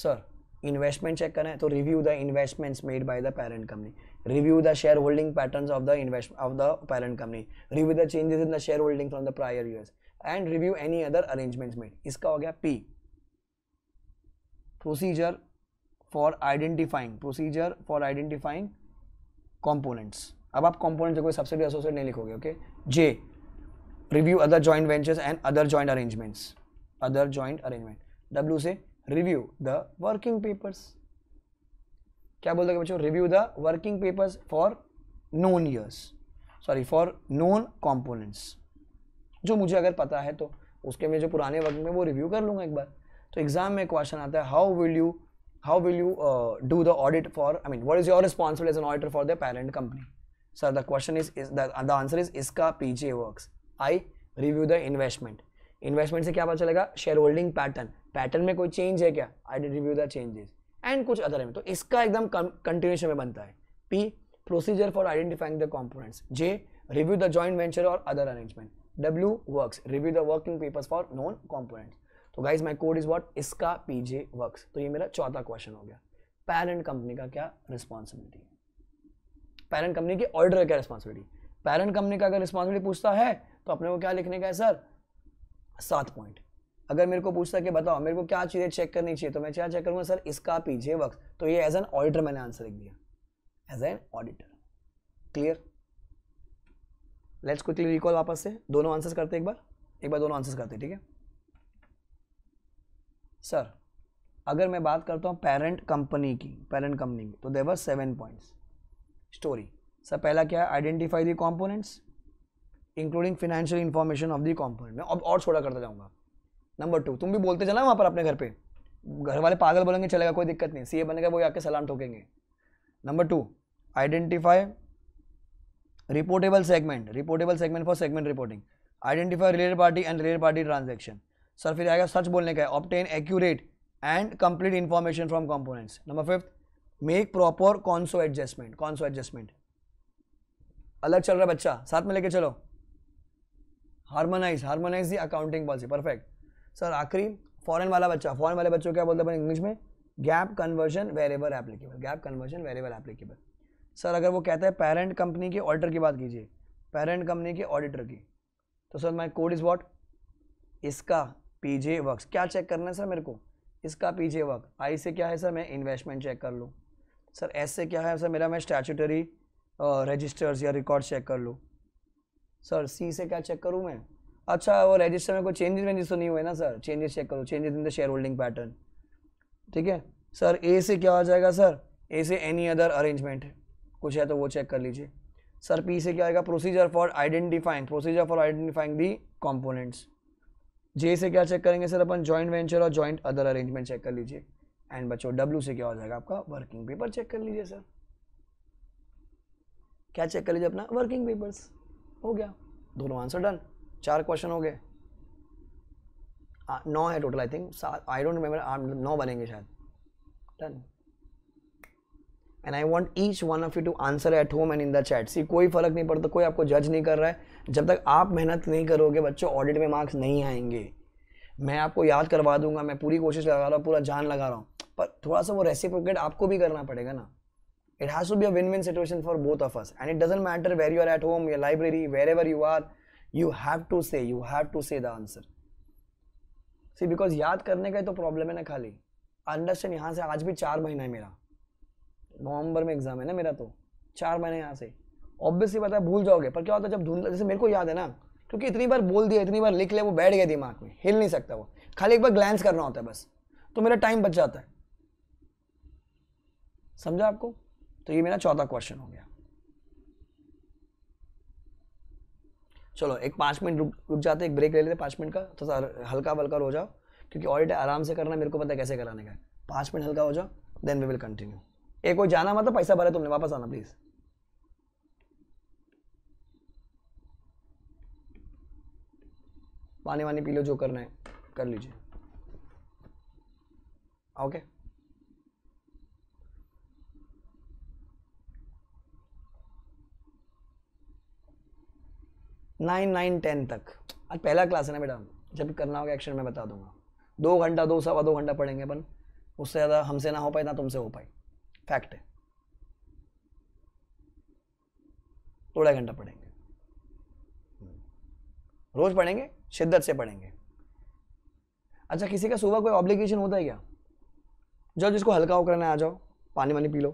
sir investment check करें तो review the investments made by the parent company review the share holding pattern of the invest of the parent company review the changes in the share holding from the prior years and review any other arrangements made इसका हो गया P procedure for identifying procedure for identifying components अब आप component कोई subsidiary associate नहीं लिखोगे okay J review other joint ventures and other joint arrangements other joint arrangement W से review the working papers क्या बोलते हैं बच्चों review the working papers for non years sorry for non components जो मुझे अगर पता है तो उसके में जो पुराने वर्क में वो रिव्यू कर लूंगा एक बार तो एग्जाम में क्वेश्चन आता है how will you how will you do the audit for I mean what is your responsible as an auditor for the parent company sir the question is the answer is इसका P J G work I review the investment investment से क्या पता चलेगा share holding pattern pattern में कोई change है क्या I review the changes and कुछ अदर में तो इसका एकदम कंटिन्यूशन में बनता है P procedure for identifying the components J review the joint venture और other arrangement W work review the working paper for non components तो guys my code is what इसका पीजे वर्क तो ये मेरा चौथा क्वेश्चन हो गया पेरेंट कंपनी का क्या रिस्पॉन्सिबिलिटी पेरेंट कंपनी के ऑर्डर क्या रिस्पॉन्सिबिलिटी पेरेंट कंपनी का अगर रिस्पॉन्सिबिलिटी पूछता है तो अपने को क्या लिखने का है सर सात पॉइंट अगर मेरे को पूछता कि बताओ मेरे को क्या चीज़ें चेक करनी चाहिए तो मैं क्या चेक करूँगा सर इसका पीछे वक्त तो ये एज एन ऑडिटर मैंने आंसर लिख दिया as an auditor clear let's quickly recall वापस से दोनों आंसर्स करते हैं एक बार एक बार दोनों आंसर्स करते ठीक है सर अगर मैं बात करता हूँ पेरेंट कंपनी की पेरेंट कंपनी की तो there are seven points story sir पहला क्या है identify the components including financial information of the component मैं अब और छोटा करता जाऊँगा नंबर टू तुम भी बोलते चला वहाँ पर अपने घर पर घर वाले पागल बोलेंगे चलेगा कोई दिक्कत नहीं ए बनेगा वो आके सलाम ठोकेंगे number two identify reportable segment reportable segment for segment reporting identify related party and related party transaction sir फिर आएगा सच बोलने का है obtain accurate and complete information from components number fifth make proper conso adjustment conso adjustment अलग चल रहा है बच्चा साथ में लेके चलो harmonise harmonise the accounting policy perfect sir आखिरी फॉरन वाला बच्चा फ़ॉरन वाले बच्चों क्या बोलते हैं इंग्लिश में gap conversion variable applicable gap conversion variable applicable sir अगर वो कहता है पेरेंट कंपनी के ऑडिटर की बात कीजिए पेरेंट कंपनी के ऑडिटर की तो sir my code is what इसका पी जे वर्क क्या चेक करना है सर मेरे को इसका पी जे वर्क आई से क्या है सर मैं इन्वेस्टमेंट चेक कर लूँ सर एस से क्या है सर मेरा मैं स्टैचूटरी रजिस्टर्स या रिकॉर्ड चेक कर लूँ सर सी से क्या चेक करूँ मैं अच्छा वो रजिस्टर में कोई चेंजेस वेंजेस तो नहीं हुए ना सर चेंजेस चेक करो changes in the share holding pattern ठीक है सर ए से क्या हो जाएगा सर ए से एनी अदर अरेंजमेंट है कुछ है तो वो चेक कर लीजिए सर पी से क्या आएगा procedure for identifying procedure for identifying the components J से क्या चेक करेंगे सर अपन जॉइंट वेंचर और जॉइंट अदर अरेंजमेंट चेक कर लीजिए एंड बच्चों डब्ल्यू से क्या हो जाएगा आपका वर्किंग पेपर चेक कर लीजिए सर क्या चेक कर लीजिए अपना वर्किंग पेपर्स हो गया दोनों आंसर डन चार क्वेश्चन हो गए नौ है टोटल आई थिंक सात आई डोंट रिमेम्बर नौ बनेंगे शायद done and I want each one of you to answer at home and in the chat see कोई फर्क नहीं पड़ता कोई आपको जज नहीं कर रहा है जब तक आप मेहनत नहीं करोगे बच्चों ऑडिट में मार्क्स नहीं आएंगे मैं आपको याद करवा दूंगा मैं पूरी कोशिश लगा रहा हूँ पूरा जान लगा रहा हूँ पर थोड़ा सा वो रेसिप्रोकेट आपको भी करना पड़ेगा ना it has be a win win situation for both of us and it doesn't matter where you are at home home wherever you are you have to say you have to say the answer see because याद करने का ही तो problem है ना खाली understand यहाँ से आज भी चार महीना है मेरा नवंबर में एग्जाम है ना मेरा तो चार महीने यहाँ से ऑब्वियसली बताया भूल जाओगे पर क्या होता है जब धुंधला जैसे मेरे को याद है ना क्योंकि इतनी बार बोल दिया इतनी बार लिख लिया वो बैठ गया दिमाग में हिल नहीं सकता वो खाली एक बार ग्लैंस करना होता है बस तो मेरा टाइम बच जाता है समझा आपको तो ये मेरा चौथा क्वेश्चन हो गया चलो एक पाँच मिनट रुक रुक जाते एक ब्रेक ले लेते पाँच मिनट का थोड़ा तो सा हल्का वल्का हो जाओ क्योंकि ऑडिट आराम से करना मेरे को पता है कैसे कराने का पाँच मिनट हल्का हो जाओ देन वी विल कंटिन्यू एक कोई जाना मतलब पैसा भरा तुमने वापस आना प्लीज़ पानी वानी पी लो जो करना है कर लीजिए okay okay. Nine nine ten तक आज पहला क्लास है ना बेटा जब करना होगा एक्शन में बता दूंगा दो घंटा दो सवा दो घंटा पढ़ेंगे अपन उससे ज़्यादा हमसे ना हो पाए ना तुमसे हो पाए फैक्ट है थोड़ा घंटा पढ़ेंगे रोज पढ़ेंगे शिद्दत से पढ़ेंगे अच्छा किसी का सुबह कोई ऑब्लिगेशन होता है क्या जाओ जिसको हल्का होकर ना आ जाओ पानी वानी पी लो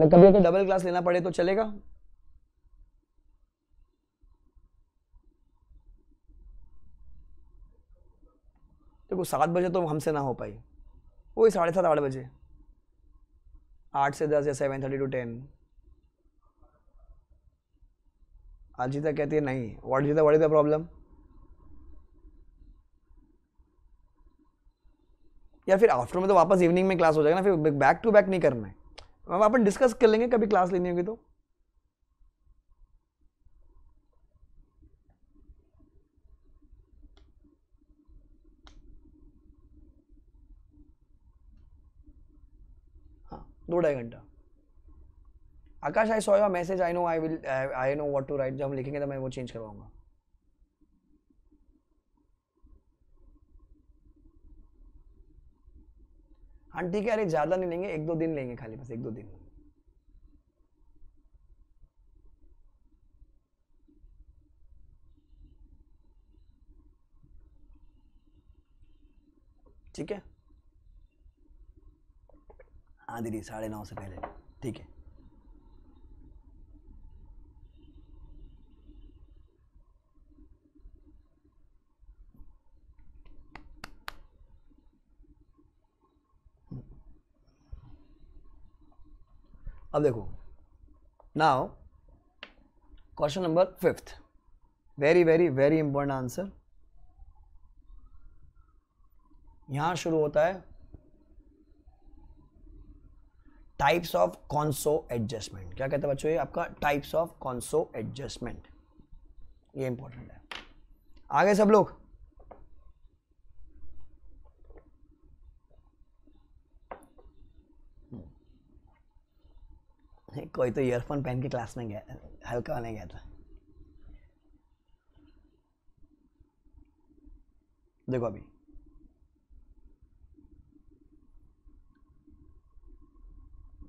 कभी अगर डबल क्लास लेना पड़े तो चलेगा को सात बजे तो हमसे ना हो पाई वही साढ़े सात आठ बजे आठ से दस या seven thirty to ten Arjita कहती है नहीं what is the what problem या फिर आफ्टर में तो वापस इवनिंग में क्लास हो जाएगा ना फिर बैक टू बैक नहीं करना है अपन डिस्कस कर लेंगे कभी क्लास लेनी होगी तो दो ढाई घंटा Akash I so your message I know I will I know what to write जब हम लिखेंगे तो मैं वो चेंज करवाऊंगा हाँ ठीक है अरे ज़्यादा नहीं लेंगे एक दो दिन लेंगे खाली बस एक दो दिन ठीक है हाँ दीदी साढ़े नौ से पहले ठीक है अब देखो now question number fifth very very very important answer यहां शुरू होता है टाइप्स ऑफ कॉन्सो एडजस्टमेंट क्या कहते हैं बच्चों ये आपका टाइप्स ऑफ कॉन्सो एडजस्टमेंट ये इंपॉर्टेंट है आगे सब लोग हम्म। कोई तो ईयरफोन पहन के क्लास में गया हल्का नहीं गया था देखो अभी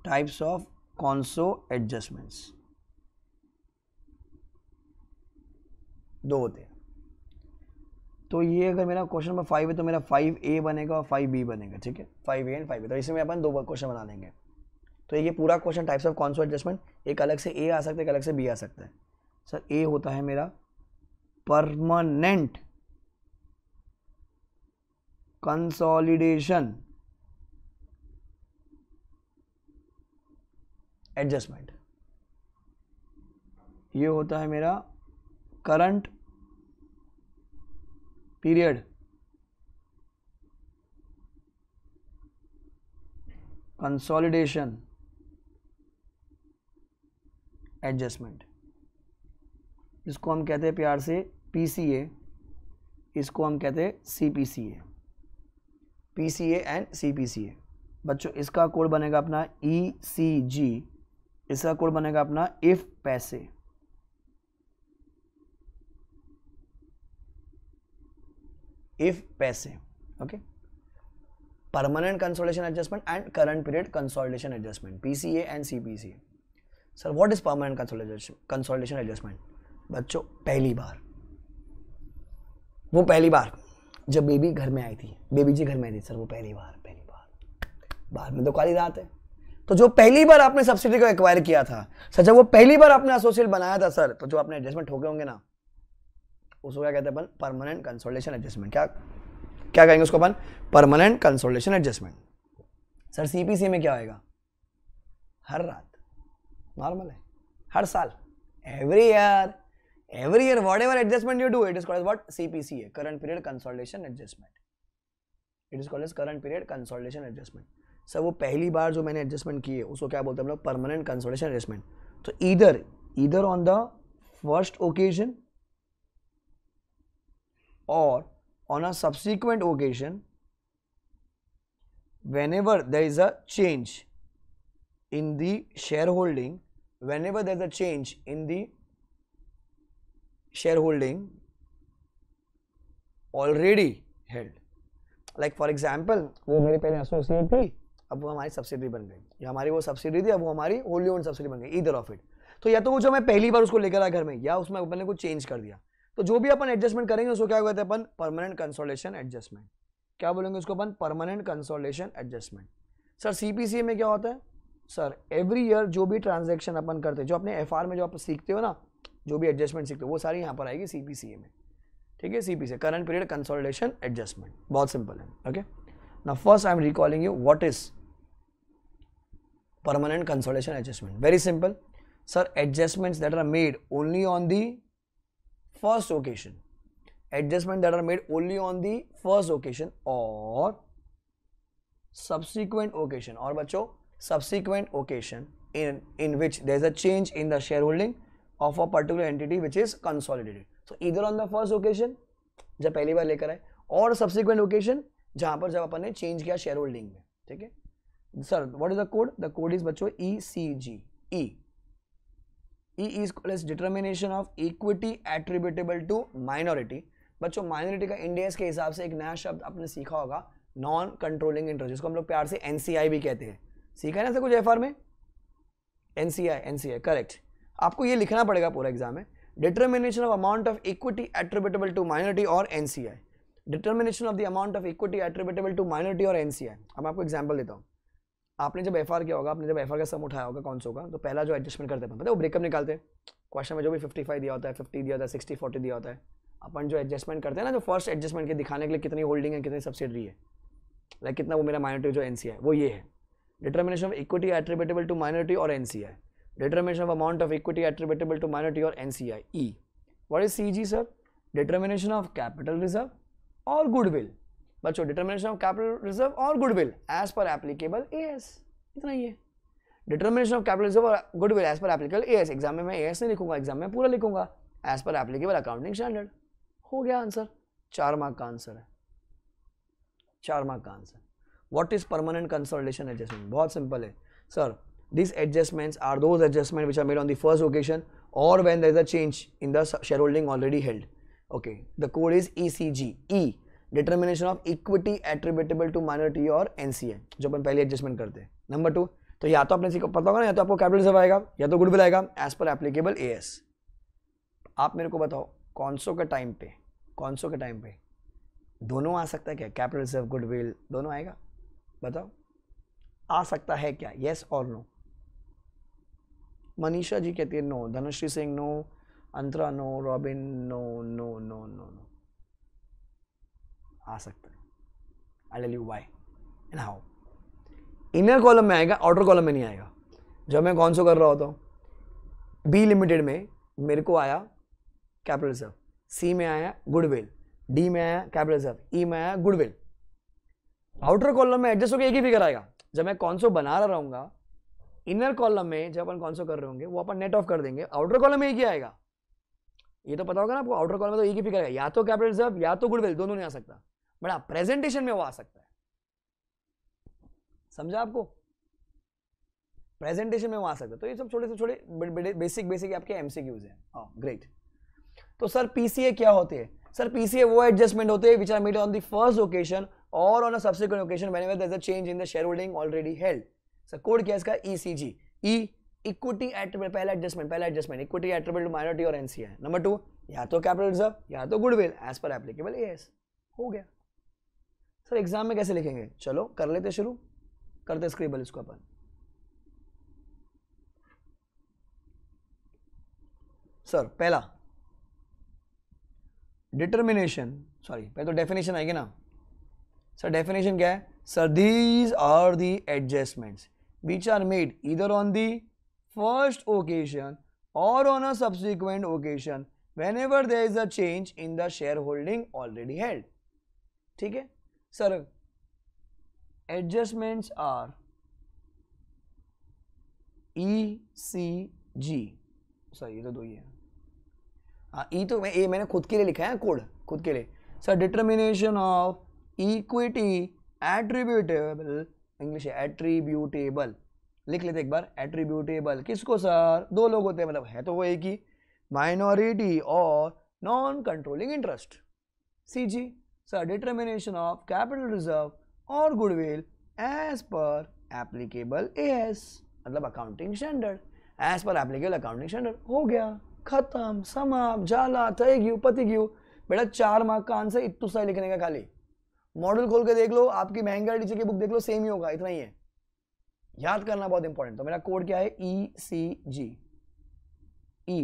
types of कॉन्सो एडजस्टमेंट्स दो होते हैं तो ये अगर मेरा क्वेश्चन नंबर फाइव है तो मेरा फाइव ए बनेगा और फाइव बी बनेगा ठीक है five A and five B तो इसमें अपन दो क्वेश्चन बना लेंगे तो ये पूरा question types of conso adjustment एक अलग से ए आ सकता है एक अलग से बी आ सकता है सर ए होता है मेरा परमानेंट कंसोलिडेशन एडजस्टमेंट ये होता है मेरा करंट पीरियड कंसोलिडेशन एडजस्टमेंट इसको हम कहते हैं प्यार से पीसीए इसको हम कहते हैं सीपीसीए पीसीए एंड सीपीसीए बच्चों इसका कोड बनेगा अपना ई सी जी इसका कोड बनेगा अपना इफ पैसे इफ पैसे okay permanent consolidation adjustment and current period consolidation adjustment PCA and CPC sir what is permanent consolidation adjustment बच्चों पहली बार वो पहली बार जब बेबी घर में आई थी बेबी जी घर में आई थी सर वो पहली बार पहली बार बाद में तो काली रात है तो जो पहली बार आपने सब्सिडी को एक्वायर किया था सर जब वो पहली बार आपने एसोसिएट बनाया था सर तो जो आपने एडजस्टमेंट हो गए होंगे ना उसको क्या कहते हैं परमानेंट कंसोलिडेशन एडजस्टमेंट क्या क्या कहेंगे उसको अपन permanent consolidation adjustment sir CPC में क्या आएगा हर रात नॉर्मल है हर साल every year every year whatever adjustment you do it is called what CPC है current period consolidation adjustment it is called is current period consolidation adjustment sir वो पहली बार जो मैंने एडजस्टमेंट किए उसको क्या बोलते हैं हम लोग परमानेंट कंसल्टेशन एडजस्टमेंट तो इधर इधर ऑन द फर्स्ट ओकेजन और on a subsequent occasion whenever the is a change in the share holding whenever the is a change in the share holding already held like for example वो मेरे पहले associate थी अब वो हमारी subsidy बन गई हमारी वो सब्सिडी थी अब वो हमारी होली ओन सब्सिडी बन गई इधर ऑफ इट तो या तो वो जो मैं पहली बार उसको लेकर आया घर में या उसमें अपन ने कुछ चेंज कर दिया तो जो भी अपन एडजस्टमेंट करेंगे उसको क्या कहते हैं अपन परमानेंट कंसोलेशन एडजस्टमेंट क्या बोलेंगे उसको अपन permanent consolation adjustment sir C में क्या होता है सर एवरी ईयर जो भी ट्रांजेक्शन अपन करते हैं जो अपने एफ में जो आप सीखते हो ना जो भी एडजस्टमेंट सीखते हो वो सारी यहाँ पर आएगी सी में ठीक है C P current period consolidation adjustment बहुत सिंपल है ओके ना first I am recalling you what is permanent consolidation adjustment very simple sir adjustments that are made only on the first occasion adjustment that are made only on the first occasion or subsequent occasion or bacho subsequent occasion in in which there is a change in the shareholding of a particular entity which is consolidated so either on the first occasion जब पहली बार लेकर आए और subsequent occasion जहां पर जब अपन ने change किया शेयर होल्डिंग में ठीक है sir what is the code the code is बच्चों E C G E E is called as determination of equity attributable to minority बच्चों माइनॉरिटी का इंडिया के हिसाब से एक नया शब्द आपने सीखा होगा नॉन कंट्रोलिंग इंटरेस्ट जिसको हम लोग प्यार से एनसीआई भी कहते हैं सीखा है ना सर कुछ एफ में एनसीआई एनसीआई करेक्ट आपको ये लिखना पड़ेगा पूरा एग्जाम में determination of amount of equity attributable to minority और NCI determination of the amount of equity attributable to minority और एनसीआई अब आपको एग्जाम्पल देता हूँ आपने जब एफ किया होगा आपने जब एफ का सम उठाया होगा कौन सो होगा तो पहला जो एडजस्टमेंट करते हैं पता है वो ब्रेकअप निकालते हैं क्वेश्चन में जो भी फिफ्टी फाइव दिया होता है फिफ्टी दिया होता है सिक्सटी फोर्टी दिया होता है अपन जो एडजस्टमेंट करते हैं ना जो फर्स्ट एडजस्टमेंट के दिखाने के लिए कितनी होल्डिंग है कितनी सब्सिडी है लाइक कितना वो मेरा माइनॉरिटी जो एन है वो ये है determination of equity attributable to minority और N determination of amount of equity attributable to minority और N E what is C G sir determination of capital reserve और गुडविल बच्चों डिटर्मिनेशन ऑफ कैपिटल रिजर्व और goodwill as per applicable A S इतना ही है determination of capital reserve और goodwill as per applicable A S exam में मैं A S नहीं लिखूंगा एग्जाम में पूरा लिखूंगा as per applicable accounting standard हो गया आंसर चार मार्क का आंसर है चार मार्क का answer what is permanent consolidation adjustment बहुत सिंपल है sir this those adjustment which are made on the first occasion और when occasion is a change in the share holding already held okay the code is E C G E determination of equity attributable to minority और NCA जो अपन पहले adjustment करते हैं number two तो या तो आपने पता होगा ना या तो आपको कैपिटल रिजर्व आएगा या तो गुडविल आएगा एज पर एप्लीकेबल ए आप मेरे को बताओ कौन सो के टाइम पे कौन सो के टाइम पे दोनों आ सकता है क्या कैपिटल रिजर्व गुडविल दोनों आएगा बताओ आ सकता है क्या येस और नो मनीषा जी कहती है no Dhanushree Singh no Antara no Robin no no no no no आ सकता है I tell you why and how inner column में आएगा आउटर कॉलम में नहीं आएगा जब मैं कौन सो कर रहा होता हूँ बी लिमिटेड में मेरे को आया कैपिटल रिजर्व सी में आया गुडविल डी में आया कैपिटल रिजर्व ई में आया गुडविल आउटर कॉलम में एडजस्ट होकर एक ही फिगर आएगा जब मैं कौन सो बना रहा रहूँगा इनर कॉलम में जब अपन कौन सो कर रहे होंगे वो अपन नेट ऑफ कर देंगे आउटर कॉलम में एक ही आएगा ये तो पता होगा ना आपको आउटर कॉलम में तो एक ही फिगर आएगा या तो कैपिटल रिजर्व या तो गुडविल दोनों नहीं आ सकता बट आप प्रेजेंटेशन में वो आ सकता है समझा आपको प्रेजेंटेशन में वो आ सकता है तो ये सब छोटे से छोटे बेसिक बेसिक आपके एमसीक्यूज हैं ग्रेट हाँ, तो सर पीसीए क्या होते हैं सर पीसीए वो एडजस्टमेंट होते हैं which are made on the first occasion और on a subsequent occasion whenever there is a change in the share holding already held sir code क्या है इसका ईसीजी ई इक्विटी एट्रिब्यूट पहला adjustment पहला adjustment equity attribute minority और NCI number two या तो capital reserve या तो goodwill as per applicable AS हो गया सर एग्जाम में कैसे लिखेंगे चलो कर लेते शुरू करते स्क्रीबल इसको अपन सर पहला डिटर्मिनेशन सॉरी पहले तो डेफिनेशन आएगी ना सर डेफिनेशन क्या है sir these are the adjustments which are made इधर ऑन दी फर्स्ट ओकेशन और on a subsequent occasion whenever there is a change in the share holding already held ठीक है sir adjustments are E C G sorry ये तो दो ही है हाँ ई e तो मैं ए मैंने खुद के लिए लिखा है कोड खुद के लिए sir determination of equity attributable English है एट्रीब्यूटेबल लिख लेते एक बार एट्रीब्यूटेबल किसको सर दो लोग होते हैं मतलब है तो वो एक ही माइनॉरिटी और non controlling interest C G so determination of capital reserve or goodwill as per applicable AS मतलब accounting standard as per applicable accounting standard हो गया खत्म समाप्त जाला तय गयू पति गयू बेटा चार मार्क का आंसर इतू सा लिखने का खाली मॉडल खोल के देख लो आपकी महंगा टीचर की बुक देख लो सेम ही होगा इतना ही है याद करना बहुत इंपॉर्टेंट तो मेरा कोड क्या है E C G E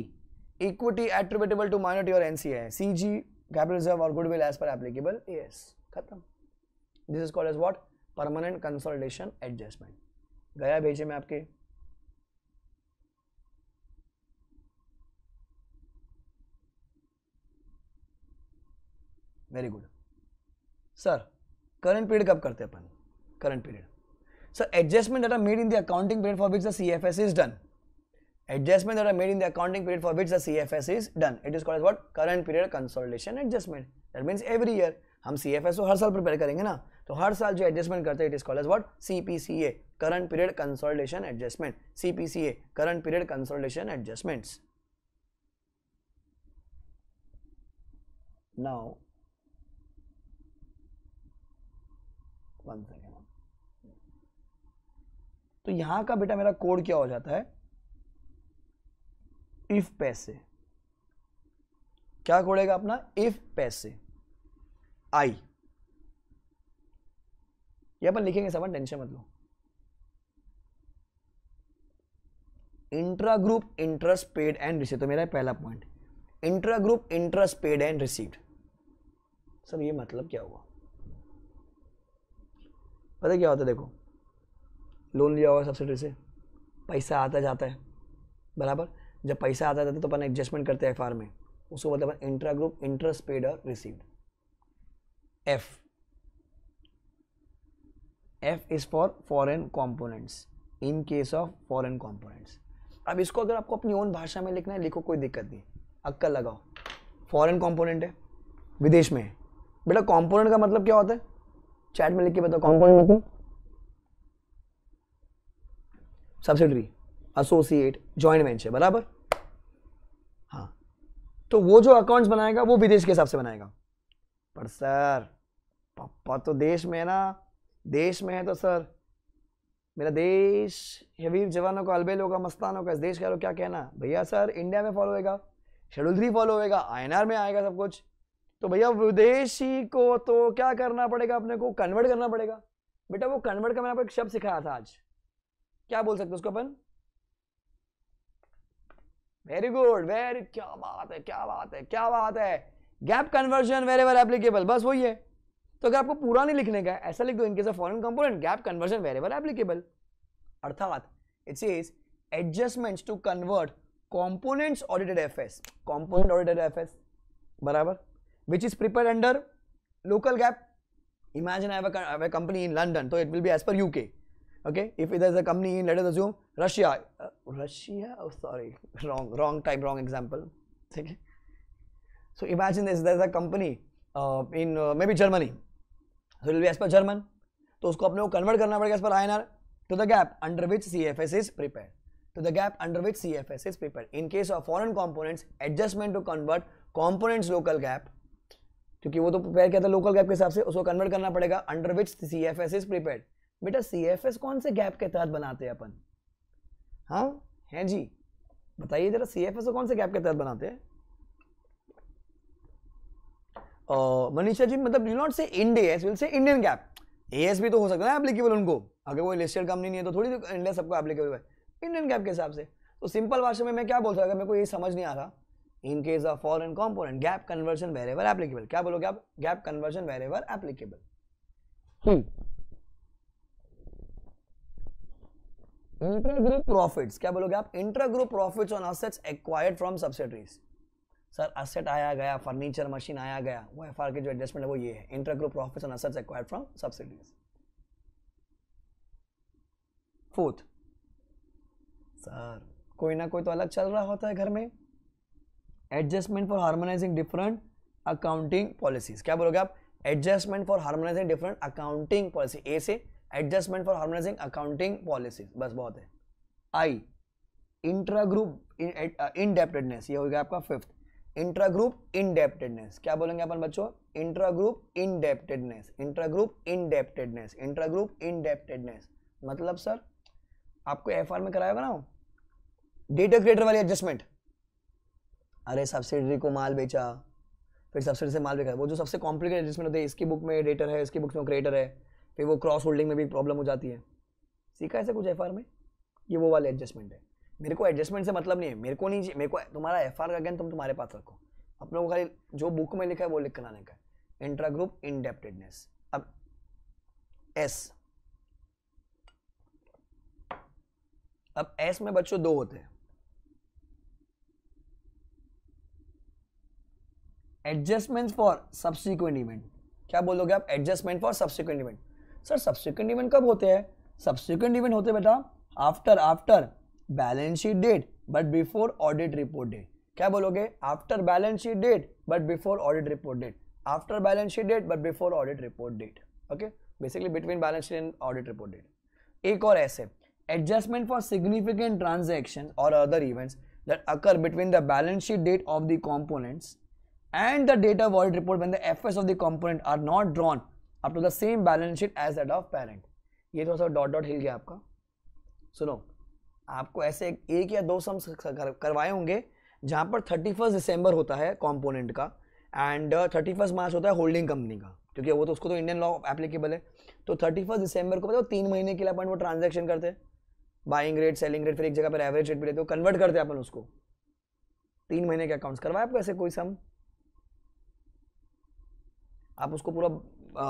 equity attributable to minority और NCA C G capital reserve or goodwill as per applicable yes khatam this is called as what permanent consolidation adjustment गया भेजे में आपके very good sir current period कब करते हैं अपन current period sir adjustment data made in the accounting period for which the C F S is done adjustment that are made in the accounting period for which the CFS is done. It is called as what? Current period consolidation adjustment. That means every year हम CFS F को हर साल prepare करेंगे ना तो हर साल जो adjustment करते हैं it is called as what CPCA current period consolidation adjustment. CPCA current period consolidation adjustments. now one second तो यहाँ का बेटा मेरा code क्या हो जाता है इफ पैसे क्या खोलेगा अपना इफ पैसे आई ये अपन लिखेंगे सब टेंशन मत लो intra group interest paid and receive तो मेरा पहला point intra group interest paid and received sir ये मतलब क्या हुआ पता क्या होता है देखो लोन लिया हुआ सब्सिडी से पैसा आता जाता है बराबर जब पैसा आता जाता तो अपन एडजस्टमेंट करते हैं एफ आर में उसको बोलते अपन इंट्रा ग्रुप इंटरेस्ट पेड और received F F is for foreign components in case of foreign components अब इसको अगर आपको अपनी ओन भाषा में लिखना है लिखो कोई दिक्कत नहीं अक्कल लगाओ फॉरेन कॉम्पोनेंट है विदेश में है बेटा कॉम्पोनेंट का मतलब क्या होता है चैट में लिख के बताओ कॉम्पोनेंट मतलब सब्सिडरी एसोसिएट जॉइंट वेंचर बराबर हाँ तो वो जो अकाउंट्स बनाएगा वो विदेश के हिसाब से बनाएगा पर सर पापा तो देश में है ना देश में है तो सर मेरा देश हबीब जवानों का अलबेल का मस्तानों का इस देश का लोग क्या कहना भैया सर इंडिया में फॉलो होएगा शेड्यूल थ्री फॉलो होएगा आई में आएगा सब कुछ तो भैया विदेशी को तो क्या करना पड़ेगा अपने को कन्वर्ट करना पड़ेगा बेटा वो कन्वर्ट का मैंने आपको एक शब्द सिखाया था आज क्या बोल सकते उसको अपन वेरी गुड वेरी क्या बात है क्या बात है क्या बात है गैप कन्वर्जन वेरेबल एप्लीकेबल बस वही है तो अगर आपको पूरा नहीं लिखने का ऐसा लिख दो इनके से foreign component GAAP conversion variable applicable अर्थात it's is adjustments to convert components audited F S component audited F S बराबर which is prepare under local GAAP imagine company in London तो it will be as per UK okay if there is a company in let us assume russia uh, russia oh sorry wrong wrong type wrong example okay so imagine this there is a company uh, in uh, maybe germany so it will be as per german तो उसको अपने को convert करना पड़ेगा इस पर I N R to the GAAP under which C F S is prepare to the GAAP under which C F S is prepare in case of foreign components adjustment to convert components local GAAP क्योंकि वो तो prepare किया था local gap के हिसाब से उसको convert करना पड़ेगा under which C F S is prepare बेटा सी एफ एस कौन से गैप के तहत बनाते हैं अपन हाँ हैं जी बताइए जरा सी एफ एस कौन से गैप के तहत बनाते हैं मनीषा जी मतलब you not say Ind AS will say Indian GAAP A S भी तो हो सकता है एप्लीकेबल उनको अगर वो लिस्टेड कंपनी नहीं है तो थोड़ी तो इंडिया सबको एप्लीकेबल है इंडियन गैप के हिसाब से तो सिंपल भाषा में मैं क्या बोल सकता अगर मेरे को ये समझ नहीं आ रहा in case of foreign component GAAP conversion where applicable क्या बोलोगे आप GAAP conversion where applicable intragroup profit क्या बोलोगे आप intragroup profit on asset acquired from subsidiaries sir asset आया गया फर्नीचर मशीन आया गया वो एफ के जो एडजस्टमेंट है वो ये है intragroup profit on asset acquired from subsidiaries fourth sir कोई ना कोई तो अलग चल रहा होता है घर में adjustment for harmonising different accounting policies क्या बोलोगे आप adjustment for harmonising different accounting policy A से adjustment for harmonising accounting policies बस बहुत है आई इंट्रा ग्रुप इनडेप्टेडनेस ये हो गया आपका फिफ्थ इंट्रा ग्रुप इनडेप्टेडनेस क्या बोलेंगे अपन बच्चों intra group indebtedness intra group indebtedness intra group indebtedness मतलब सर आपको एफ में कराया होगा ना डेटा क्रिएटर वाली एडजस्टमेंट अरे सब्सिडरी को माल बेचा फिर सब्सिडी से माल बेचा वो जो सबसे कॉम्प्लिकेटेड एडजस्टमेंट होते हैं इसकी बुक में डेटर है इसकी बुक में क्रिएटर है फिर वो क्रॉस होल्डिंग में भी प्रॉब्लम हो जाती है सीखा ऐसा कुछ एफ में ये वो वाले एडजस्टमेंट है मेरे को एडजस्टमेंट से मतलब नहीं है मेरे को नहीं मेरे को तुम्हारा एफ का अगेन तुम तुम्हारे पास रखो अपने को खाली जो बुक में लिखा है वो लिख आने का है इंट्रा ग्रुप इनडेप्टेडनेस अब एस अब एस में बच्चों दो होते हैं एडजस्टमेंट फॉर सब्सिक्वेंट इवेंट क्या बोलोगे आप adjustment for subsequent event sir subsequent event कब होते हैं सब्सिक्वेंट इवेंट होते बेटा after after balance sheet date but before audit report date क्या बोलोगे after balance sheet date but before audit report date after balance sheet date but before audit report date okay basically between balance sheet and audit report date एक और ऐसे adjustment for significant transaction और other events that occur between the balance sheet date of the components and the date of audit report when the FS of the component are not drawn up to the same balance sheet as at of parent ये थोड़ा सा dot dot हिल गया आपका सुनो आपको ऐसे एक या दो सम्स करवाए होंगे जहाँ पर थर्टी फर्स्ट दिसंबर होता है कॉम्पोनेंट का एंड थर्टी फर्स्ट मार्च होता है होल्डिंग कंपनी का क्योंकि वो तो उसको तो इंडियन लॉ एप्लीकेबल है तो थर्टी फर्स्ट दिसंबर को पता तीन महीने के लिए अपन वो ट्रांजेक्शन करते हैं बाइंग रेट सेलिंग रेट फिर एक जगह पर एवरेज रेट भी लेते हो कन्वर्ट करते हैं अपन उसको तीन महीने के अकाउंट्स करवाए आपको ऐसे कोई सम आप उसको पूरा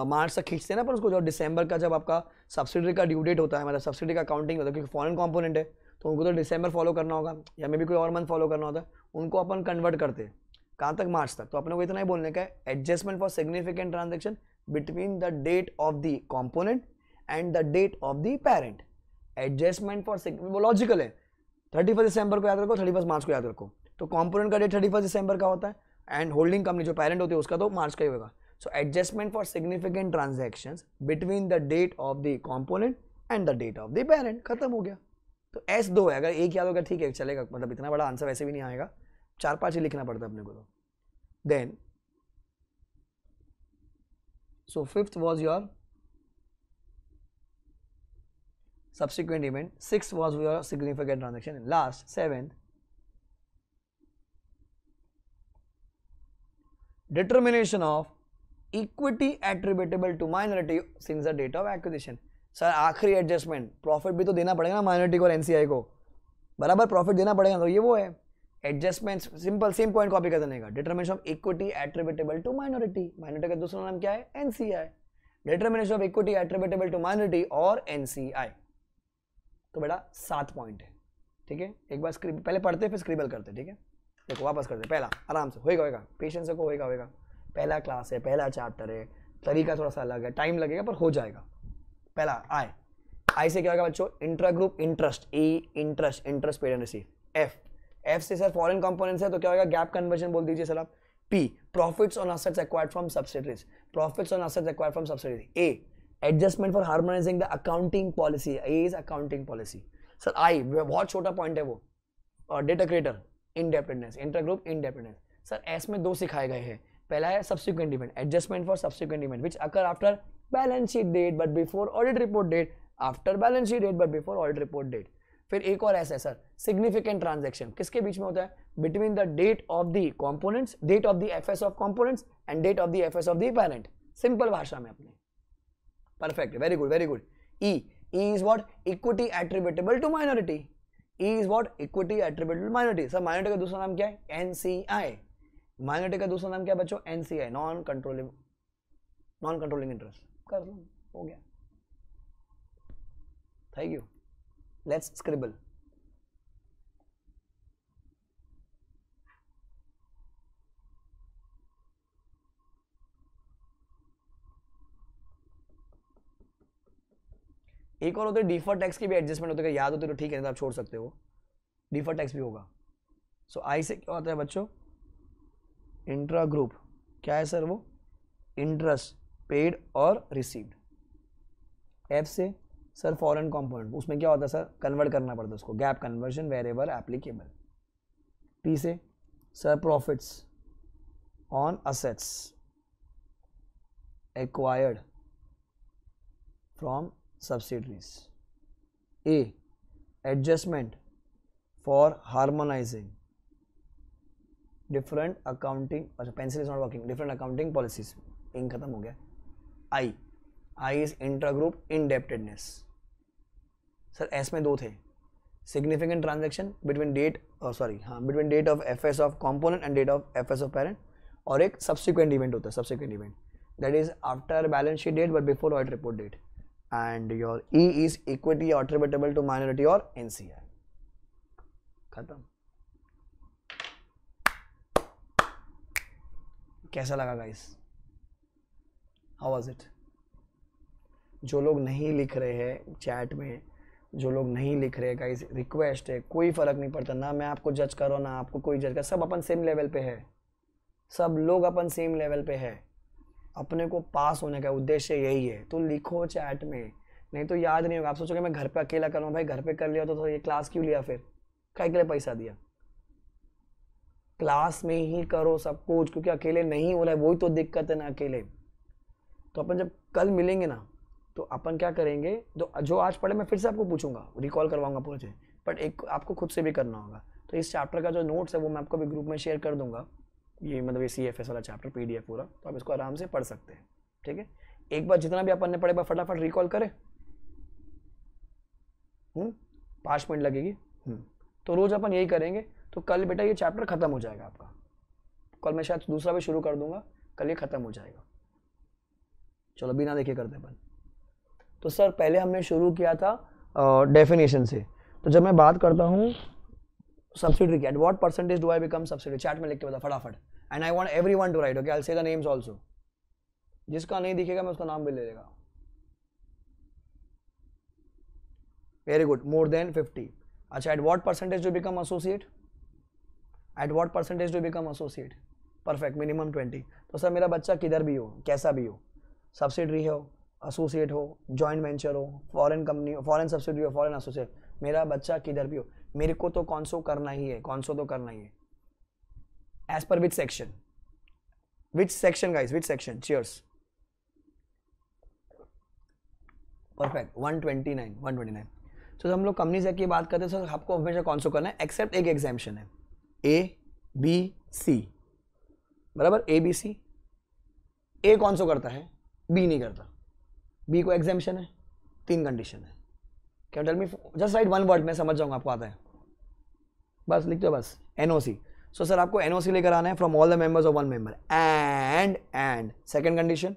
मार्च तक खींचते हैं ना पर उसको जब दिसंबर का जब आपका सब्सिडी का ड्यू डेट होता है मतलब सब्सिडी का काउंटिंग होता है क्योंकि फॉरन कॉम्पोनेंट है तो उनको तो दिसंबर फॉलो करना होगा या मे भी कोई और मंथ फॉलो करना होता है उनको अपन कन्वर्ट करते हैं कहाँ तक मार्च तक तो अपने को इतना ही बोलने का है adjustment for significant transaction between the date of the component and the date of the parent adjustment for वो लॉजिकल है थर्टी फर्स्ट दिसंबर को याद रखो थर्टी फर्स्ट मार्च को याद रखो तो कॉम्पोनेंट का डेट थर्टी फर्स्ट दिसंबर का होता है एंड होल्डिंग कंपनी जो पेरेंट होती है उसका तो मार्च का ही होगा So adjustment for significant transactions between the date of the component and the date of the parent खत्म हो गया तो S दो है अगर एक याद होगा ठीक है चलेगा मतलब इतना बड़ा आंसर वैसे भी नहीं आएगा चार पाँच ही लिखना पड़ता है अपने को तो then so fifth was your subsequent event sixth was your significant transaction and last seventh determination of equity attributable to minority since the date of acquisition sir आखिरी एडजस्टमेंट प्रॉफिट भी तो देना पड़ेगा ना माइनॉरिटी को और एनसीआई को बराबर प्रॉफिट देना पड़ेगा तो ये वो है adjustment simple same point copy कर देने का determination of equity attributable to minority minority का दूसरा नाम क्या है NCI determination of equity attributable to minority और एनसीआई तो बेटा सात पॉइंट है ठीक है एक बार स्क्रिप पहले पढ़ते फिर स्क्रिबल करते ठीक है देखो वापस करते पहला आराम से होएगा होएगा पेशेंस को होएगा होएगा पहला क्लास है पहला चैप्टर है तरीका थोड़ा सा अलग है टाइम लगेगा पर हो जाएगा पहला आई आई से क्या होगा बच्चों intra group interest E interest interest paid and receive F F से सर फॉरन कंपोनेंट्स है तो क्या होगा गैप कन्वर्जन बोल दीजिए सर आप P profits on assets acquired from subsidiaries profits on assets acquired from subsidiaries A adjustment for harmonising the accounting policy A is accounting policy sir I बहुत छोटा point है वो data creator independence inter group independence sir S में दो सिखाए गए हैं पहला है subsequent event adjustment for subsequent event which occur after balance sheet date but before audit report date after balance sheet date but before audit report date फिर एक और ऐसा है सर सिग्निफिकेंट ट्रांजेक्शन किसके बीच में होता है between the date of the components date of the F S of components and date of the F S of the parent simple भाषा में अपने perfect very good very good E E is what equity attributable to minority E is what equity attributable minority sir minority का दूसरा नाम क्या है N C आई minority का दूसरा नाम क्या बच्चों N C I non controlling non controlling interest कर लो हो गया थैंक यू लेट्स स्क्रिबल एक और होते डिफर टैक्स की भी एडजस्टमेंट होते याद होते तो ठीक है तो आप छोड़ सकते हो डिफर टैक्स भी होगा सो so, आई से क्या होता है बच्चों इंट्रा ग्रुप क्या है सर वो इंटरेस्ट पेड और रिसीव्ड एफ से सर फॉरेन कंपोनेंट उसमें क्या होता है सर कन्वर्ट करना पड़ता है उसको gap conversion wherever applicable P से sir profits on assets acquired from subsidiaries A adjustment for harmonising different accounting अच्छा pencil is not working different accounting policies इन खत्म हो गया I I is intra group indebtedness sir S में दो थे significant transaction between date sorry हाँ between date of F S of component and date of F S of parent और एक सब्सिक्वेंट इवेंट होता है subsequent event that is after balance sheet date but before audit report date and your E is equity attributable to minority और N C R खत्म कैसा लगा guys how was it जो लोग नहीं लिख रहे हैं चैट में जो लोग नहीं लिख रहे गाइस रिक्वेस्ट है कोई फ़र्क नहीं पड़ता ना मैं आपको जज करो ना आपको कोई जज कर सब अपन सेम लेवल पे है सब लोग अपन सेम लेवल पे है अपने को पास होने का उद्देश्य यही है तो लिखो चैट में नहीं तो याद नहीं होगा आप सोचोगे मैं घर पे अकेला कर रहा हूँ भाई घर पे कर लिया तो, तो ये क्लास क्यों लिया फिर कहीं के लिए पैसा दिया क्लास में ही करो सब कुछ क्योंकि अकेले नहीं हो रहा है वही तो दिक्कत है ना अकेले तो अपन जब कल मिलेंगे ना तो अपन क्या करेंगे जो जो आज पढ़े मैं फिर से आपको पूछूंगा रिकॉल करवाऊंगा पूरा से बट एक आपको खुद से भी करना होगा तो इस चैप्टर का जो नोट्स है वो मैं आपको भी ग्रुप में शेयर कर दूंगा ये मतलब ये सी एफ एस वाला चैप्टर पी डी एफ पूरा तो आप इसको आराम से पढ़ सकते हैं ठीक है एक बार जितना भी अपन ने पढ़े फटाफट रिकॉल करें हम्म? पाँच मिनट लगेगी हम्म। तो रोज़ अपन यही करेंगे तो कल बेटा ये चैप्टर ख़त्म हो जाएगा आपका कल मैं शायद दूसरा भी शुरू कर दूंगा कल ये ख़त्म हो जाएगा चलो बिना देखे करते बंद तो सर पहले हमने शुरू किया था डेफिनेशन से तो जब मैं बात करता हूँ सब्सिडी की at what percentage do I become subsidy chat में लिख के बता फटाफट and I want every one to write okay I say the names also जिसका नहीं दिखेगा मैं उसका नाम भी ले लेगा very good more than fifty अच्छा at what percentage do become associate at what percentage to become associate perfect minimum twenty तो सर मेरा बच्चा किधर भी हो कैसा भी हो सब्सिडरी हो एसोसिएट हो जॉइंट वेंचर हो फॉरेन कंपनी हो फॉरेन सब्सिडरी हो फॉरेन एसोसिएट मेरा बच्चा किधर भी हो मेरे को तो कौन सो करना ही है कौन सो तो करना ही है as per which section which section guys which section cheers perfect one twenty nine twenty nine so so, हम लोग कंपनी से की बात करते हैं तो सर आपको हमेशा कौन सो करना है एक्सेप्ट एक एग्जामेशन है ए बी सी बराबर ए बी सी ए कौन सो करता है बी नहीं करता बी को एग्जामेशन है तीन कंडीशन है क्या tell me just write one word में समझ जाऊंगा आपको आता है बस लिख दो बस N O C so sir आपको एन ओ सी लेकर आना है from all the members of one member and and second condition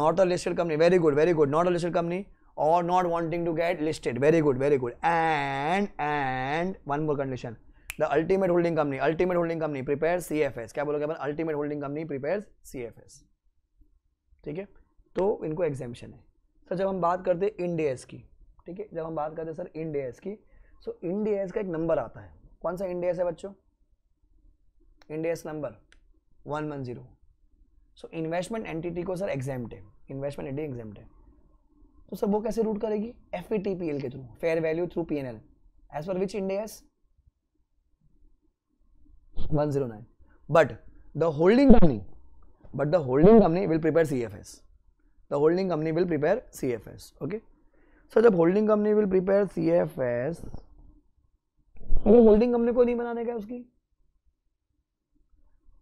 not a listed company very good very good not a listed company or not wanting to get listed very good very good and and one more condition the ultimate holding company ultimate holding company prepares cfs kya bologe अपन ultimate holding company prepares cfs theek hai to inko exemption hai sir jab hum baat karte हैं इंडेस की ठीक है जब हम बात करते हैं सर इंडेस की so, indias ka ek number aata hai kaun sa indias hai bachcho indias number 110 so investment entity ko sir exempt hai investment entity exempt hai तो सब वो कैसे रूट करेगी एफ e के through fair value through P N L as per which Ind AS one zero nine but the holding company but the holding company will prepare C F S the holding company will prepare C F S okay sir जब holding company will prepare C F S holding company को नहीं बनाने का उसकी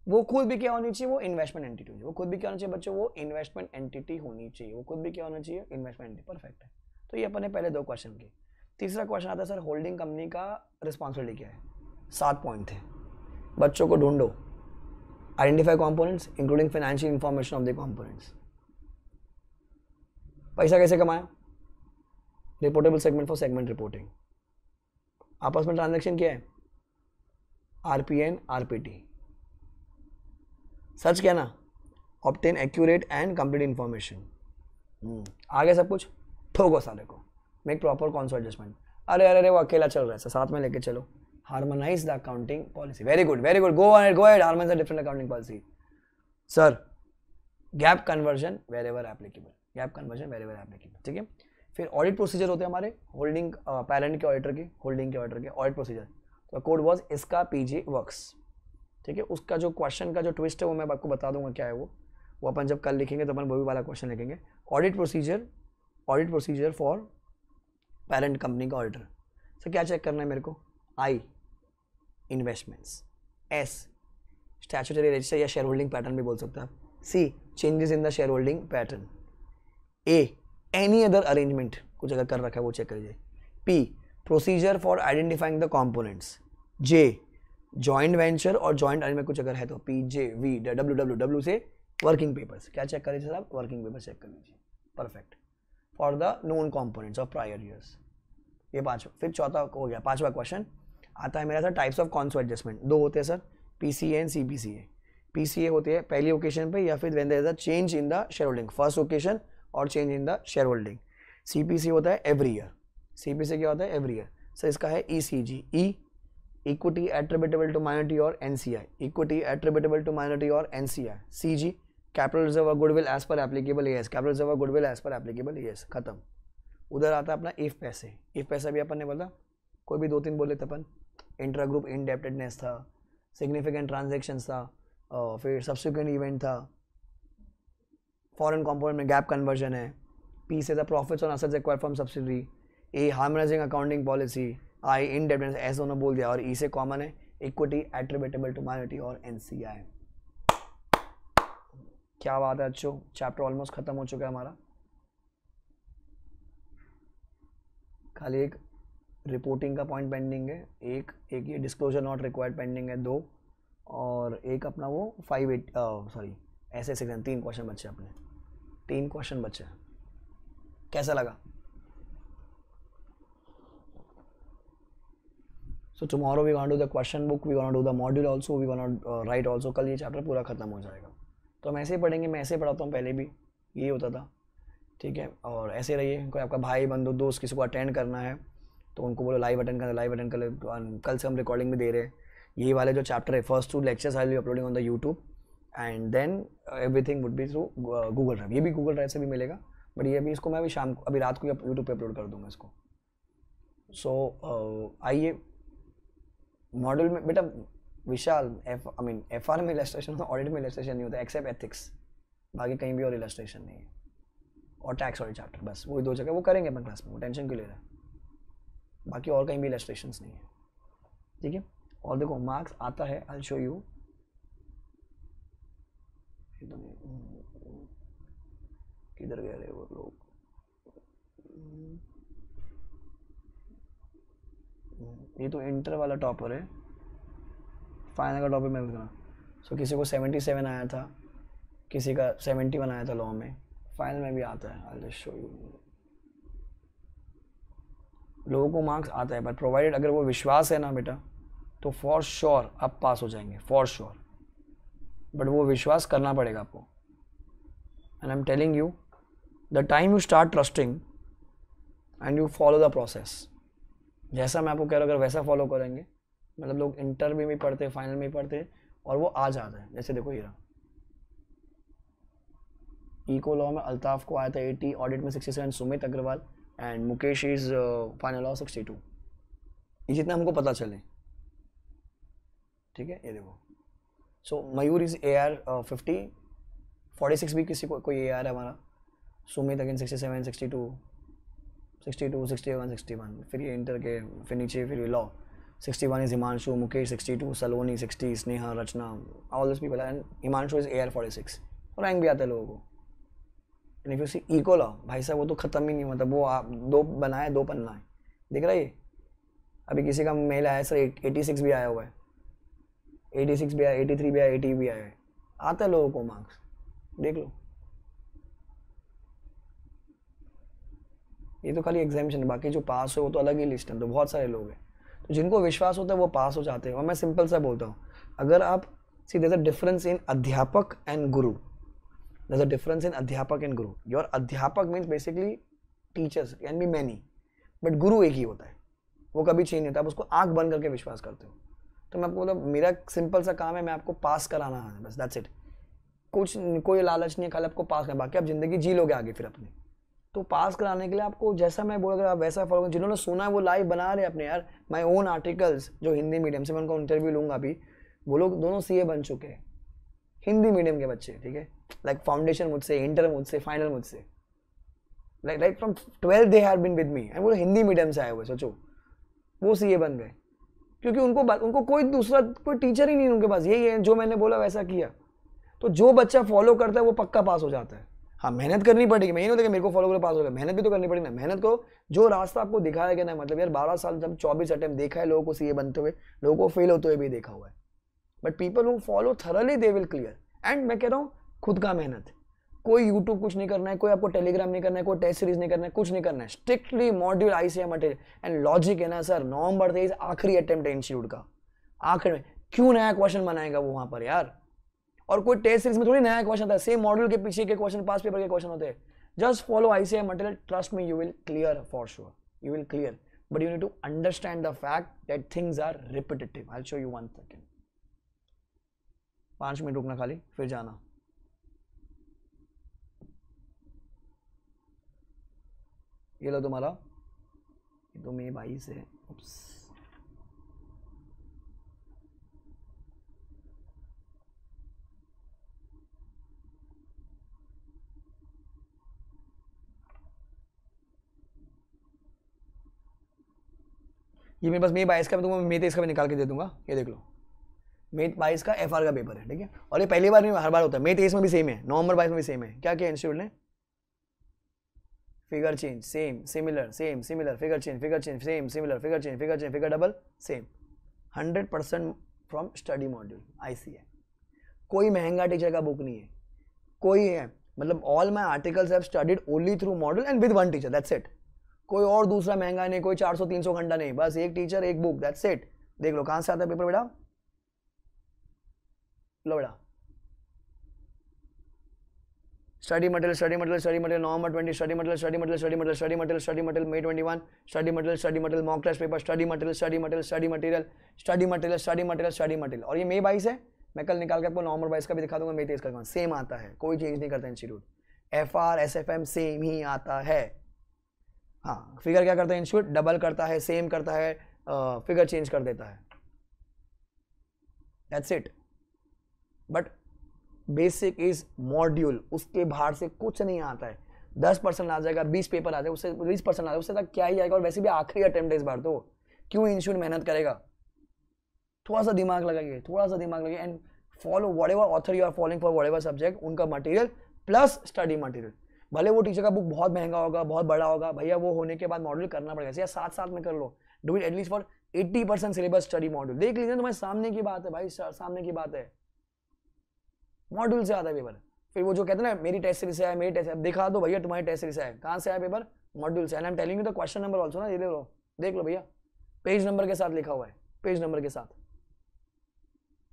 वो खुद भी क्या होनी चाहिए वो इन्वेस्टमेंट एंटिटी होनी चाहिए वो खुद भी क्या होना चाहिए बच्चों वो इन्वेस्टमेंट एंटिटी होनी चाहिए वो खुद भी क्या होना चाहिए इन्वेस्टमेंट एंटिटी परफेक्ट है तो ये अपने पहले दो क्वेश्चन के तीसरा क्वेश्चन आता है सर होल्डिंग कंपनी का रिस्पॉन्सिबिलिटी क्या है सात पॉइंट थे बच्चों को ढूंढो identify components including financial information of the components पैसा कैसे कमाया reportable segment for segment reporting आपस में ट्रांजेक्शन क्या है R P N R P T search किया ना obtain accurate and complete information आगे सब कुछ ठोको सारे को मेक प्रॉपर सा एडजस्टमेंट अरे अरे अरे वो अकेला चल रहा है सर साथ में लेके चलो harmonise the accounting policy very good very good go and go ahead harmonise the different accounting policy sir gap conversion wherever applicable gap conversion wherever applicable ठीक है फिर ऑडिट प्रोसीजर होते हैं हमारे होल्डिंग पेरेंट के auditor के holding के auditor के ऑडिट प्रोसीजर कोड वॉज इसका पीजी वर्क्स ठीक है उसका जो क्वेश्चन का जो ट्विस्ट है वो मैं आपको बता दूंगा क्या है वो वो अपन जब कल लिखेंगे तो अपन वो भी वाला क्वेश्चन लिखेंगे audit procedure audit procedure for parent company का ऑडिटर सर क्या चेक करना है मेरे को I investments as statutory register या शेयर होल्डिंग पैटर्न भी बोल सकते हैं आप see changes in the share holding pattern A any other arrangement कुछ अगर कर रखा है वो चेक करिए P procedure for identifying the components J joint venture और ज्वाइंट अर्न में कुछ अगर है तो P J V W W W से वर्किंग पेपर्स क्या चेक लीजिए सर आप वर्किंग पेपर चेक कर लीजिए perfect for the known components of prior years ये पाँच फिर चौथा हो गया पाँचवा क्वेश्चन आता है मेरा sir types of conso adjustment दो होते हैं sir P C and C P C A P C A होते हैं पहली ओकेशन पर या फिर when there is a change in the share shareholding first occasion और change in the share shareholding C P C होता है every year C P C क्या होता है एवरी ईयर सर इसका है E C G E equity attributable to minority or NCI equity attributable to minority or NCI CG capital reserve और goodwill as per applicable yes capital reserve और goodwill as per applicable yes खत्म उधर आता अपना if पैसे if पैसा भी अपन ने बोला कोई भी दो तीन बोले थे अपन इंट्रा ग्रुप इनडेप्टेडनेस था सिग्निफिकेंट ट्रांजेक्शन था और फिर सब्सिक्वेंट इवेंट था फॉरेन कंपोनेंट में गैप कन्वर्जन है पी से था profits on assets acquire from subsidiary A harmonising accounting policy I indebtedness S दोनों बोल दिया और ई e से कॉमन है इक्विटी एट्रीब्यूटेबल टू माइनॉरिटी और एन क्या बात है अच्छो चैप्टर ऑलमोस्ट ख़त्म हो चुका है हमारा खाली एक रिपोर्टिंग का पॉइंट पेंडिंग है एक एक ये डिस्क्लोजर नॉट रिक्वायर्ड पेंडिंग है दो और एक अपना वो फाइव एट सॉरी ऐसे सेक्शन तीन क्वेश्चन बचे अपने तीन क्वेश्चन बचे कैसा लगा so tomorrow we won't do the question book we won't do the module also we won't write also कल ये चैप्टर पूरा खत्म हो जाएगा तो हम ऐसे ही पढ़ेंगे मैं ऐसे ही पढ़ाता हूँ पहले भी ये होता था ठीक है और ऐसे रहिए कोई आपका भाई बंधु दोस्त किसी को अटेंड करना है तो उनको बोलो लाइव अटेंड करना लाइव अटेंड कर ले कल से हम रिकॉर्डिंग भी दे रहे हैं ये वाले जो चैप्टर है first two lectures I we uploading on the YouTube and then everything would be through Google Drive ये भी गूगल ड्राइव से भी मिलेगा बट ये अभी इसको मैं अभी शाम को अभी रात को यूट्यूब पर अपलोड कर दूँगा इसको सो so, uh, आइए मॉडल में बेटा Vishal F I mean F R में इलेस्ट्रेशन होता ऑडिट में इलेस्ट्रेशन नहीं होता एक्सेप्ट एथिक्स बाकी कहीं भी और इलेस्ट्रेशन नहीं है और टैक्स ऑडिट चैप्टर बस वही दो जगह वो करेंगे अपन क्लास में वो टेंशन क्यों ले रहा है बाकी और कहीं भी इलेस्ट्रेशन नहीं है ठीक है और देखो मार्क्स आता है आई शो यू किधर गए वो लोग ये तो इंटर वाला टॉपर है फाइनल का टॉपर मैं करना सो किसी को सेवेंटी सेवन आया था किसी का सेवेंटी वन आया था लॉ में फाइनल में भी आता है आई जस्ट शो यू लोगों को मार्क्स आता है बट प्रोवाइडेड अगर वो विश्वास है ना बेटा तो फॉर श्योर आप पास हो जाएंगे फॉर श्योर बट वो विश्वास करना पड़ेगा आपको and I am telling you the time you start trusting and you follow the process जैसा मैं आपको कह रहा हूँ अगर वैसा फॉलो करेंगे मतलब लोग इंटर में भी पढ़ते हैं फाइनल में भी पढ़ते हैं और वो आ जाता है जैसे देखो ये रहा इको लॉ में अल्ताफ को आया था एटी ऑडिट में sixty seven Sumit Agarwal and Mukesh is final law too ये जितना हमको पता चले ठीक है ये देखो so Mayur is A R fifty forty six भी किसी को कोई ए आर है हमारा Sumit again sixty seven sixty two sixty two sixty one sixty one फिर ये इंटर के फिर नीचे फिर law sixty one is Himanshu Mukesh sixty two Saloni sixty Sneha Rachna all this people and Himanshu is AIR forty six और रैंक भी आता है लोगों को and if you see eco law भाई साहब वो तो ख़त्म ही नहीं होता वो आप दो बनाए दो पन्ना है दिख रहा है ये अभी किसी का मेल आया सर एटी सिक्स भी आया हुआ है एटी सिक्स भी आया एटी थ्री भी आया एटी भी आया है आता है लोगों को मार्क्स देख लो ये तो खाली एग्जामिशन बाकी जो पास हुए वो तो अलग ही लिस्ट है तो बहुत सारे लोग हैं तो जिनको विश्वास होता है वो पास हो जाते हैं और मैं सिंपल सा बोलता हूँ अगर आप सी देर अ डिफरेंस इन अध्यापक एंड गुरु देर अ डिफरेंस इन अध्यापक एंड गुरु योर अध्यापक means basically teachers can be many but guru एक ही होता है वो कभी चेंज होता है आप उसको आँख बन करके विश्वास करते हो तो मैं आपको मतलब मेरा सिंपल सा काम है मैं आपको पास कराना है बस दैट्स इट कुछ कोई लालच नहीं है खाली आपको पास करें बाकी आप जिंदगी जी लोगे आगे फिर अपनी तो पास कराने के लिए आपको जैसा मैं बोल रहा वैसा फॉलो करें जिन्होंने सुना है वो लाइव बना रहे अपने यार माई ओन आर्टिकल्स जो हिंदी मीडियम से मैं उनका इंटरव्यू लूँगा अभी वो लोग दोनों सी बन चुके हैं हिंदी मीडियम के बच्चे ठीक है लाइक फाउंडेशन मुझसे इंटर मुझसे फाइनल मुझसे like like from twelfth they have been with me and वो हिंदी मीडियम से आए हुए सोचो वो सी बन गए क्योंकि उनको उनको कोई दूसरा कोई टीचर ही नहीं उनके पास यही है जो मैंने बोला वैसा किया तो जो बच्चा फॉलो करता है वो पक्का पास हो जाता है हाँ मेहनत करनी पड़ेगी मैं ये नहीं होता मेरे को फॉलो करो पास हो गया मेहनत भी तो करनी पड़ेगी ना मेहनत को जो रास्ता आपको दिखाया गया ना मतलब यार बारह साल जब चौबीस अटैम्प देखा है लोगों को सीए बनते हुए लोगों को फेल होते हुए भी देखा हुआ है but people who follow thoroughly they will clear and मैं कह रहा हूँ खुद का मेहनत कोई यूट्यूब कुछ नहीं करना है कोई आपको टेलीग्राम नहीं करना है कोई टेस्ट सीरीज नहीं करना है कुछ नहीं करना है strictly module I C material and logic है ना सर नवंबर तेईस आखिरी अटैम्प्ट है इंस्टीट्यूट का आखिर में क्यों नया क्वेश्चन बनाएगा वो वहाँ पर यार और कोई टेस्ट सीरीज में थोड़ी नया क्वेश्चन था सेम मॉडल के पीछे के क्वेश्चन पास पेपर के क्वेश्चन होते just follow ICAI material trust me you will clear for sure you will clear but you need to understand the fact that things are repetitive I show you one second पांच minute रुकना खाली फिर जाना ये लो तुम्हारा तुम ये तो भाई से ये मेरे पास मे बाईस का मैं मे तेईस का भी निकाल के दे दूंगा ये देख लो मे बाईस का एफ का पेपर है ठीक है और ये पहली बार नहीं हर बार होता है मे तेईस में भी सेम है नवंबर बाईस में भी सेम है क्या किया इंस्टीट्यूट ने figure change same similar same similar figure change figure change same similar figure change figure change figure double same hundred percent from study module I C कोई महंगा टीचर का बुक नहीं है कोई है मतलब all my articles have studied only through model and with one teacher that's it कोई और दूसरा महंगा नहीं कोई 400 300 घंटा नहीं बस एक टीचर एक बुक दैट्स इट देख लो कहां से आता है पेपर बेटा लो बेटा study material study material study material November twenty study material study material study material study material study material May twenty one study material study material mock test paper study material study material study material study material study material study material और ये मे बाईस है मैं कल निकाल के आपको normal बाइस का भी दिखा दूंगा मे तेईस का सेम आता है कोई चेंज नहीं करता institute F R S F M same ही आता है हाँ फिगर क्या करता है इंश्योर डबल करता है सेम करता है फिगर चेंज कर देता है that's it but basic is module उसके बाहर से कुछ नहीं आता है दस परसेंट आ जाएगा बीस पेपर आ जाएगा उससे बीस परसेंट आ जाएगा उससे तक क्या ही आएगा और वैसे भी आखिरी अटेम्प्ट इस बार तो क्यों इंश्योर मेहनत करेगा थोड़ा सा दिमाग लगाइए थोड़ा सा दिमाग लगाइए and follow whatever author you are following for whatever subject उनका मटेरियल प्लस स्टडी मटेरियल भले वो टीचर का बुक बहुत महंगा होगा बहुत बड़ा होगा भैया वो होने के बाद मॉडल करना पड़ेगा या साथ साथ में कर लो do it at least for eighty percent syllabus study model देख लीजिए तुम्हारे सामने की बात है भाई सामने की बात है मॉड्यूल से आता है पेपर फिर वो जो कहते ना मेरी टेस्ट सीरीज से आया मेरी टेस्ट दिखा दो भैया तुम्हारी टेस्ट सीरीज से कहाँ से आया पेपर मॉड्यूल से I am telling you the question number also ना ये लो देख लो भैया पेज नंबर के साथ लिखा हुआ है पेज नंबर के साथ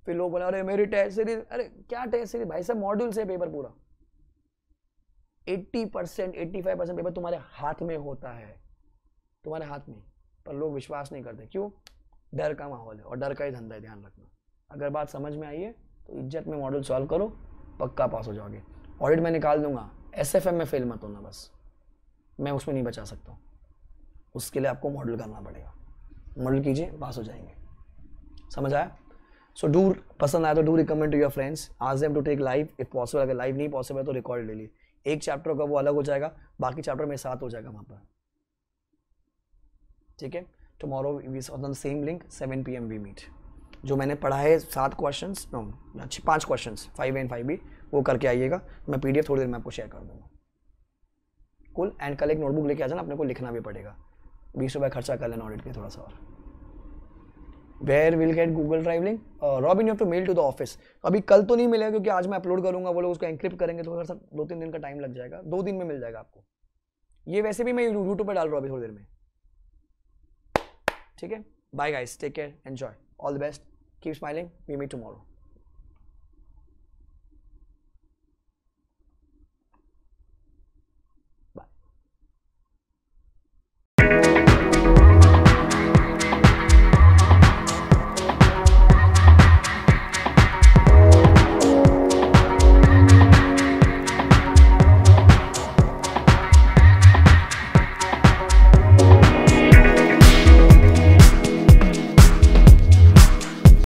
फिर लोग बोला अरे मेरी टेस्ट सीरीज अरे क्या टेस्ट सीरीज भाई साहब मॉड्यूल से पेपर पूरा 80 percent eighty five percent paper तुम्हारे हाथ में होता है तुम्हारे हाथ में पर लोग विश्वास नहीं करते क्यों डर का माहौल है और डर का ही धंधा है ध्यान रखना अगर बात समझ में आई है तो इज्जत में मॉडल सॉल्व करो पक्का पास हो जाओगे ऑडिट मैं निकाल दूंगा एस एफ एम में फेल मत होना बस मैं उसमें नहीं बचा सकता उसके लिए आपको मॉडल करना पड़ेगा मॉडल कीजिए पास हो जाएंगे समझ आया सो डू पसंद आया तो do recommend to your friends आज aim to take live if possible अगर लाइव नहीं पॉसिबल है तो रिकॉर्ड ले लीजिए एक चैप्टर होगा वो अलग हो जाएगा बाकी चैप्टर मेरे साथ हो जाएगा वहाँ पर ठीक है tomorrow we on same link seven P V meet जो मैंने पढ़ा है सात क्वेश्चन नो अच्छे पाँच क्वेश्चन फाइव एंड फाइव भी वो करके आइएगा मैं पी थोड़ी देर में आपको शेयर कर दूँगा कुल एंड कल एक नोटबुक लेके आ जाना अपने को लिखना भी पड़ेगा बीस रुपये खर्चा कर लेना ऑडिट के थोड़ा सा और where will get Google Drive link Robin you have to mail to the office अभी कल तो नहीं मिलेगा क्योंकि आज मैं अपलोड करूंगा वो लोग उसको एंक्रिप्ट करेंगे तो सर दो तीन दिन का टाइम लग जाएगा दो दिन में मिल जाएगा आपको ये वैसे भी मैं यूट्यूब पर डाल रहा हूँ अभी थोड़ी देर में ठीक है bye guys take care enjoy all the best keep smiling we meet tomorrow